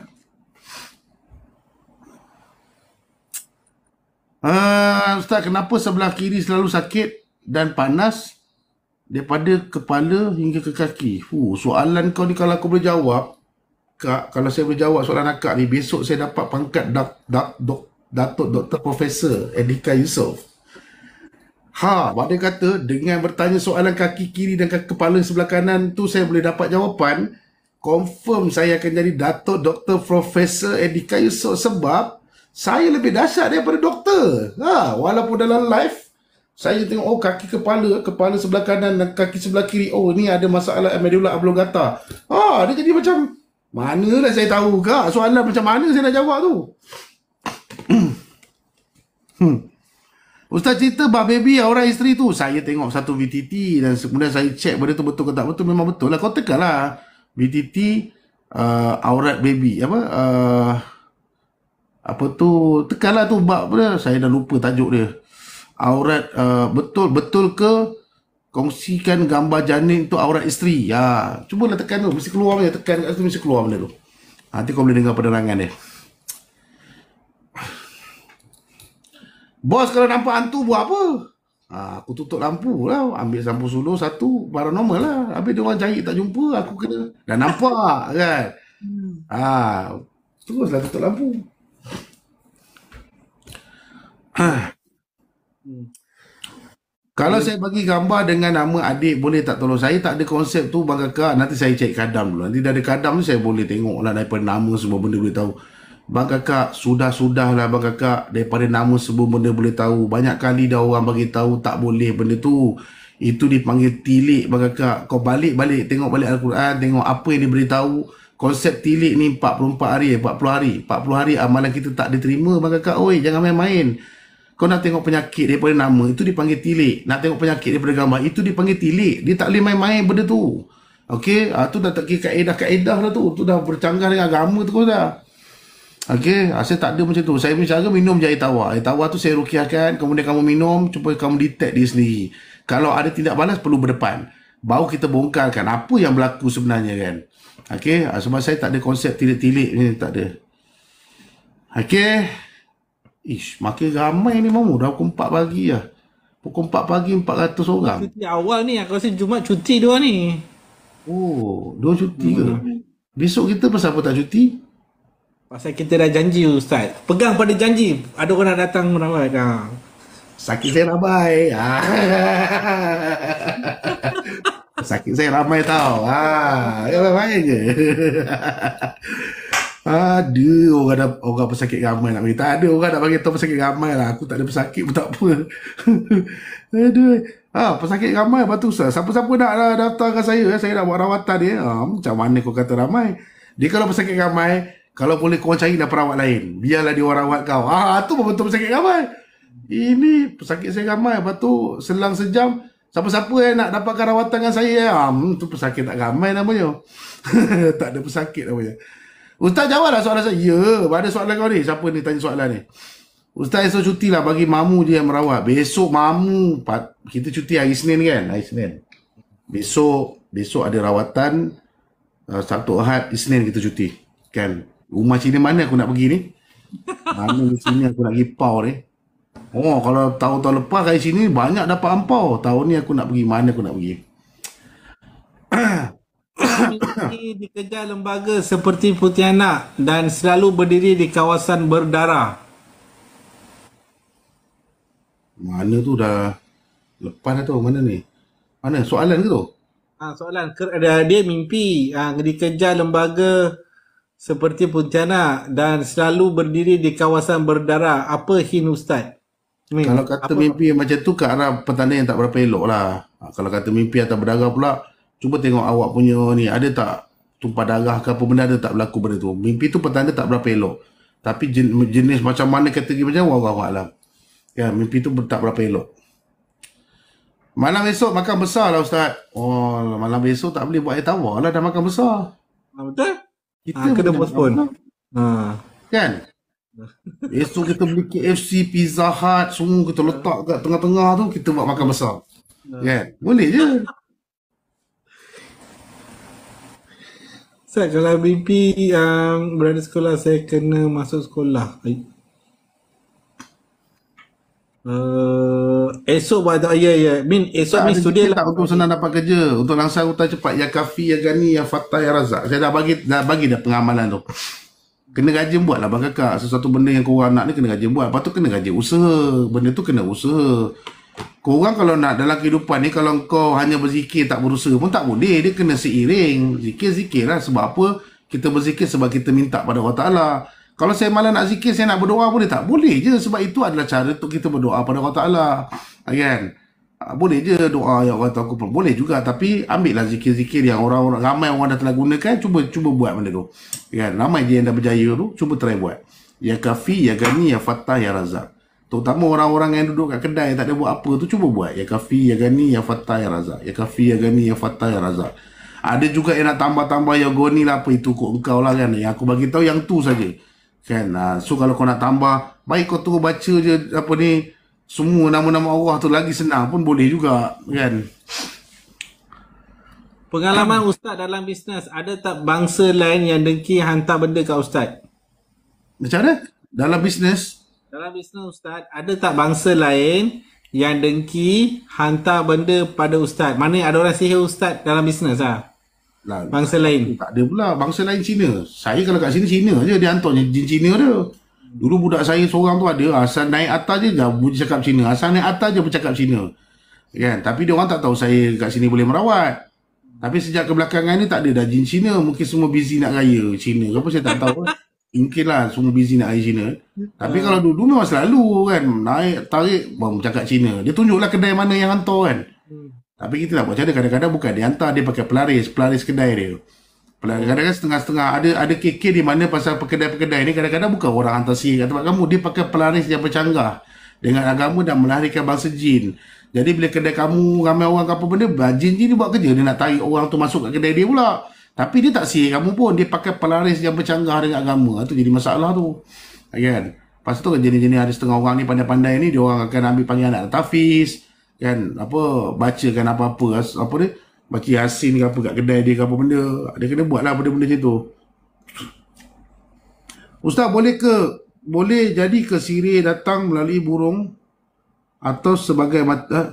Uh, Ustaz, kenapa sebelah kiri selalu sakit dan panas daripada kepala hingga ke kaki? Huh, soalan kau ni kalau aku boleh jawab, Kak, kalau saya boleh jawab soalan akak ni, besok saya dapat pangkat dak, dak, dok, Datuk Dr. Profesor Edika Yusof. Ha, maknanya kata dengan bertanya soalan kaki kiri dan kepala sebelah kanan tu saya boleh dapat jawapan. Confirm saya akan jadi Datuk Dr. Profesor Edika Yusof sebab saya lebih dahsyat daripada doktor. Ha, walaupun dalam live, saya tengok oh kaki kepala, kepala sebelah kanan dan kaki sebelah kiri. Oh ni ada masalah medula oblongata. Ha, dia jadi macam manalah saya tahu ke soalan macam mana saya nak jawab tu. hmm. Ustaz cerita bah baby aura isteri tu Saya tengok satu VTT Dan kemudian saya cek benda tu betul ke tak betul Memang betul lah Kau lah VTT uh, aurat baby Apa uh, Apa tu teka lah tu bab benda Saya dah lupa tajuk dia Aurat uh, betul Betul ke Kongsikan gambar janin tu aurat isteri Ya cuba lah tekan tu Mesti keluar punya Tekan kat situ mesti keluar benda tu Nanti kau boleh dengar penerangan dia Bos kalau nampak hantu buat apa? Ha, aku tutup lampu lah. Ambil lampu suluh satu. Paranormal lah. Habis dia orang cari tak jumpa. Aku kena. Dah nampak kan? Ha, teruslah tutup lampu. Ha. Kalau saya bagi gambar dengan nama adik boleh tak tolong saya tak ada konsep tu bang kakak nanti saya cek kadam dulu nanti dah ada kadam ni saya boleh tengok lah daripada nama semua benda boleh tahu Bang kakak, sudah-sudahlah bang kakak daripada nama sebelum benda boleh tahu. Banyak kali dah orang bagi tahu tak boleh benda tu. Itu dipanggil tilik bang kakak. Kau balik-balik tengok balik Al-Quran, tengok apa yang diberitahu. Konsep tilik ni 44 hari, 40 hari. 40 hari amalan kita tak diterima bang kakak. Oi, jangan main-main. Kau nak tengok penyakit daripada nama, itu dipanggil tilik. Nak tengok penyakit daripada gambar, itu dipanggil tilik. Dia tak boleh main-main benda tu. Okey, ha, tu dah tak kira kaedah-kaedah lah tu. Tu dah bercanggah dengan agama tu kau dah. Okey, asal tak ada macam tu. Saya punya cara minum je air tawar. Air tawar tu saya rukiahkan, kemudian kamu minum, cuba kamu detect diri sendiri. Kalau ada tindak balas, perlu berdepan. Baru kita bongkarkan apa yang berlaku sebenarnya kan. Okey, ah, sebab saya tak ada konsep tilik-tilik ni, tak ada. Okey. Ish, makin ramai ni mamu. Dah pukul 4 pagi lah. Pukul 4 pagi, 400 orang. Cuti awal ni, aku rasa Jumat cuti dua ni. Oh, dua cuti hmm. ke? Besok kita pasal apa tak cuti? Pasal kita dah janji Ustaz Pegang pada janji Ada orang nak datang merawat ha. Sakit saya ramai ha. Sakit saya ramai tau ha. Ya ramai je Aduh orang ada orang pesakit ramai nak bagi tak ada orang nak bagi pesakit ramai lah aku tak ada pesakit pun tak apa. Aduh. ha, pesakit ramai batu sah. Siapa-siapa nak datang ke saya ya, saya nak buat rawatan dia. Ha, macam mana kau kata ramai? Dia kalau pesakit ramai kalau boleh kau cari dah perawat lain. Biarlah dia rawat kau. Ah tu betul pesakit ramai. Ini pesakit saya ramai. Lepas tu selang sejam siapa-siapa yang nak dapatkan rawatan dengan saya. Ah hmm, tu pesakit tak ramai namanya. tak ada pesakit namanya. Ustaz jawablah soalan saya. Ya, ada soalan kau ni. Siapa ni tanya soalan ni? Ustaz esok cuti lah bagi mamu dia yang merawat. Besok mamu, kita cuti hari Isnin kan? Hari Isnin. Besok, besok ada rawatan. Uh, Sabtu Ahad, Isnin kita cuti. Kan? Rumah Cina mana aku nak pergi ni? Mana di sini aku nak pergi pau ni? Oh, kalau tahun-tahun lepas kat sini banyak dapat ampau. Tahun ni aku nak pergi mana aku nak pergi? dikejar lembaga seperti Putianak dan selalu berdiri di kawasan berdarah. Mana tu dah lepas dah tu mana ni? Mana soalan ke tu? Ah ha, soalan dia mimpi ha, dikejar lembaga seperti Puncana dan selalu berdiri di kawasan berdarah. Apa hin Ustaz? Min, kalau kata apa? mimpi macam tu ke kan, arah petanda yang tak berapa elok lah. Ah, kalau kata mimpi atau berdarah pula, cuba tengok awak punya ni ada tak tumpah darah ke apa benda ada tak berlaku benda tu. Mimpi tu petanda tak berapa elok. Tapi jenis macam mana kategori macam Allah Alam. Ya, mimpi tu tak berapa elok. Malam esok makan besar lah Ustaz. Oh, malam esok tak boleh buat air tawar lah dah makan besar. Ah, betul? Kita ha, ah, kena postpone. Ha. Kan? Esok kita beli KFC, Pizza Hut, semua kita letak kat tengah-tengah tu, kita buat makan besar. Ah. Kan? Yeah. Boleh je. Ustaz, kalau mimpi um, berada sekolah, saya kena masuk sekolah. Uh, esok buat tak, ya, ya. Min, esok ni studi lah. Untuk senang dapat kerja. Untuk langsung hutan cepat. Ya Kafi, Ya Gani, Ya Fatah, Ya Razak. Saya dah bagi dah bagi dah pengamalan tu. Kena gaji buat lah, Abang Kakak. Sesuatu benda yang korang nak ni kena gaji buat. Lepas tu kena gaji. usaha. Benda tu kena usaha. Korang kalau nak dalam kehidupan ni, kalau kau hanya berzikir tak berusaha pun tak boleh. Dia kena seiring. Zikir-zikir lah. Sebab apa? Kita berzikir sebab kita minta pada Allah Ta'ala. Kalau saya malah nak zikir, saya nak berdoa pun dia tak? Boleh je sebab itu adalah cara untuk kita berdoa pada Allah Ta'ala. Again, ah, ah, boleh je doa yang Allah Ta'ala pun. Boleh juga tapi ambillah zikir-zikir yang orang, orang ramai orang dah telah gunakan, cuba cuba buat benda tu. Again, ramai je yang dah berjaya tu, cuba try buat. Ya kafi, ya gani, ya fatah, ya razak. Terutama orang-orang yang duduk kat kedai yang tak ada buat apa tu, cuba buat. Ya kafi, ya gani, ya fatah, ya razak. Ya kafi, ya gani, ya fatah, ya razak. Ada juga yang nak tambah-tambah ya goni lah apa itu kau engkau lah kan. Yang aku bagi tahu yang tu saja. Kan? Uh, so kalau kau nak tambah, baik kau terus baca je apa ni semua nama-nama Allah tu lagi senang pun boleh juga kan. Pengalaman ustaz dalam bisnes ada tak bangsa lain yang dengki hantar benda ke ustaz? Macam mana? Dalam bisnes? Dalam bisnes ustaz ada tak bangsa lain yang dengki hantar benda pada ustaz? Mana ada orang sihir ustaz dalam bisnes ah? lah, bangsa lain tak ada pula bangsa lain Cina saya kalau kat sini Cina je dia hantar jin Cina dia dulu budak saya seorang tu ada asal naik atas je dah bunyi cakap Cina asal naik atas je bercakap Cina kan tapi dia orang tak tahu saya kat sini boleh merawat tapi sejak kebelakangan ni tak ada dah jin Cina mungkin semua busy nak raya Cina ke apa saya tak tahu Mungkin lah semua busy nak air Cina Tapi ya. kalau dulu memang selalu kan Naik, tarik, bang cakap Cina Dia tunjuklah kedai mana yang hantar kan hmm. Tapi kita nak buat macam Kadang-kadang bukan dia hantar dia pakai pelaris, pelaris kedai dia. Kadang-kadang setengah-setengah ada ada KK di mana pasal pekedai-pekedai ni kadang-kadang bukan orang hantar sihir kat tempat kamu. Dia pakai pelaris yang bercanggah dengan agama dan melarikan bangsa jin. Jadi bila kedai kamu ramai orang ke apa benda, bajin jin dia buat kerja. Dia nak tarik orang tu masuk kat kedai dia pula. Tapi dia tak sihir kamu pun. Dia pakai pelaris yang bercanggah dengan agama. Itu jadi masalah tu. Kan? Lepas tu jenis-jenis ada setengah orang ni pandai-pandai ni, dia orang akan ambil panggilan anak tafis. Tafis kan apa bacakan apa-apa as, apa ni baca asin ke apa kat kedai dia ke apa benda dia kena buatlah benda-benda macam tu ustaz boleh ke boleh jadi ke sirih datang melalui burung atau sebagai mata eh?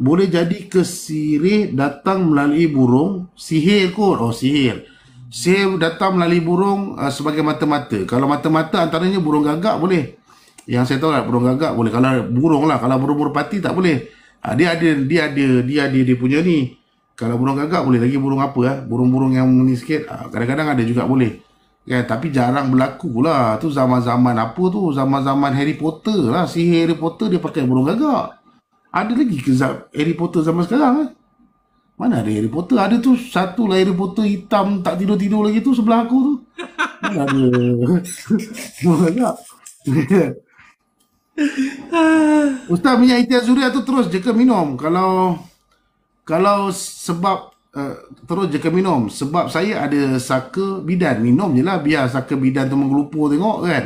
boleh jadi ke sirih datang melalui burung sihir kot oh sihir sihir datang melalui burung uh, sebagai mata-mata kalau mata-mata antaranya burung gagak boleh yang saya tahu lah burung gagak boleh kalau burung lah kalau burung burung tak boleh ha, dia ada dia ada dia ada dia punya ni kalau burung gagak boleh lagi burung apa ya ah? burung burung yang ni sikit ha, kadang-kadang ada juga boleh ya tapi jarang berlaku lah tu zaman zaman apa tu zaman zaman Harry Potter lah si Harry Potter dia pakai burung gagak ada lagi ke Harry Potter zaman sekarang eh? Mana ada Harry Potter? Ada tu satu lah Harry Potter hitam tak tidur-tidur lagi tu sebelah aku tu. Mana ada? burung gagak Ustaz punya ikhtiar suria tu terus je ke minum Kalau Kalau sebab uh, Terus je ke minum Sebab saya ada saka bidan Minum je lah biar saka bidan tu menggelupur tengok kan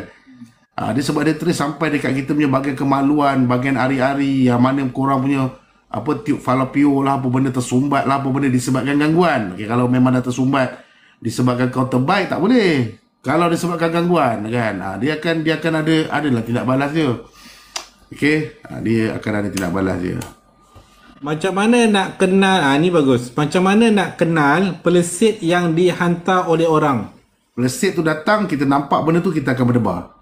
uh, Dia sebab dia terus sampai dekat kita punya bagian kemaluan Bagian ari-ari yang mana korang punya apa tiup falapio lah apa benda tersumbat lah apa benda disebabkan gangguan okay, kalau memang dah tersumbat disebabkan kau terbaik tak boleh kalau disebabkan gangguan kan ha, dia akan dia akan ada adalah tindak balas dia Okey, ha, dia akan ada tindak balas dia. Macam mana nak kenal ah ni bagus. Macam mana nak kenal pelesit yang dihantar oleh orang? Pelesit tu datang, kita nampak benda tu kita akan berdebar.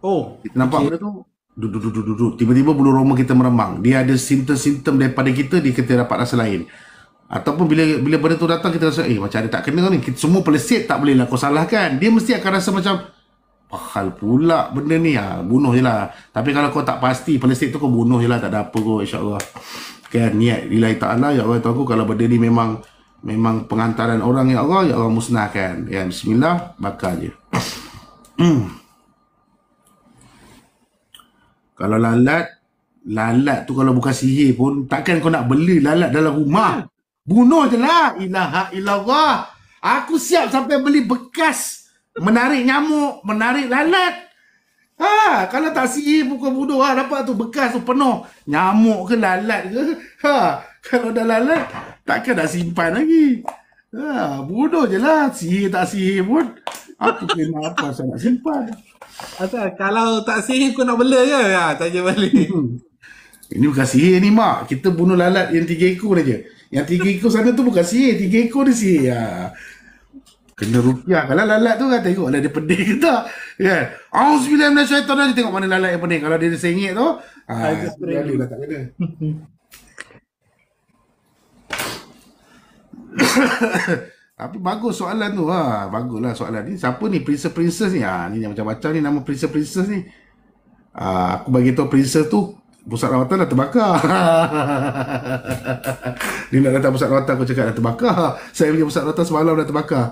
Oh, kita nampak okay. benda tu duduk duduk duduk tiba-tiba bulu roma kita meremang dia ada simptom-simptom daripada kita dia kita dapat rasa lain ataupun bila bila benda tu datang kita rasa eh macam ada tak kena ni kita, semua pelesit tak boleh lah kau salahkan dia mesti akan rasa macam Pahal pula benda ni ha, Bunuh je lah Tapi kalau kau tak pasti Palestin tu kau bunuh je lah Tak ada apa kau insyaAllah Kan niat Lilai ta'ala Ya Allah ya tahu Kalau benda ni memang Memang pengantaran orang Ya Allah Ya Allah musnahkan Ya Bismillah Bakar je Kalau lalat Lalat tu kalau buka sihir pun Takkan kau nak beli lalat dalam rumah Bunuh je lah Ilaha illallah Aku siap sampai beli bekas menarik nyamuk, menarik lalat. Ha, kalau tak si buka bodoh ha, dapat tu bekas tu penuh nyamuk ke lalat ke. Ha, kalau dah lalat takkan dah simpan lagi. Ha, bodoh je lah sihir tak sihir pun. Aku kena apa saya nak simpan. Asal kalau tak sihir kau nak bela je. Ha, tanya balik. Hmm. Ini bukan sihir ni mak. Kita bunuh lalat yang tiga ekor aja. Yang tiga ekor sana tu bukan sihir. Tiga ekor ni sihir. Ha. Kena rupiah. Ya, kalau lalat tu kan tengok lah dia pedih ke tak. Kan? Ya. Auzubillah minas syaitan lah. tengok mana lalat yang pening. Kalau dia sengit tu. Ha, lalu lah tak kena. Tapi bagus soalan tu. Ha, bagus lah soalan ni. Siapa ni? Princess-princess ni. Ha, ni macam-macam ni nama princess-princess ni. Ha, aku bagi tahu princess tu pusat rawatan dah terbakar. dia nak datang pusat rawatan aku cakap dah terbakar. Saya punya pusat rawatan semalam dah terbakar.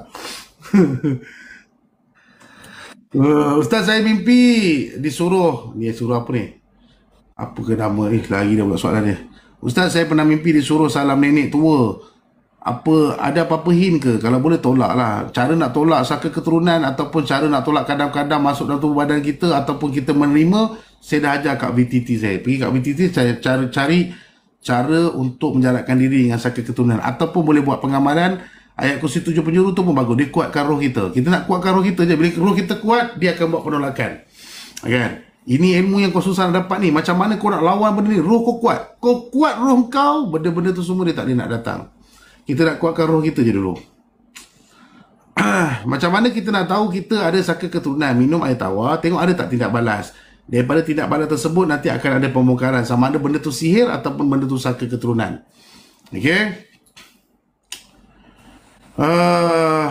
uh, Ustaz saya mimpi disuruh ni suruh apa ni? Apa ke nama ni? Eh, lagi dah buat soalan dia. Ustaz saya pernah mimpi disuruh salam nenek tua. Apa ada apa-apa hin ke? Kalau boleh tolak lah. Cara nak tolak saka keturunan ataupun cara nak tolak kadang-kadang masuk dalam tubuh badan kita ataupun kita menerima saya dah ajar kat VTT saya. Pergi kat VTT saya cari cari cara untuk menjalankan diri dengan sakit keturunan ataupun boleh buat pengamalan ayat kursi tujuh penyuruh tu pun bagus. Dia kuatkan roh kita. Kita nak kuatkan roh kita je. Bila roh kita kuat, dia akan buat penolakan. Kan? Ini ilmu yang kau susah nak dapat ni. Macam mana kau nak lawan benda ni? Roh kau kuat. Kau kuat roh kau, benda-benda tu semua dia tak nak datang. Kita nak kuatkan roh kita je dulu. Macam mana kita nak tahu kita ada sakit keturunan? Minum air tawar, tengok ada tak tindak balas daripada tindak balas tersebut nanti akan ada pemukaran sama ada benda tu sihir ataupun benda tu saka keturunan ok uh, ah,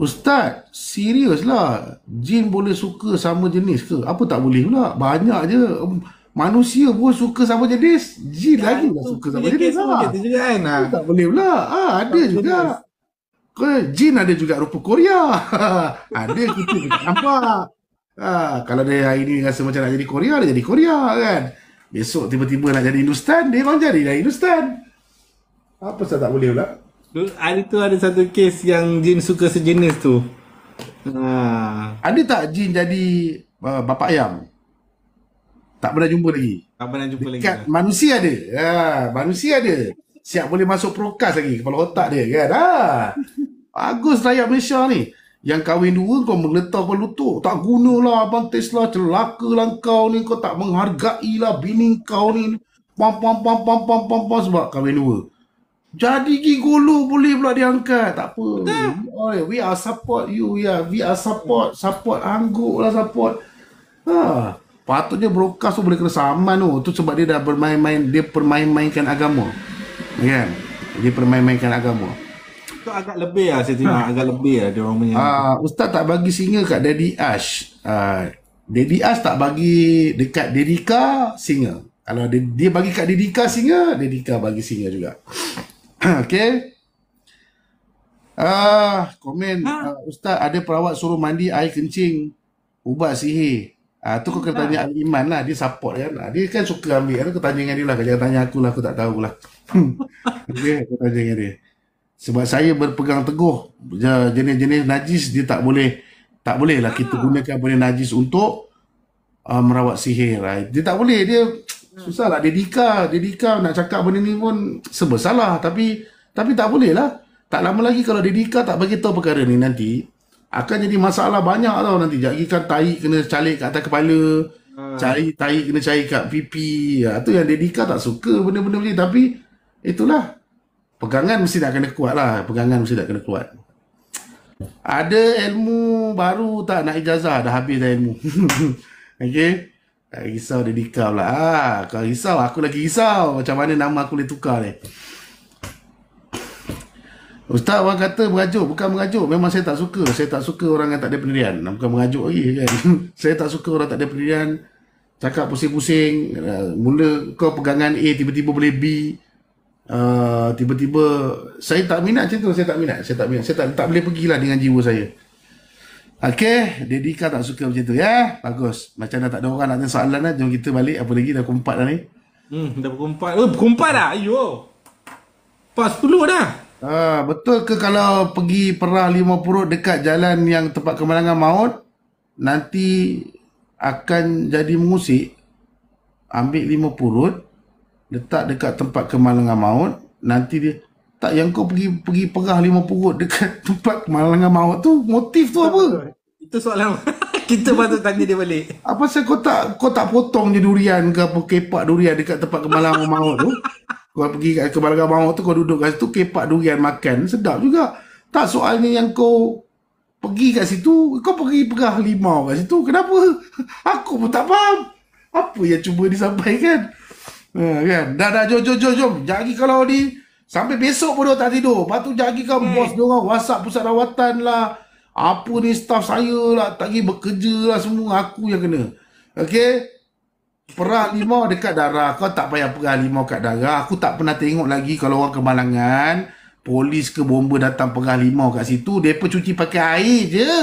ustaz serius lah jin boleh suka sama jenis ke apa tak boleh pula banyak je manusia pun suka sama jenis jin ya, lagi lah suka sama jenis lah juga, kan? Ha. tak boleh pula ha, ada tak juga jenis. Jin ada juga rupa Korea. ada kita juga nampak. Ha, kalau dia hari ni rasa macam nak jadi Korea, dia jadi Korea kan. Besok tiba-tiba nak jadi Hindustan, dia orang jadi dah Hindustan. Apa saya tak boleh pula? Hari tu ada satu kes yang jin suka sejenis tu. Ha. Ada tak jin jadi uh, bapak ayam? Tak pernah jumpa lagi. Tak pernah jumpa Dekat lagi. Dekat lah. manusia lah. ada. Ha, manusia ada. Siap boleh masuk prokas lagi kepala otak dia kan. Ha. Bagus layak Malaysia ni. Yang kahwin dua kau meletak kau lutut. Tak gunalah abang Tesla celaka lah kau ni. Kau tak menghargai lah bini kau ni. Pam pam pam pam pam pam pam sebab kahwin dua. Jadi gigolo boleh pula diangkat. Tak apa. Oi, we are support you. Yeah, we are support. Support angguk lah support. Ha. Patutnya brokas tu boleh kena saman tu. Tu sebab dia dah bermain-main. Dia permain-mainkan agama. Ya kan? Yeah. Dia permain-mainkan agama. Tu agak lebih lah saya tengok. agak lebih lah dia orang punya. Ah, Ustaz tak bagi singa kat Daddy Ash. Uh, Daddy Ash tak bagi dekat Dedika singa. Kalau dia, dia bagi kat Dedika singa, Dedika bagi singa juga. okay. Ah, uh, komen huh? Ha? Ah, uh, Ustaz ada perawat suruh mandi air kencing ubat sihir. Ah, uh, tu kau kena tanya ha. Al Iman lah, dia support kan. Ah, dia kan suka ambil. Aku tanya dengan dia lah, jangan tanya aku lah, aku tak tahu lah. okay, aku tanya dengan dia sebab saya berpegang teguh jenis-jenis najis dia tak boleh tak boleh lah kita ah. gunakan benda najis untuk uh, merawat sihir right? Ah, dia tak boleh dia susah lah dedika dedika nak cakap benda ni pun sebesalah tapi tapi tak boleh lah tak lama lagi kalau dedika tak bagi tahu perkara ni nanti akan jadi masalah banyak tau nanti jadi kan tai kena calik kata atas kepala cari tai kena cari kat pipi ya, yang dedika tak suka benda-benda ni tapi itulah Pegangan mesti tak kena kuat lah. Pegangan mesti tak kena kuat. Ada ilmu baru tak nak ijazah? Dah habis dah ilmu. okay? Tak risau dia nikah pula. Ha, ah, kalau risau, aku lagi risau. Macam mana nama aku boleh tukar ni. Ustaz orang kata mengajuk, Bukan mengajuk. Memang saya tak suka. Saya tak suka orang yang tak ada pendirian. Bukan mengajuk, lagi kan. saya tak suka orang tak ada pendirian. Cakap pusing-pusing. Mula kau pegangan A, tiba-tiba boleh B uh, tiba-tiba saya tak minat macam tu saya tak minat saya tak minat saya tak, tak boleh pergi lah dengan jiwa saya Okey, Dedika tak suka macam tu ya. Bagus. Macam dah tak ada orang nak tanya soalan dah. Jom kita balik. Apa lagi dah kumpat dah ni? Hmm, dah berkumpat. Oh, berkumpat lah. Ayo. Pas 10 dah. Ah, uh, betul ke kalau pergi perah lima perut dekat jalan yang tempat kemalangan maut nanti akan jadi mengusik ambil lima perut letak dekat tempat kemalangan maut nanti dia tak yang kau pergi pergi perah lima perut dekat tempat kemalangan maut tu motif tu apa itu soalan kita patut tanya dia balik apa sebab kau tak kau tak potong je durian ke apa kepak durian dekat tempat kemalangan maut tu kau pergi ke kemalangan maut tu kau duduk kat situ kepak durian makan sedap juga tak soalnya yang kau pergi kat situ kau pergi perah limau kat situ kenapa aku pun tak faham apa yang cuba disampaikan Eh, kan? Dah dah jom jom jom jom. Jagi kalau ni sampai besok pun dia tak tidur. Patu jagi kan hmm. bos dia orang WhatsApp pusat rawatan lah. Apa ni staff saya lah tak pergi bekerja lah semua aku yang kena. Okay, Perah limau dekat darah. Kau tak payah perah limau kat darah. Aku tak pernah tengok lagi kalau orang kemalangan. Polis ke bomba datang perah limau kat situ. Mereka cuci pakai air je.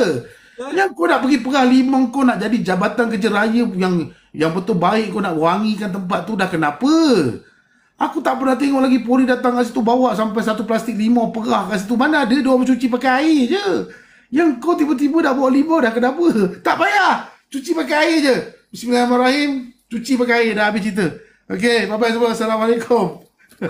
Yang kau nak pergi perah limang kau nak jadi jabatan kerja raya yang yang betul baik kau nak wangikan tempat tu dah kenapa? Aku tak pernah tengok lagi Puri datang kat situ bawa sampai satu plastik limau perah kat situ. Mana ada dia orang cuci pakai air je. Yang kau tiba-tiba dah bawa limau dah kenapa? Tak payah. Cuci pakai air je. Bismillahirrahmanirrahim. Cuci pakai air dah habis cerita. Okey, bye-bye semua. Assalamualaikum.